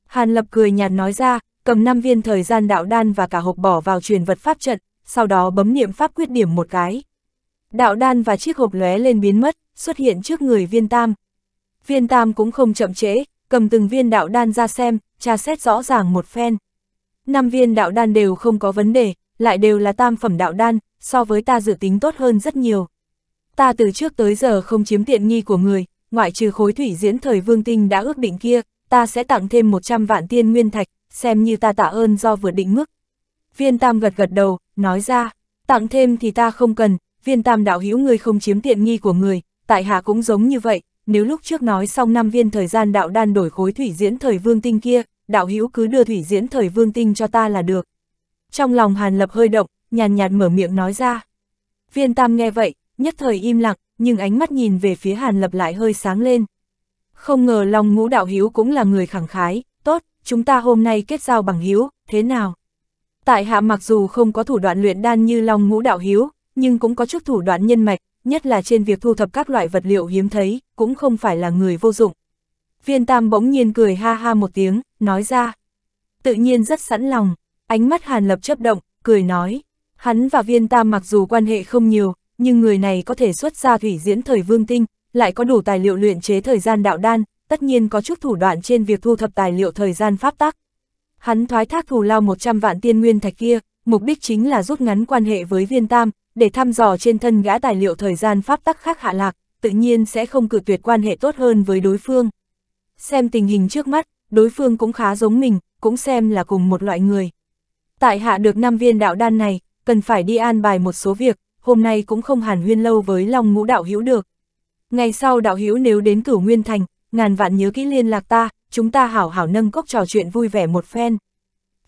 Hàn Lập cười nhạt nói ra, cầm 5 viên thời gian đạo đan và cả hộp bỏ vào truyền vật pháp trận, sau đó bấm niệm pháp quyết điểm một cái. Đạo đan và chiếc hộp lóe lên biến mất, xuất hiện trước người viên tam. Viên tam cũng không chậm trễ, cầm từng viên đạo đan ra xem, tra xét rõ ràng một phen. Năm viên đạo đan đều không có vấn đề, lại đều là tam phẩm đạo đan, so với ta dự tính tốt hơn rất nhiều ta từ trước tới giờ không chiếm tiện nghi của người, ngoại trừ khối thủy diễn thời vương tinh đã ước định kia, ta sẽ tặng thêm 100 vạn tiên nguyên thạch, xem như ta tạ ơn do vượt định mức. Viên Tam gật gật đầu, nói ra, tặng thêm thì ta không cần, viên Tam đạo hữu người không chiếm tiện nghi của người, tại hạ cũng giống như vậy, nếu lúc trước nói xong năm viên thời gian đạo đan đổi khối thủy diễn thời vương tinh kia, đạo hữu cứ đưa thủy diễn thời vương tinh cho ta là được. Trong lòng Hàn Lập hơi động, nhàn nhạt mở miệng nói ra. Viên Tam nghe vậy, nhất thời im lặng, nhưng ánh mắt nhìn về phía Hàn Lập lại hơi sáng lên. Không ngờ lòng ngũ đạo hiếu cũng là người khẳng khái, tốt, chúng ta hôm nay kết giao bằng hiếu, thế nào? Tại hạ mặc dù không có thủ đoạn luyện đan như lòng ngũ đạo hiếu, nhưng cũng có chút thủ đoạn nhân mạch, nhất là trên việc thu thập các loại vật liệu hiếm thấy, cũng không phải là người vô dụng. Viên Tam bỗng nhiên cười ha ha một tiếng, nói ra. Tự nhiên rất sẵn lòng, ánh mắt Hàn Lập chấp động, cười nói. Hắn và Viên Tam mặc dù quan hệ không nhiều, nhưng người này có thể xuất ra thủy diễn thời vương tinh, lại có đủ tài liệu luyện chế thời gian đạo đan, tất nhiên có chút thủ đoạn trên việc thu thập tài liệu thời gian pháp tắc. Hắn thoái thác thù lao 100 vạn tiên nguyên thạch kia, mục đích chính là rút ngắn quan hệ với viên tam, để thăm dò trên thân gã tài liệu thời gian pháp tắc khác hạ lạc, tự nhiên sẽ không cử tuyệt quan hệ tốt hơn với đối phương. Xem tình hình trước mắt, đối phương cũng khá giống mình, cũng xem là cùng một loại người. Tại hạ được năm viên đạo đan này, cần phải đi an bài một số việc, hôm nay cũng không hàn huyên lâu với Long Ngũ đạo hữu được. Ngày sau đạo hữu nếu đến Cửu Nguyên Thành, ngàn vạn nhớ kỹ liên lạc ta, chúng ta hảo hảo nâng cốc trò chuyện vui vẻ một phen.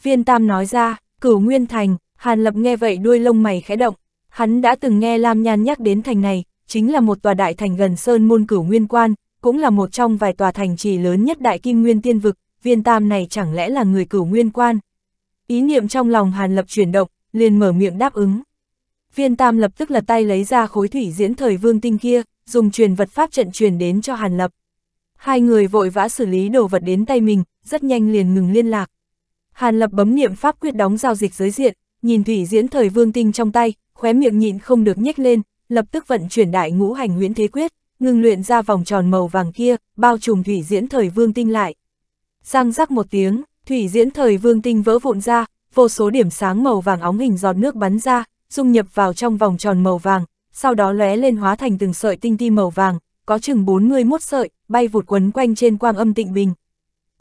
Viên Tam nói ra, Cửu Nguyên Thành, Hàn Lập nghe vậy đuôi lông mày khẽ động, hắn đã từng nghe Lam Nhan nhắc đến thành này, chính là một tòa đại thành gần Sơn Môn Cửu Nguyên Quan, cũng là một trong vài tòa thành trì lớn nhất Đại Kim Nguyên Tiên Vực, viên tam này chẳng lẽ là người Cửu Nguyên Quan. Ý niệm trong lòng Hàn Lập chuyển động, liền mở miệng đáp ứng. Viên Tam lập tức lật tay lấy ra khối thủy diễn thời vương tinh kia, dùng truyền vật pháp trận truyền đến cho Hàn Lập. Hai người vội vã xử lý đồ vật đến tay mình, rất nhanh liền ngừng liên lạc. Hàn Lập bấm niệm pháp quyết đóng giao dịch giới diện, nhìn thủy diễn thời vương tinh trong tay, khóe miệng nhịn không được nhếch lên, lập tức vận chuyển đại ngũ hành nguyễn thế quyết, ngừng luyện ra vòng tròn màu vàng kia, bao trùm thủy diễn thời vương tinh lại. Sang rắc một tiếng, thủy diễn thời vương tinh vỡ vụn ra, vô số điểm sáng màu vàng óng hình giọt nước bắn ra, dung nhập vào trong vòng tròn màu vàng, sau đó lóe lên hóa thành từng sợi tinh ti màu vàng, có chừng 41 sợi, bay vụt quấn quanh trên quang âm tịnh bình.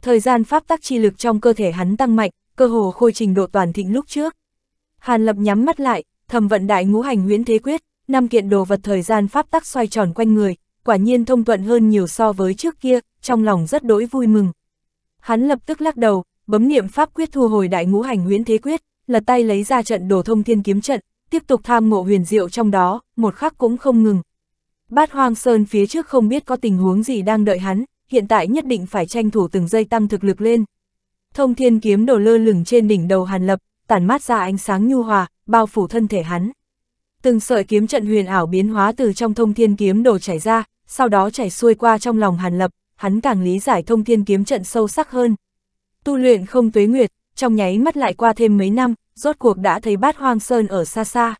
Thời gian pháp tắc chi lực trong cơ thể hắn tăng mạnh, cơ hồ khôi trình độ toàn thịnh lúc trước. Hàn Lập nhắm mắt lại, thầm vận đại ngũ hành huyễn thế quyết, năm kiện đồ vật thời gian pháp tắc xoay tròn quanh người, quả nhiên thông thuận hơn nhiều so với trước kia, trong lòng rất đỗi vui mừng. Hắn lập tức lắc đầu, bấm niệm pháp quyết thu hồi đại ngũ hành huyễn thế quyết, lật tay lấy ra trận đồ thông thiên kiếm trận, tiếp tục tham ngộ huyền diệu trong đó, một khắc cũng không ngừng. Bát Hoang Sơn phía trước không biết có tình huống gì đang đợi hắn, hiện tại nhất định phải tranh thủ từng giây tăng thực lực lên. Thông thiên kiếm đồ lơ lửng trên đỉnh đầu Hàn Lập, tản mát ra ánh sáng nhu hòa, bao phủ thân thể hắn. Từng sợi kiếm trận huyền ảo biến hóa từ trong thông thiên kiếm đồ chảy ra, sau đó chảy xuôi qua trong lòng Hàn Lập, hắn càng lý giải thông thiên kiếm trận sâu sắc hơn. Tu luyện không tuế nguyệt, trong nháy mắt lại qua thêm mấy năm, rốt cuộc đã thấy bát hoang sơn ở xa xa.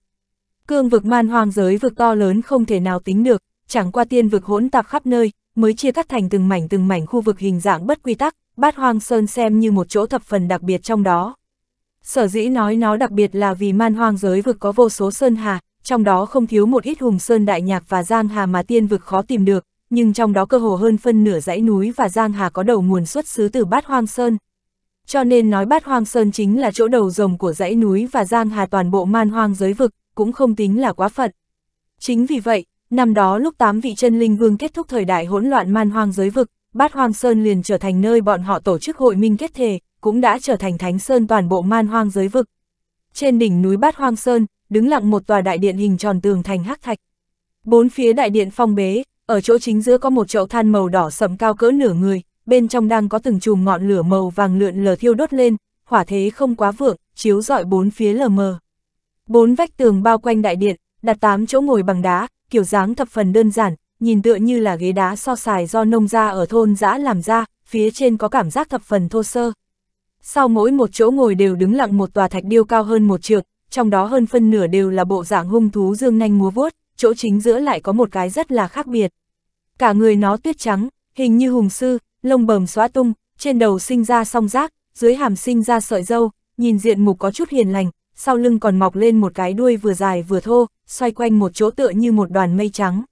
Cương vực man hoang giới vực to lớn không thể nào tính được, chẳng qua tiên vực hỗn tạp khắp nơi, mới chia cắt thành từng mảnh từng mảnh khu vực hình dạng bất quy tắc, bát hoang sơn xem như một chỗ thập phần đặc biệt trong đó. Sở dĩ nói nó đặc biệt là vì man hoang giới vực có vô số sơn hà, trong đó không thiếu một ít hùng sơn đại nhạc và giang hà mà tiên vực khó tìm được, nhưng trong đó cơ hồ hơn phân nửa dãy núi và giang hà có đầu nguồn xuất xứ từ bát hoang sơn, cho nên nói bát hoang sơn chính là chỗ đầu rồng của dãy núi và giang hà toàn bộ man hoang giới vực, cũng không tính là quá phận. Chính vì vậy, năm đó lúc tám vị chân linh vương kết thúc thời đại hỗn loạn man hoang giới vực, bát hoang sơn liền trở thành nơi bọn họ tổ chức hội minh kết thể, cũng đã trở thành thánh sơn toàn bộ man hoang giới vực. Trên đỉnh núi bát hoang sơn, đứng lặng một tòa đại điện hình tròn tường thành hắc thạch. Bốn phía đại điện phong bế, ở chỗ chính giữa có một chậu than màu đỏ sẫm cao cỡ nửa người, bên trong đang có từng chùm ngọn lửa màu vàng lượn lờ thiêu đốt lên, hỏa thế không quá vượng, chiếu rọi bốn phía lờ mờ. Bốn vách tường bao quanh đại điện, đặt tám chỗ ngồi bằng đá, kiểu dáng thập phần đơn giản, nhìn tựa như là ghế đá so sài do nông gia ở thôn giã làm ra, phía trên có cảm giác thập phần thô sơ. Sau mỗi một chỗ ngồi đều đứng lặng một tòa thạch điêu cao hơn một trượng, trong đó hơn phân nửa đều là bộ dạng hung thú dương nanh múa vuốt, chỗ chính giữa lại có một cái rất là khác biệt. Cả người nó tuyết trắng, hình như hùng sư, lông bờm xóa tung, trên đầu sinh ra song rác, dưới hàm sinh ra sợi dâu, nhìn diện mục có chút hiền lành, sau lưng còn mọc lên một cái đuôi vừa dài vừa thô, xoay quanh một chỗ tựa như một đoàn mây trắng.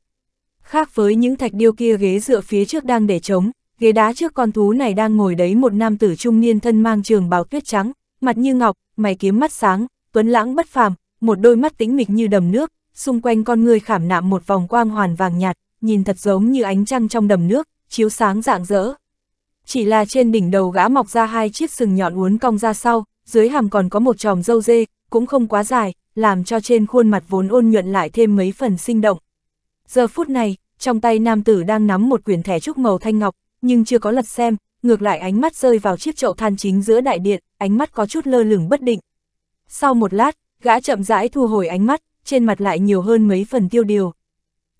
Khác với những thạch điêu kia ghế dựa phía trước đang để trống, ghế đá trước con thú này đang ngồi đấy một nam tử trung niên thân mang trường bào tuyết trắng, mặt như ngọc, mày kiếm mắt sáng, tuấn lãng bất phàm, một đôi mắt tĩnh mịch như đầm nước, xung quanh con người khảm nạm một vòng quang hoàn vàng nhạt, nhìn thật giống như ánh trăng trong đầm nước, chiếu sáng rạng rỡ chỉ là trên đỉnh đầu gã mọc ra hai chiếc sừng nhọn uốn cong ra sau, dưới hàm còn có một tròm dâu dê, cũng không quá dài, làm cho trên khuôn mặt vốn ôn nhuận lại thêm mấy phần sinh động. Giờ phút này, trong tay nam tử đang nắm một quyển thẻ trúc màu thanh ngọc, nhưng chưa có lật xem, ngược lại ánh mắt rơi vào chiếc chậu than chính giữa đại điện, ánh mắt có chút lơ lửng bất định. Sau một lát, gã chậm rãi thu hồi ánh mắt, trên mặt lại nhiều hơn mấy phần tiêu điều.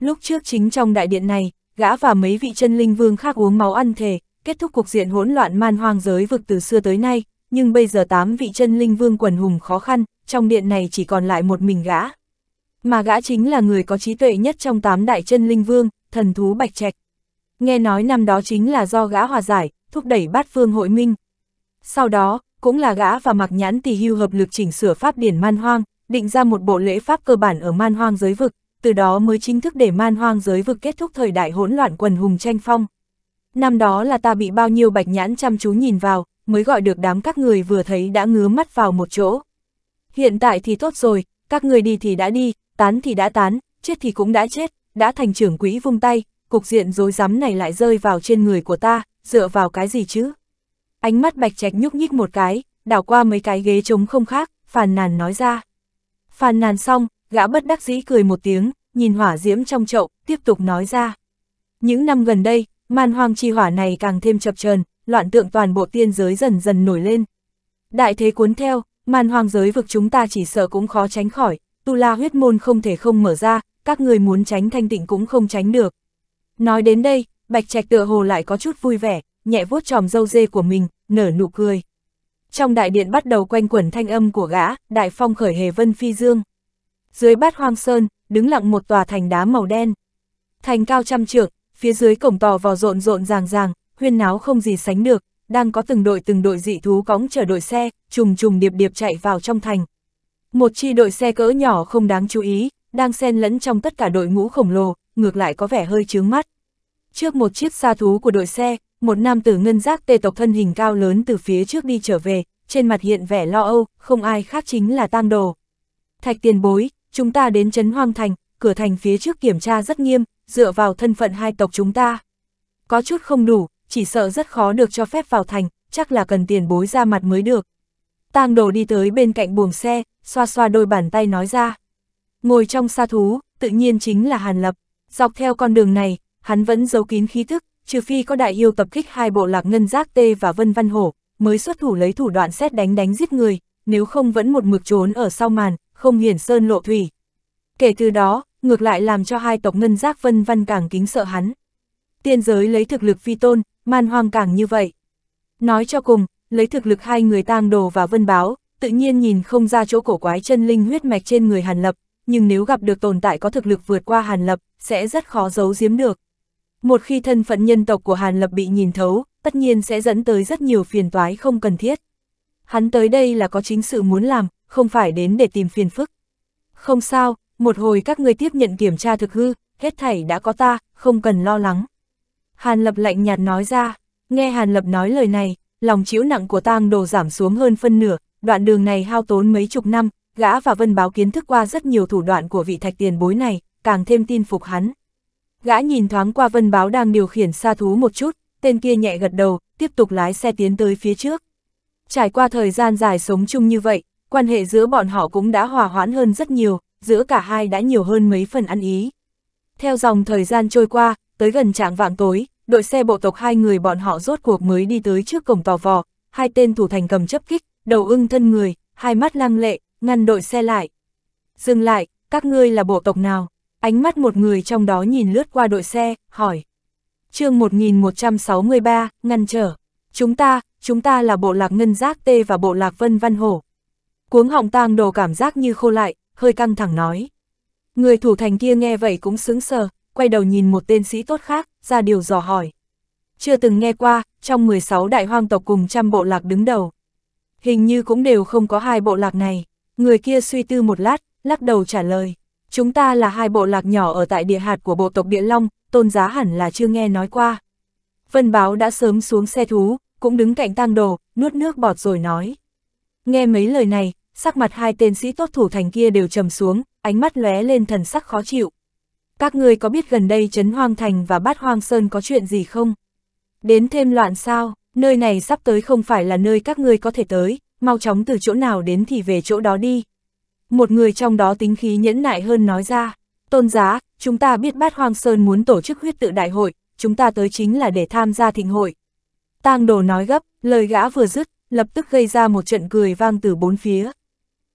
Lúc trước chính trong đại điện này, gã và mấy vị chân linh vương khác uống máu ăn thề, kết thúc cuộc diện hỗn loạn man hoang giới vực từ xưa tới nay, nhưng bây giờ tám vị chân linh vương quần hùng khó khăn, trong điện này chỉ còn lại một mình gã. Mà gã chính là người có trí tuệ nhất trong tám đại chân linh vương, thần thú Bạch Trạch. Nghe nói năm đó chính là do gã hòa giải, thúc đẩy bát phương hội minh. Sau đó, cũng là gã và mặc nhãn tì hưu hợp lực chỉnh sửa pháp điển man hoang, định ra một bộ lễ pháp cơ bản ở man hoang giới vực, từ đó mới chính thức để man hoang giới vực kết thúc thời đại hỗn loạn quần hùng tranh phong năm đó là ta bị bao nhiêu bạch nhãn chăm chú nhìn vào, mới gọi được đám các người vừa thấy đã ngứa mắt vào một chỗ. Hiện tại thì tốt rồi, các người đi thì đã đi, tán thì đã tán, chết thì cũng đã chết, đã thành trưởng quỹ vung tay, cục diện rối rắm này lại rơi vào trên người của ta, dựa vào cái gì chứ? Ánh mắt bạch trạch nhúc nhích một cái, đảo qua mấy cái ghế trống không khác, phàn nàn nói ra. Phàn nàn xong, gã bất đắc dĩ cười một tiếng, nhìn hỏa diễm trong chậu, tiếp tục nói ra. Những năm gần đây, Man hoang chi hỏa này càng thêm chập chờn loạn tượng toàn bộ tiên giới dần dần nổi lên. Đại thế cuốn theo, man hoang giới vực chúng ta chỉ sợ cũng khó tránh khỏi, tu la huyết môn không thể không mở ra, các người muốn tránh thanh tịnh cũng không tránh được. Nói đến đây, bạch trạch tựa hồ lại có chút vui vẻ, nhẹ vuốt tròm dâu dê của mình, nở nụ cười. Trong đại điện bắt đầu quanh quẩn thanh âm của gã, đại phong khởi hề vân phi dương. Dưới bát hoang sơn, đứng lặng một tòa thành đá màu đen. Thành cao trăm trượng, phía dưới cổng tò vò rộn rộn ràng ràng, huyên náo không gì sánh được, đang có từng đội từng đội dị thú cõng chở đội xe, trùng trùng điệp điệp chạy vào trong thành. Một chi đội xe cỡ nhỏ không đáng chú ý, đang xen lẫn trong tất cả đội ngũ khổng lồ, ngược lại có vẻ hơi chướng mắt. Trước một chiếc xa thú của đội xe, một nam tử ngân giác tê tộc thân hình cao lớn từ phía trước đi trở về, trên mặt hiện vẻ lo âu, không ai khác chính là tang đồ. Thạch tiền bối, chúng ta đến trấn hoang thành, cửa thành phía trước kiểm tra rất nghiêm, dựa vào thân phận hai tộc chúng ta. Có chút không đủ, chỉ sợ rất khó được cho phép vào thành, chắc là cần tiền bối ra mặt mới được. Tang đồ đi tới bên cạnh buồng xe, xoa xoa đôi bàn tay nói ra. Ngồi trong xa thú, tự nhiên chính là Hàn Lập. Dọc theo con đường này, hắn vẫn giấu kín khí thức, trừ phi có đại yêu tập kích hai bộ lạc ngân giác tê và vân văn hổ, mới xuất thủ lấy thủ đoạn xét đánh đánh giết người, nếu không vẫn một mực trốn ở sau màn, không hiển sơn lộ thủy. Kể từ đó, ngược lại làm cho hai tộc Ngân Giác Vân Văn càng kính sợ hắn. Tiên giới lấy thực lực phi tôn, man hoang càng như vậy. Nói cho cùng, lấy thực lực hai người tang đồ và vân báo, tự nhiên nhìn không ra chỗ cổ quái chân linh huyết mạch trên người Hàn Lập, nhưng nếu gặp được tồn tại có thực lực vượt qua Hàn Lập, sẽ rất khó giấu giếm được. Một khi thân phận nhân tộc của Hàn Lập bị nhìn thấu, tất nhiên sẽ dẫn tới rất nhiều phiền toái không cần thiết. Hắn tới đây là có chính sự muốn làm, không phải đến để tìm phiền phức. Không sao, một hồi các người tiếp nhận kiểm tra thực hư, hết thảy đã có ta, không cần lo lắng. Hàn Lập lạnh nhạt nói ra, nghe Hàn Lập nói lời này, lòng chịu nặng của tang đồ giảm xuống hơn phân nửa, đoạn đường này hao tốn mấy chục năm, gã và vân báo kiến thức qua rất nhiều thủ đoạn của vị thạch tiền bối này, càng thêm tin phục hắn. Gã nhìn thoáng qua vân báo đang điều khiển xa thú một chút, tên kia nhẹ gật đầu, tiếp tục lái xe tiến tới phía trước. Trải qua thời gian dài sống chung như vậy, quan hệ giữa bọn họ cũng đã hòa hoãn hơn rất nhiều, giữa cả hai đã nhiều hơn mấy phần ăn ý. Theo dòng thời gian trôi qua, tới gần trạng vạng tối, đội xe bộ tộc hai người bọn họ rốt cuộc mới đi tới trước cổng tò vò, hai tên thủ thành cầm chấp kích, đầu ưng thân người, hai mắt lăng lệ, ngăn đội xe lại. Dừng lại, các ngươi là bộ tộc nào? Ánh mắt một người trong đó nhìn lướt qua đội xe, hỏi. chương 1163, ngăn trở. Chúng ta, chúng ta là bộ lạc ngân giác tê và bộ lạc vân văn hổ. Cuống họng tang đồ cảm giác như khô lại, hơi căng thẳng nói. Người thủ thành kia nghe vậy cũng sững sờ, quay đầu nhìn một tên sĩ tốt khác, ra điều dò hỏi. Chưa từng nghe qua, trong 16 đại hoang tộc cùng trăm bộ lạc đứng đầu. Hình như cũng đều không có hai bộ lạc này. Người kia suy tư một lát, lắc đầu trả lời. Chúng ta là hai bộ lạc nhỏ ở tại địa hạt của bộ tộc Địa Long, tôn giá hẳn là chưa nghe nói qua. Vân báo đã sớm xuống xe thú, cũng đứng cạnh tang đồ, nuốt nước bọt rồi nói. Nghe mấy lời này, sắc mặt hai tên sĩ tốt thủ thành kia đều trầm xuống, ánh mắt lóe lên thần sắc khó chịu. Các người có biết gần đây Trấn Hoang Thành và Bát Hoang Sơn có chuyện gì không? Đến thêm loạn sao, nơi này sắp tới không phải là nơi các ngươi có thể tới, mau chóng từ chỗ nào đến thì về chỗ đó đi. Một người trong đó tính khí nhẫn nại hơn nói ra, tôn giá, chúng ta biết Bát Hoang Sơn muốn tổ chức huyết tự đại hội, chúng ta tới chính là để tham gia thịnh hội. Tang đồ nói gấp, lời gã vừa dứt, lập tức gây ra một trận cười vang từ bốn phía.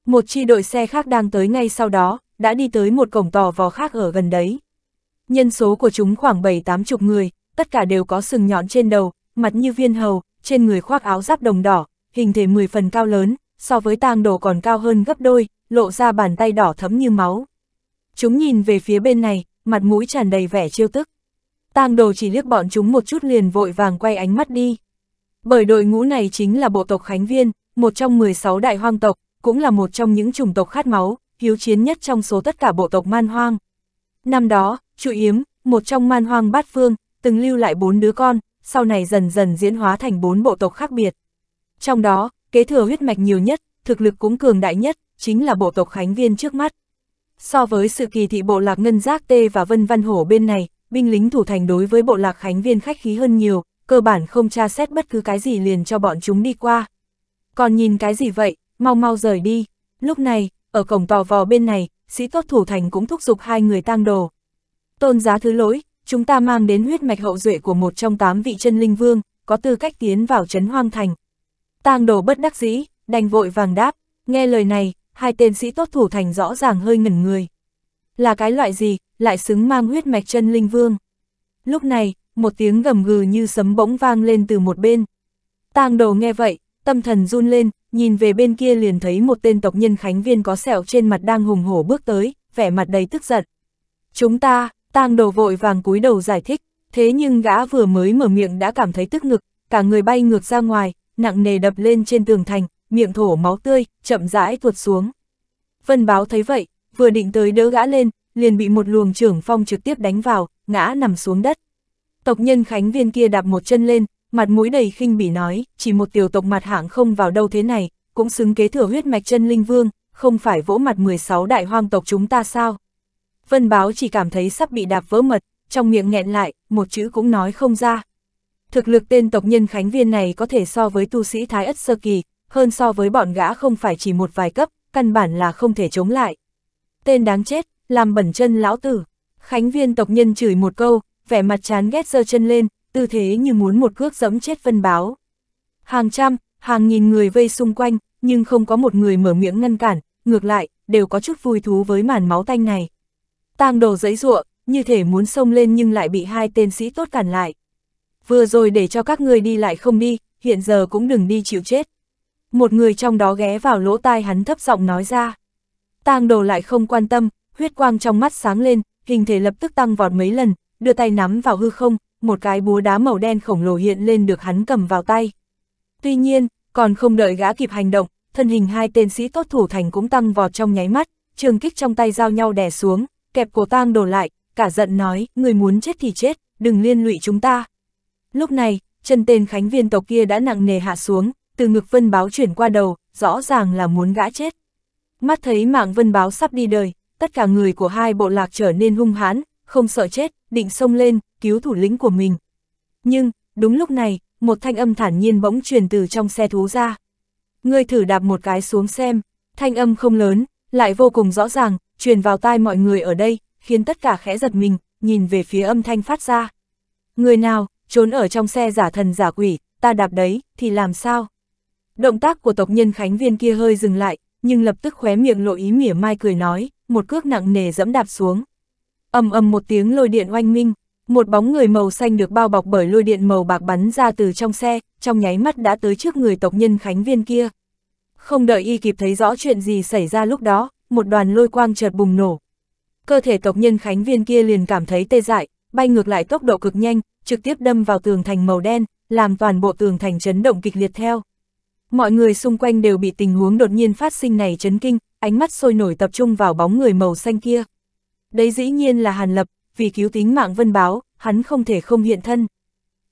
Một chi đội xe khác đang tới ngay sau đó, đã đi tới một cổng tò vò khác ở gần đấy. Nhân số của chúng khoảng 7-8 chục người, tất cả đều có sừng nhọn trên đầu, mặt như viên hầu, trên người khoác áo giáp đồng đỏ, hình thể 10 phần cao lớn, so với tang đồ còn cao hơn gấp đôi, lộ ra bàn tay đỏ thấm như máu. Chúng nhìn về phía bên này, mặt mũi tràn đầy vẻ trêu tức. Tang đồ chỉ liếc bọn chúng một chút liền vội vàng quay ánh mắt đi. Bởi đội ngũ này chính là bộ tộc Khánh Viên, một trong 16 đại hoang tộc, cũng là một trong những chủng tộc khát máu, hiếu chiến nhất trong số tất cả bộ tộc man hoang. Năm đó, Chu Yếm, một trong man hoang bát phương, từng lưu lại bốn đứa con, sau này dần dần diễn hóa thành bốn bộ tộc khác biệt. Trong đó, kế thừa huyết mạch nhiều nhất, thực lực cũng cường đại nhất, chính là bộ tộc Khánh Viên trước mắt. So với sự kỳ thị bộ lạc Ngân Giác Tê và Vân Văn Hổ bên này, binh lính thủ thành đối với bộ lạc Khánh Viên khách khí hơn nhiều, cơ bản không tra xét bất cứ cái gì liền cho bọn chúng đi qua. Còn nhìn cái gì vậy, mau mau rời đi. Lúc này, ở cổng tò vò bên này, sĩ tốt thủ thành cũng thúc giục hai người tang đồ. Tôn giá thứ lỗi, chúng ta mang đến huyết mạch hậu duệ của một trong tám vị chân linh vương, có tư cách tiến vào trấn hoang thành. Tang đồ bất đắc dĩ, đành vội vàng đáp, nghe lời này, hai tên sĩ tốt thủ thành rõ ràng hơi ngẩn người. Là cái loại gì, lại xứng mang huyết mạch chân linh vương. Lúc này, một tiếng gầm gừ như sấm bỗng vang lên từ một bên. Tang đồ nghe vậy, tâm thần run lên, nhìn về bên kia liền thấy một tên tộc nhân Khánh Viên có sẹo trên mặt đang hùng hổ bước tới, vẻ mặt đầy tức giận. Chúng ta, tang đồ vội vàng cúi đầu giải thích, thế nhưng gã vừa mới mở miệng đã cảm thấy tức ngực, cả người bay ngược ra ngoài, nặng nề đập lên trên tường thành, miệng thổ máu tươi, chậm rãi tuột xuống. Vân báo thấy vậy, vừa định tới đỡ gã lên, liền bị một luồng trưởng phong trực tiếp đánh vào, ngã nằm xuống đất. Tộc nhân Khánh Viên kia đạp một chân lên, mặt mũi đầy khinh bỉ nói, chỉ một tiểu tộc mặt hạng không vào đâu thế này, cũng xứng kế thừa huyết mạch chân linh vương, không phải vỗ mặt 16 đại hoang tộc chúng ta sao? Vân báo chỉ cảm thấy sắp bị đạp vỡ mật, trong miệng nghẹn lại, một chữ cũng nói không ra. Thực lực tên tộc nhân Khánh Viên này có thể so với tu sĩ Thái Ất Sơ Kỳ, hơn so với bọn gã không phải chỉ một vài cấp, căn bản là không thể chống lại. Tên đáng chết, làm bẩn chân lão tử. Khánh Viên tộc nhân chửi một câu, vẻ mặt chán ghét giơ chân lên, tư thế như muốn một cước giẫm chết vân báo. Hàng trăm, hàng nghìn người vây xung quanh, nhưng không có một người mở miệng ngăn cản, ngược lại, đều có chút vui thú với màn máu tanh này. Tang đồ giấy ruộng, như thể muốn xông lên nhưng lại bị hai tên sĩ tốt cản lại. Vừa rồi để cho các người đi lại không đi, hiện giờ cũng đừng đi chịu chết. Một người trong đó ghé vào lỗ tai hắn thấp giọng nói ra. Tang đồ lại không quan tâm, huyết quang trong mắt sáng lên, hình thể lập tức tăng vọt mấy lần, đưa tay nắm vào hư không, một cái búa đá màu đen khổng lồ hiện lên được hắn cầm vào tay. Tuy nhiên, còn không đợi gã kịp hành động, thân hình hai tên sĩ tốt thủ thành cũng tăng vọt trong nháy mắt, trường kích trong tay giao nhau đè xuống, kẹp cổ tang đổ lại, cả giận nói, người muốn chết thì chết, đừng liên lụy chúng ta. Lúc này, chân tên khánh viên tộc kia đã nặng nề hạ xuống, từ ngực vân báo chuyển qua đầu, rõ ràng là muốn gã chết. Mắt thấy mạng vân báo sắp đi đời, tất cả người của hai bộ lạc trở nên hung hãn, không sợ chết, định xông lên, cứu thủ lĩnh của mình. Nhưng, đúng lúc này, một thanh âm thản nhiên bỗng truyền từ trong xe thú ra. người thử đạp một cái xuống xem, thanh âm không lớn, lại vô cùng rõ ràng, truyền vào tai mọi người ở đây, khiến tất cả khẽ giật mình, nhìn về phía âm thanh phát ra. Người nào, trốn ở trong xe giả thần giả quỷ, ta đạp đấy, thì làm sao? Động tác của tộc nhân Khánh Viên kia hơi dừng lại, nhưng lập tức khóe miệng lộ ý mỉa mai cười nói, một cước nặng nề dẫm đạp xuống ầm ầm một tiếng lôi điện oanh minh, một bóng người màu xanh được bao bọc bởi lôi điện màu bạc bắn ra từ trong xe, trong nháy mắt đã tới trước người tộc nhân Khánh Viên kia. Không đợi y kịp thấy rõ chuyện gì xảy ra lúc đó, một đoàn lôi quang chợt bùng nổ. Cơ thể tộc nhân Khánh Viên kia liền cảm thấy tê dại, bay ngược lại tốc độ cực nhanh, trực tiếp đâm vào tường thành màu đen, làm toàn bộ tường thành chấn động kịch liệt theo. Mọi người xung quanh đều bị tình huống đột nhiên phát sinh này chấn kinh, ánh mắt sôi nổi tập trung vào bóng người màu xanh kia. Đấy dĩ nhiên là Hàn Lập, vì cứu tính mạng Vân Báo, hắn không thể không hiện thân.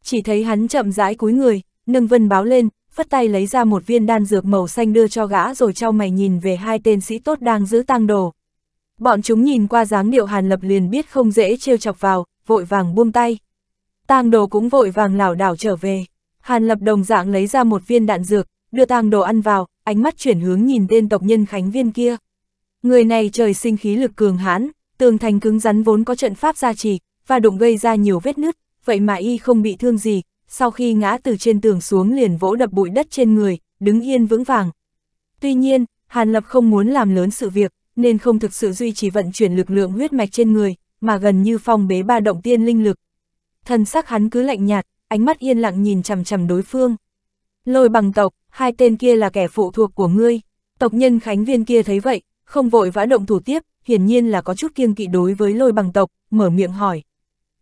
Chỉ thấy hắn chậm rãi cúi người, nâng Vân Báo lên, phất tay lấy ra một viên đan dược màu xanh đưa cho gã rồi trao mày nhìn về hai tên sĩ tốt đang giữ tang đồ. Bọn chúng nhìn qua dáng điệu Hàn Lập liền biết không dễ trêu chọc vào, vội vàng buông tay. Tang đồ cũng vội vàng lảo đảo trở về. Hàn Lập đồng dạng lấy ra một viên đạn dược, đưa tang đồ ăn vào, ánh mắt chuyển hướng nhìn tên tộc nhân Khánh Viên kia. Người này trời sinh khí lực cường hãn, tường thành cứng rắn vốn có trận pháp gia trì, và đụng gây ra nhiều vết nứt, vậy mà y không bị thương gì, sau khi ngã từ trên tường xuống liền vỗ đập bụi đất trên người, đứng yên vững vàng. Tuy nhiên, Hàn Lập không muốn làm lớn sự việc, nên không thực sự duy trì vận chuyển lực lượng huyết mạch trên người, mà gần như phong bế ba động tiên linh lực. Thần sắc hắn cứ lạnh nhạt, ánh mắt yên lặng nhìn chằm chằm đối phương. Lôi bằng tộc, hai tên kia là kẻ phụ thuộc của ngươi. Tộc nhân Khánh Viên kia thấy vậy, không vội vã động thủ tiếp, hiển nhiên là có chút kiêng kỵ đối với lôi bằng tộc, mở miệng hỏi.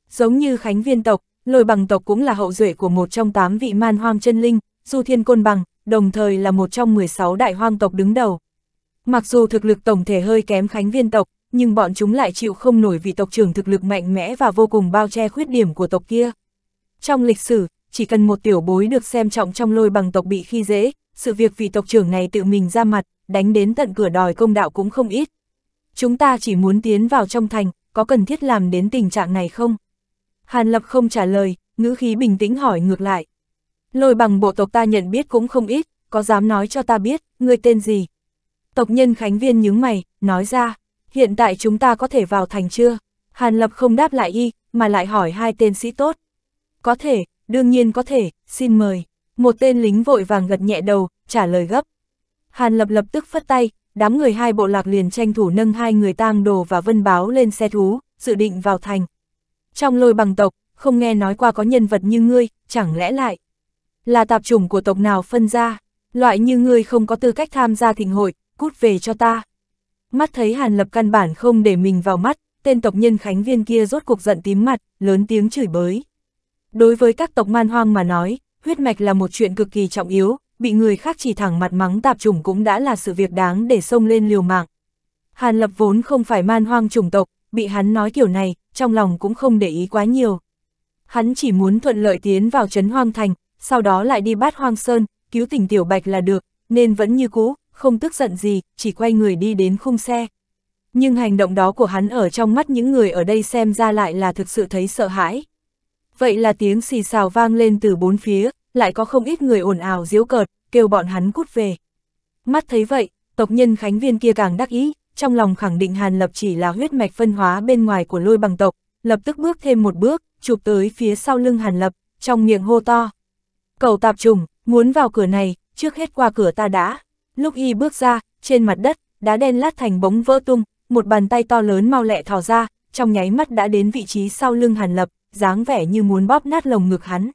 Giống như khánh viên tộc, lôi bằng tộc cũng là hậu duệ của một trong tám vị man hoang chân linh, du thiên côn bằng, đồng thời là một trong 16 đại hoang tộc đứng đầu. Mặc dù thực lực tổng thể hơi kém khánh viên tộc, nhưng bọn chúng lại chịu không nổi vì tộc trưởng thực lực mạnh mẽ và vô cùng bao che khuyết điểm của tộc kia. Trong lịch sử, chỉ cần một tiểu bối được xem trọng trong lôi bằng tộc bị khi dễ, sự việc vì tộc trưởng này tự mình ra mặt, đánh đến tận cửa đòi công đạo cũng không ít chúng ta chỉ muốn tiến vào trong thành, có cần thiết làm đến tình trạng này không? Hàn Lập không trả lời, ngữ khí bình tĩnh hỏi ngược lại. Lôi bằng bộ tộc ta nhận biết cũng không ít, có dám nói cho ta biết, ngươi tên gì? Tộc nhân Khánh Viên nhướng mày, nói ra, hiện tại chúng ta có thể vào thành chưa? Hàn Lập không đáp lại y, mà lại hỏi hai tên sĩ tốt. Có thể, đương nhiên có thể, xin mời. Một tên lính vội vàng gật nhẹ đầu, trả lời gấp. Hàn Lập lập tức phất tay, đám người hai bộ lạc liền tranh thủ nâng hai người tang đồ và vân báo lên xe thú, dự định vào thành. Trong lôi bằng tộc, không nghe nói qua có nhân vật như ngươi, chẳng lẽ lại là tạp chủng của tộc nào phân ra, loại như ngươi không có tư cách tham gia thịnh hội, cút về cho ta. Mắt thấy Hàn Lập căn bản không để mình vào mắt, tên tộc nhân Khánh Viên kia rốt cuộc giận tím mặt, lớn tiếng chửi bới. Đối với các tộc man hoang mà nói, huyết mạch là một chuyện cực kỳ trọng yếu, bị người khác chỉ thẳng mặt mắng tạp chủng cũng đã là sự việc đáng để xông lên liều mạng. Hàn Lập vốn không phải man hoang chủng tộc, bị hắn nói kiểu này, trong lòng cũng không để ý quá nhiều. Hắn chỉ muốn thuận lợi tiến vào trấn hoang thành, sau đó lại đi bát hoang sơn, cứu tỉnh tiểu bạch là được, nên vẫn như cũ, không tức giận gì, chỉ quay người đi đến khung xe. Nhưng hành động đó của hắn ở trong mắt những người ở đây xem ra lại là thực sự thấy sợ hãi. Vậy là tiếng xì xào vang lên từ bốn phía, lại có không ít người ồn ào diếu cợt, kêu bọn hắn cút về. Mắt thấy vậy, tộc nhân Khánh Viên kia càng đắc ý, trong lòng khẳng định Hàn Lập chỉ là huyết mạch phân hóa bên ngoài của lôi bằng tộc, lập tức bước thêm một bước, chụp tới phía sau lưng Hàn Lập, trong miệng hô to. cầu tạp trùng, muốn vào cửa này, trước hết qua cửa ta đã. Lúc y bước ra, trên mặt đất, đá đen lát thành bóng vỡ tung, một bàn tay to lớn mau lẹ thò ra, trong nháy mắt đã đến vị trí sau lưng Hàn Lập, dáng vẻ như muốn bóp nát lồng ngực hắn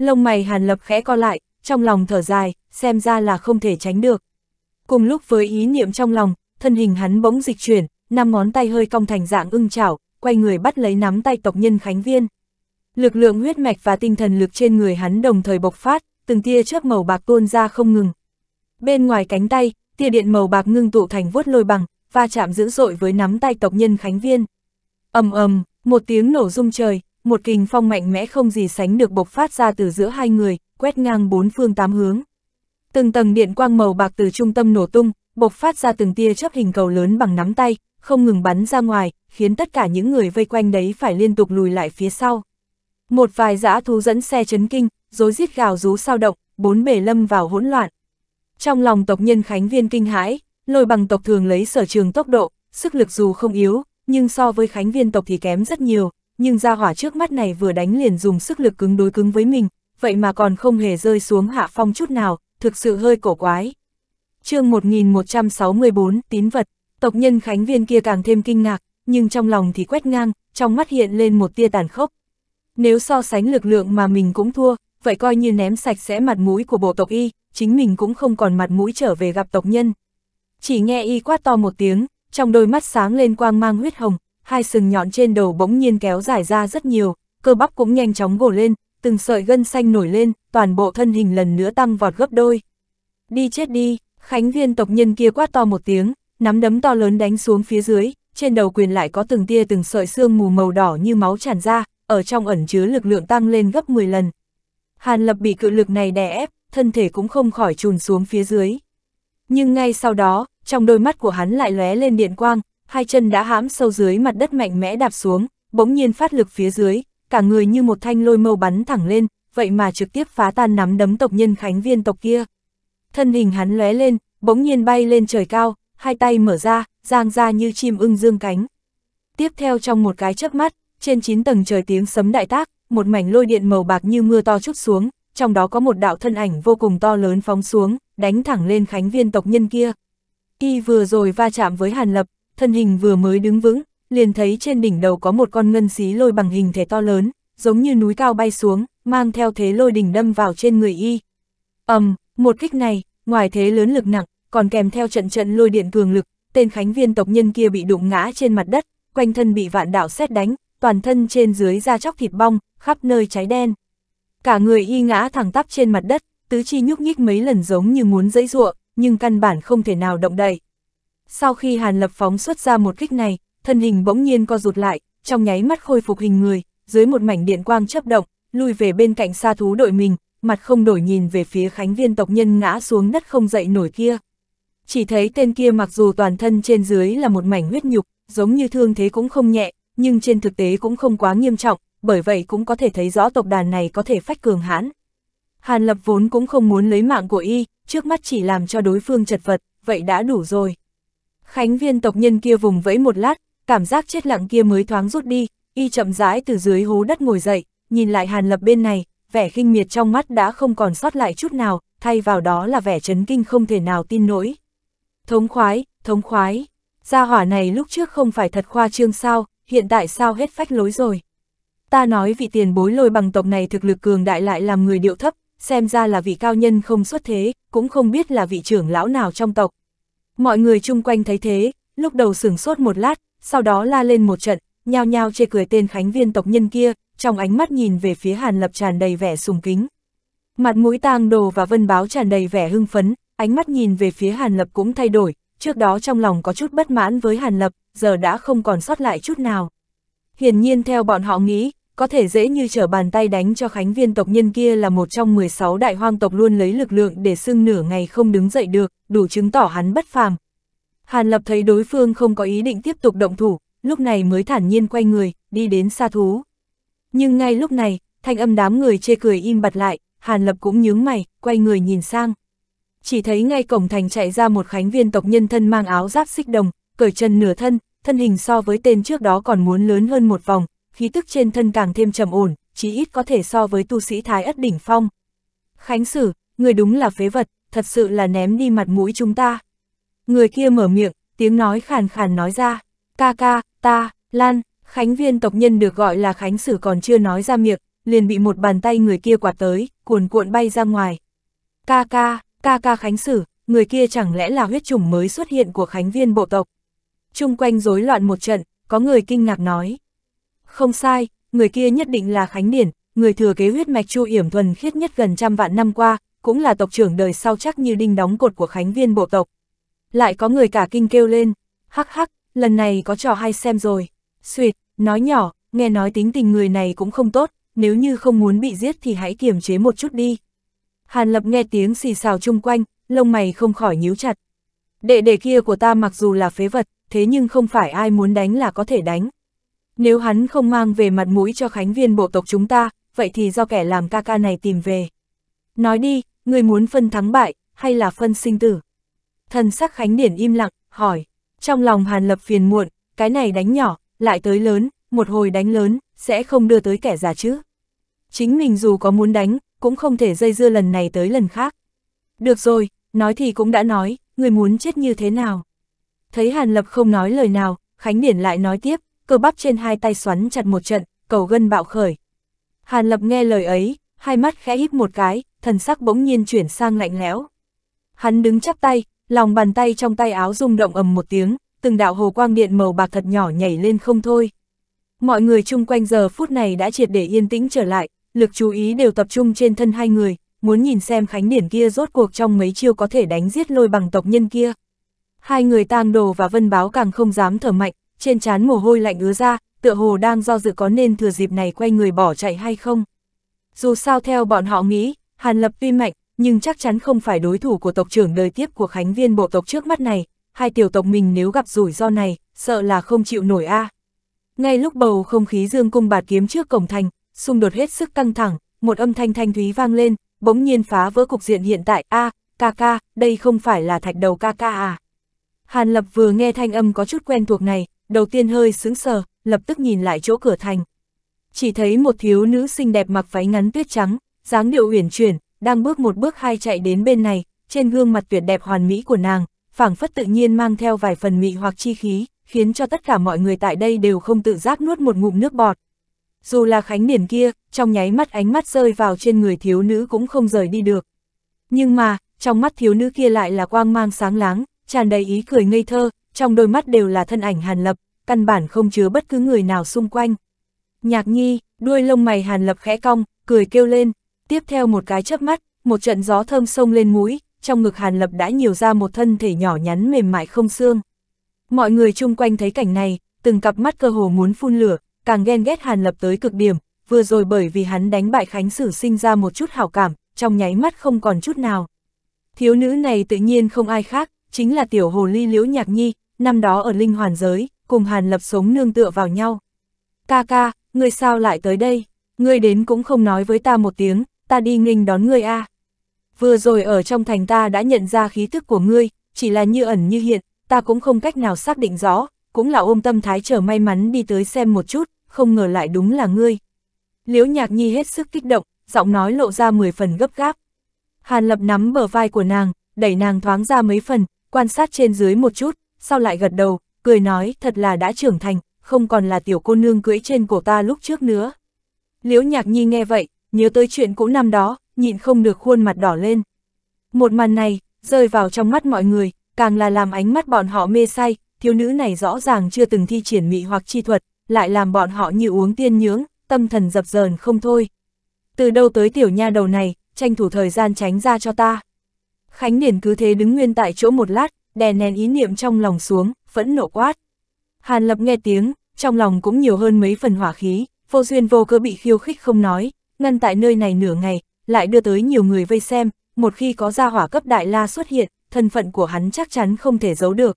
lông mày Hàn Lập khẽ co lại, trong lòng thở dài, xem ra là không thể tránh được. Cùng lúc với ý niệm trong lòng, thân hình hắn bỗng dịch chuyển, năm ngón tay hơi cong thành dạng ưng chảo, quay người bắt lấy nắm tay tộc nhân Khánh Viên. Lực lượng huyết mạch và tinh thần lực trên người hắn đồng thời bộc phát, từng tia chớp màu bạc tuôn ra không ngừng. Bên ngoài cánh tay, tia điện màu bạc ngưng tụ thành vuốt lôi bằng, va chạm dữ dội với nắm tay tộc nhân Khánh Viên. Ầm ầm, một tiếng nổ rung trời, một kình phong mạnh mẽ không gì sánh được bộc phát ra từ giữa hai người, quét ngang bốn phương tám hướng. Từng tầng điện quang màu bạc từ trung tâm nổ tung, bộc phát ra từng tia chớp hình cầu lớn bằng nắm tay, không ngừng bắn ra ngoài, khiến tất cả những người vây quanh đấy phải liên tục lùi lại phía sau. Một vài dã thú dẫn xe chấn kinh, rối rít gào rú sao động, bốn bề lâm vào hỗn loạn. Trong lòng tộc nhân Khánh Viên kinh hãi, lôi bằng tộc thường lấy sở trường tốc độ, sức lực dù không yếu, nhưng so với Khánh Viên tộc thì kém rất nhiều, nhưng ra hỏa trước mắt này vừa đánh liền dùng sức lực cứng đối cứng với mình, vậy mà còn không hề rơi xuống hạ phong chút nào, thực sự hơi cổ quái. chương 1164, tín vật, tộc nhân Khánh Viên kia càng thêm kinh ngạc, nhưng trong lòng thì quét ngang, trong mắt hiện lên một tia tàn khốc. Nếu so sánh lực lượng mà mình cũng thua, vậy coi như ném sạch sẽ mặt mũi của bộ tộc y, chính mình cũng không còn mặt mũi trở về gặp tộc nhân. Chỉ nghe y quát to một tiếng, trong đôi mắt sáng lên quang mang huyết hồng, hai sừng nhọn trên đầu bỗng nhiên kéo dài ra rất nhiều, cơ bắp cũng nhanh chóng gồ lên, từng sợi gân xanh nổi lên, toàn bộ thân hình lần nữa tăng vọt gấp đôi. Đi chết đi, Khánh viên tộc nhân kia quát to một tiếng, nắm đấm to lớn đánh xuống phía dưới, trên đầu quyền lại có từng tia từng sợi xương mù màu đỏ như máu tràn ra, ở trong ẩn chứa lực lượng tăng lên gấp 10 lần. Hàn Lập bị cự lực này đè ép, thân thể cũng không khỏi trùn xuống phía dưới. Nhưng ngay sau đó, trong đôi mắt của hắn lại lóe lên điện quang, hai chân đã hãm sâu dưới mặt đất mạnh mẽ đạp xuống, bỗng nhiên phát lực phía dưới, cả người như một thanh lôi mâu bắn thẳng lên, vậy mà trực tiếp phá tan nắm đấm tộc nhân khánh viên tộc kia. Thân hình hắn lóe lên, bỗng nhiên bay lên trời cao, hai tay mở ra, giang ra như chim ưng dương cánh. Tiếp theo trong một cái chớp mắt, trên chín tầng trời tiếng sấm đại tác, một mảnh lôi điện màu bạc như mưa to chút xuống, trong đó có một đạo thân ảnh vô cùng to lớn phóng xuống, đánh thẳng lên khánh viên tộc nhân kia. Y vừa rồi va chạm với Hàn Lập, thân hình vừa mới đứng vững, liền thấy trên đỉnh đầu có một con ngân xí lôi bằng hình thể to lớn, giống như núi cao bay xuống, mang theo thế lôi đỉnh đâm vào trên người y. ầm, um, một kích này, ngoài thế lớn lực nặng, còn kèm theo trận trận lôi điện cường lực, tên khánh viên tộc nhân kia bị đụng ngã trên mặt đất, quanh thân bị vạn đạo xét đánh, toàn thân trên dưới da chóc thịt bong, khắp nơi cháy đen. Cả người y ngã thẳng tắp trên mặt đất, tứ chi nhúc nhích mấy lần giống như muốn dẫy ruộng, nhưng căn bản không thể nào động đậy. Sau khi Hàn Lập phóng xuất ra một kích này, thân hình bỗng nhiên co rụt lại, trong nháy mắt khôi phục hình người, dưới một mảnh điện quang chấp động, lui về bên cạnh Sa thú đội mình, mặt không đổi nhìn về phía khánh viên tộc nhân ngã xuống đất không dậy nổi kia. Chỉ thấy tên kia mặc dù toàn thân trên dưới là một mảnh huyết nhục, giống như thương thế cũng không nhẹ, nhưng trên thực tế cũng không quá nghiêm trọng, bởi vậy cũng có thể thấy rõ tộc đàn này có thể phách cường hãn. Hàn Lập vốn cũng không muốn lấy mạng của y, trước mắt chỉ làm cho đối phương chật vật, vậy đã đủ rồi. Khánh viên tộc nhân kia vùng vẫy một lát, cảm giác chết lặng kia mới thoáng rút đi, y chậm rãi từ dưới hố đất ngồi dậy, nhìn lại Hàn Lập bên này, vẻ khinh miệt trong mắt đã không còn sót lại chút nào, thay vào đó là vẻ chấn kinh không thể nào tin nổi. Thống khoái, thống khoái, gia hỏa này lúc trước không phải thật khoa trương sao, hiện tại sao hết phách lối rồi. Ta nói vị tiền bối lôi bằng tộc này thực lực cường đại lại làm người điệu thấp, xem ra là vị cao nhân không xuất thế, cũng không biết là vị trưởng lão nào trong tộc, Mọi người chung quanh thấy thế, lúc đầu sửng sốt một lát, sau đó la lên một trận, nhao nhao chê cười tên khánh viên tộc nhân kia, trong ánh mắt nhìn về phía Hàn Lập tràn đầy vẻ sùng kính. Mặt mũi tang đồ và vân báo tràn đầy vẻ hưng phấn, ánh mắt nhìn về phía Hàn Lập cũng thay đổi, trước đó trong lòng có chút bất mãn với Hàn Lập, giờ đã không còn sót lại chút nào. Hiển nhiên theo bọn họ nghĩ, có thể dễ như trở bàn tay đánh cho Khánh Viên tộc nhân kia là một trong 16 đại hoang tộc luôn lấy lực lượng để sưng nửa ngày không đứng dậy được, đủ chứng tỏ hắn bất phàm. Hàn Lập thấy đối phương không có ý định tiếp tục động thủ, lúc này mới thản nhiên quay người, đi đến xa thú. Nhưng ngay lúc này, thanh âm đám người chê cười im bặt lại, Hàn Lập cũng nhướng mày, quay người nhìn sang. Chỉ thấy ngay cổng thành chạy ra một khánh viên tộc nhân thân mang áo giáp xích đồng, cởi chân nửa thân, thân hình so với tên trước đó còn muốn lớn hơn một vòng, khí tức trên thân càng thêm trầm ổn, chí ít có thể so với tu sĩ thái ất đỉnh phong. Khánh Sử, người đúng là phế vật, thật sự là ném đi mặt mũi chúng ta. Người kia mở miệng, tiếng nói khàn khàn nói ra, ca ca, ta, Lan, Khánh viên tộc nhân được gọi là Khánh Sử còn chưa nói ra miệng, liền bị một bàn tay người kia quạt tới, cuồn cuộn bay ra ngoài. Ca ca, ca ca Khánh Sử, người kia chẳng lẽ là huyết chủng mới xuất hiện của Khánh viên bộ tộc. Trung quanh rối loạn một trận, có người kinh ngạc nói, không sai, người kia nhất định là Khánh Điển, người thừa kế huyết mạch Chu Yểm thuần khiết nhất gần trăm vạn năm qua, cũng là tộc trưởng đời sau chắc như đinh đóng cột của Khánh Viên bộ tộc. Lại có người cả kinh kêu lên, hắc hắc, lần này có trò hay xem rồi. Xuyệt, nói nhỏ, nghe nói tính tình người này cũng không tốt, nếu như không muốn bị giết thì hãy kiềm chế một chút đi. Hàn Lập nghe tiếng xì xào chung quanh, lông mày không khỏi nhíu chặt. Đệ đệ kia của ta mặc dù là phế vật, thế nhưng không phải ai muốn đánh là có thể đánh. Nếu hắn không mang về mặt mũi cho khánh viên bộ tộc chúng ta, vậy thì do kẻ làm ca ca này tìm về. Nói đi, người muốn phân thắng bại, hay là phân sinh tử? Thần sắc khánh điển im lặng, hỏi. Trong lòng Hàn Lập phiền muộn, cái này đánh nhỏ, lại tới lớn, một hồi đánh lớn, sẽ không đưa tới kẻ già chứ. Chính mình dù có muốn đánh, cũng không thể dây dưa lần này tới lần khác. Được rồi, nói thì cũng đã nói, người muốn chết như thế nào. Thấy Hàn Lập không nói lời nào, Khánh Điển lại nói tiếp, cơ bắp trên hai tay xoắn chặt một trận, cầu gân bạo khởi. Hàn Lập nghe lời ấy, hai mắt khẽ híp một cái, thần sắc bỗng nhiên chuyển sang lạnh lẽo. Hắn đứng chắp tay, lòng bàn tay trong tay áo rung động ầm một tiếng, từng đạo hồ quang điện màu bạc thật nhỏ nhảy lên không thôi. Mọi người chung quanh giờ phút này đã triệt để yên tĩnh trở lại, lực chú ý đều tập trung trên thân hai người, muốn nhìn xem khánh điển kia rốt cuộc trong mấy chiêu có thể đánh giết lôi bằng tộc nhân kia. Hai người tang đồ và vân báo càng không dám thở mạnh, trên trán mồ hôi lạnh ứa ra, tựa hồ đang do dự có nên thừa dịp này quay người bỏ chạy hay không. Dù sao theo bọn họ nghĩ, Hàn Lập tuy mạnh, nhưng chắc chắn không phải đối thủ của tộc trưởng đời tiếp của Khánh Viên bộ tộc trước mắt này, hai tiểu tộc mình nếu gặp rủi ro này, sợ là không chịu nổi a. À. Ngay lúc bầu không khí dương cung bạt kiếm trước cổng thành, xung đột hết sức căng thẳng, một âm thanh thanh thúy vang lên, bỗng nhiên phá vỡ cục diện hiện tại, a, à, ca ca, đây không phải là thạch đầu ca ca à. Hàn Lập vừa nghe thanh âm có chút quen thuộc này, đầu tiên hơi sững sờ, lập tức nhìn lại chỗ cửa thành. Chỉ thấy một thiếu nữ xinh đẹp mặc váy ngắn tuyết trắng, dáng điệu uyển chuyển, đang bước một bước hai chạy đến bên này, trên gương mặt tuyệt đẹp hoàn mỹ của nàng, phảng phất tự nhiên mang theo vài phần mị hoặc chi khí, khiến cho tất cả mọi người tại đây đều không tự giác nuốt một ngụm nước bọt. Dù là khánh niển kia, trong nháy mắt ánh mắt rơi vào trên người thiếu nữ cũng không rời đi được. Nhưng mà, trong mắt thiếu nữ kia lại là quang mang sáng láng, tràn đầy ý cười ngây thơ, trong đôi mắt đều là thân ảnh Hàn Lập, căn bản không chứa bất cứ người nào xung quanh. Nhạc nhi, đuôi lông mày Hàn Lập khẽ cong, cười kêu lên, tiếp theo một cái chớp mắt, một trận gió thơm sông lên mũi, trong ngực Hàn Lập đã nhiều ra một thân thể nhỏ nhắn mềm mại không xương. Mọi người chung quanh thấy cảnh này, từng cặp mắt cơ hồ muốn phun lửa, càng ghen ghét Hàn Lập tới cực điểm, vừa rồi bởi vì hắn đánh bại Khánh Sử sinh ra một chút hảo cảm, trong nháy mắt không còn chút nào. Thiếu nữ này tự nhiên không ai khác, chính là tiểu hồ ly liễu nhạc nhi, năm đó ở linh hoàn giới, cùng Hàn Lập sống nương tựa vào nhau. Ca ca, ngươi sao lại tới đây? Ngươi đến cũng không nói với ta một tiếng, ta đi nghinh đón ngươi a. À. Vừa rồi ở trong thành ta đã nhận ra khí thức của ngươi, chỉ là như ẩn như hiện, ta cũng không cách nào xác định rõ, cũng là ôm tâm thái chờ may mắn đi tới xem một chút, không ngờ lại đúng là ngươi. Liễu Nhạc Nhi hết sức kích động, giọng nói lộ ra 10 phần gấp gáp. Hàn Lập nắm bờ vai của nàng, đẩy nàng thoáng ra mấy phần, quan sát trên dưới một chút, sau lại gật đầu, cười nói thật là đã trưởng thành, không còn là tiểu cô nương cưỡi trên cổ ta lúc trước nữa. Liễu nhạc nhi nghe vậy, nhớ tới chuyện cũ năm đó, nhịn không được khuôn mặt đỏ lên. Một màn này, rơi vào trong mắt mọi người, càng là làm ánh mắt bọn họ mê say, thiếu nữ này rõ ràng chưa từng thi triển mị hoặc chi thuật, lại làm bọn họ như uống tiên nhưỡng, tâm thần dập dờn không thôi. Từ đâu tới tiểu nha đầu này, tranh thủ thời gian tránh ra cho ta. Khánh Điển cứ thế đứng nguyên tại chỗ một lát, đè nén ý niệm trong lòng xuống, phẫn nộ quát. Hàn Lập nghe tiếng, trong lòng cũng nhiều hơn mấy phần hỏa khí, vô duyên vô cơ bị khiêu khích không nói, ngăn tại nơi này nửa ngày, lại đưa tới nhiều người vây xem, một khi có gia hỏa cấp đại la xuất hiện, thân phận của hắn chắc chắn không thể giấu được.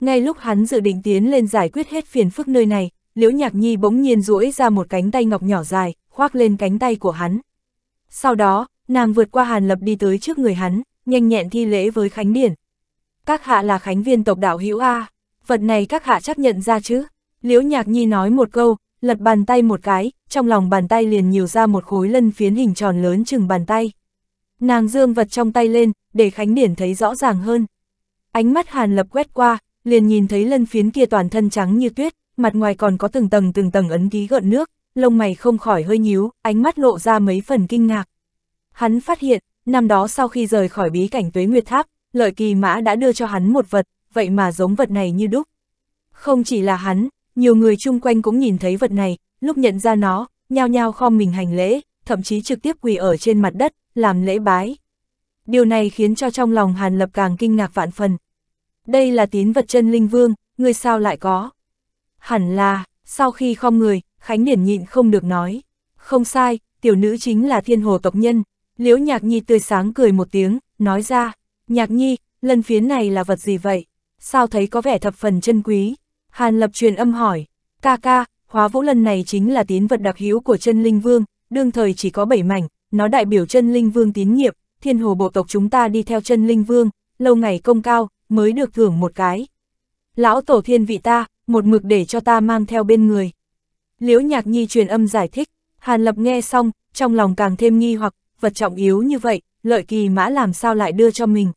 Ngay lúc hắn dự định tiến lên giải quyết hết phiền phức nơi này, Liễu Nhạc Nhi bỗng nhiên duỗi ra một cánh tay ngọc nhỏ dài, khoác lên cánh tay của hắn. Sau đó, nàng vượt qua Hàn Lập đi tới trước người hắn, nhanh nhẹn thi lễ với Khánh Điển, các hạ là khánh viên tộc đạo hữu A, vật này các hạ chắc nhận ra chứ. Liễu Nhạc Nhi nói một câu, lật bàn tay một cái, trong lòng bàn tay liền nhiều ra một khối lân phiến hình tròn lớn chừng bàn tay. Nàng dương vật trong tay lên, để Khánh Điển thấy rõ ràng hơn. Ánh mắt Hàn Lập quét qua, liền nhìn thấy lân phiến kia toàn thân trắng như tuyết, mặt ngoài còn có từng tầng từng tầng ấn ký gợn nước, lông mày không khỏi hơi nhíu, ánh mắt lộ ra mấy phần kinh ngạc. Hắn phát hiện, năm đó sau khi rời khỏi bí cảnh tuế nguyệt tháp, lợi kỳ mã đã đưa cho hắn một vật, vậy mà giống vật này như đúc. Không chỉ là hắn, nhiều người chung quanh cũng nhìn thấy vật này, lúc nhận ra nó, nhao nhao khom mình hành lễ, thậm chí trực tiếp quỳ ở trên mặt đất, làm lễ bái. Điều này khiến cho trong lòng Hàn Lập càng kinh ngạc vạn phần. Đây là tín vật chân linh vương, người sao lại có? Hẳn là, sau khi khom người, Khánh Điển nhịn không được nói. Không sai, tiểu nữ chính là thiên hồ tộc nhân. Liễu nhạc nhi tươi sáng cười một tiếng, nói ra. Nhạc nhi, lần phiến này là vật gì vậy? Sao thấy có vẻ thập phần chân quý? Hàn lập truyền âm hỏi. Ca ca, hóa vũ lần này chính là tín vật đặc hữu của chân linh vương, đương thời chỉ có bảy mảnh, nó đại biểu chân linh vương tín nhiệm, thiên hồ bộ tộc chúng ta đi theo chân linh vương, lâu ngày công cao, mới được thưởng một cái. Lão tổ thiên vị ta, một mực để cho ta mang theo bên người. Liễu nhạc nhi truyền âm giải thích, Hàn Lập nghe xong, trong lòng càng thêm nghi hoặc, vật trọng yếu như vậy, lợi kỳ mã làm sao lại đưa cho mình.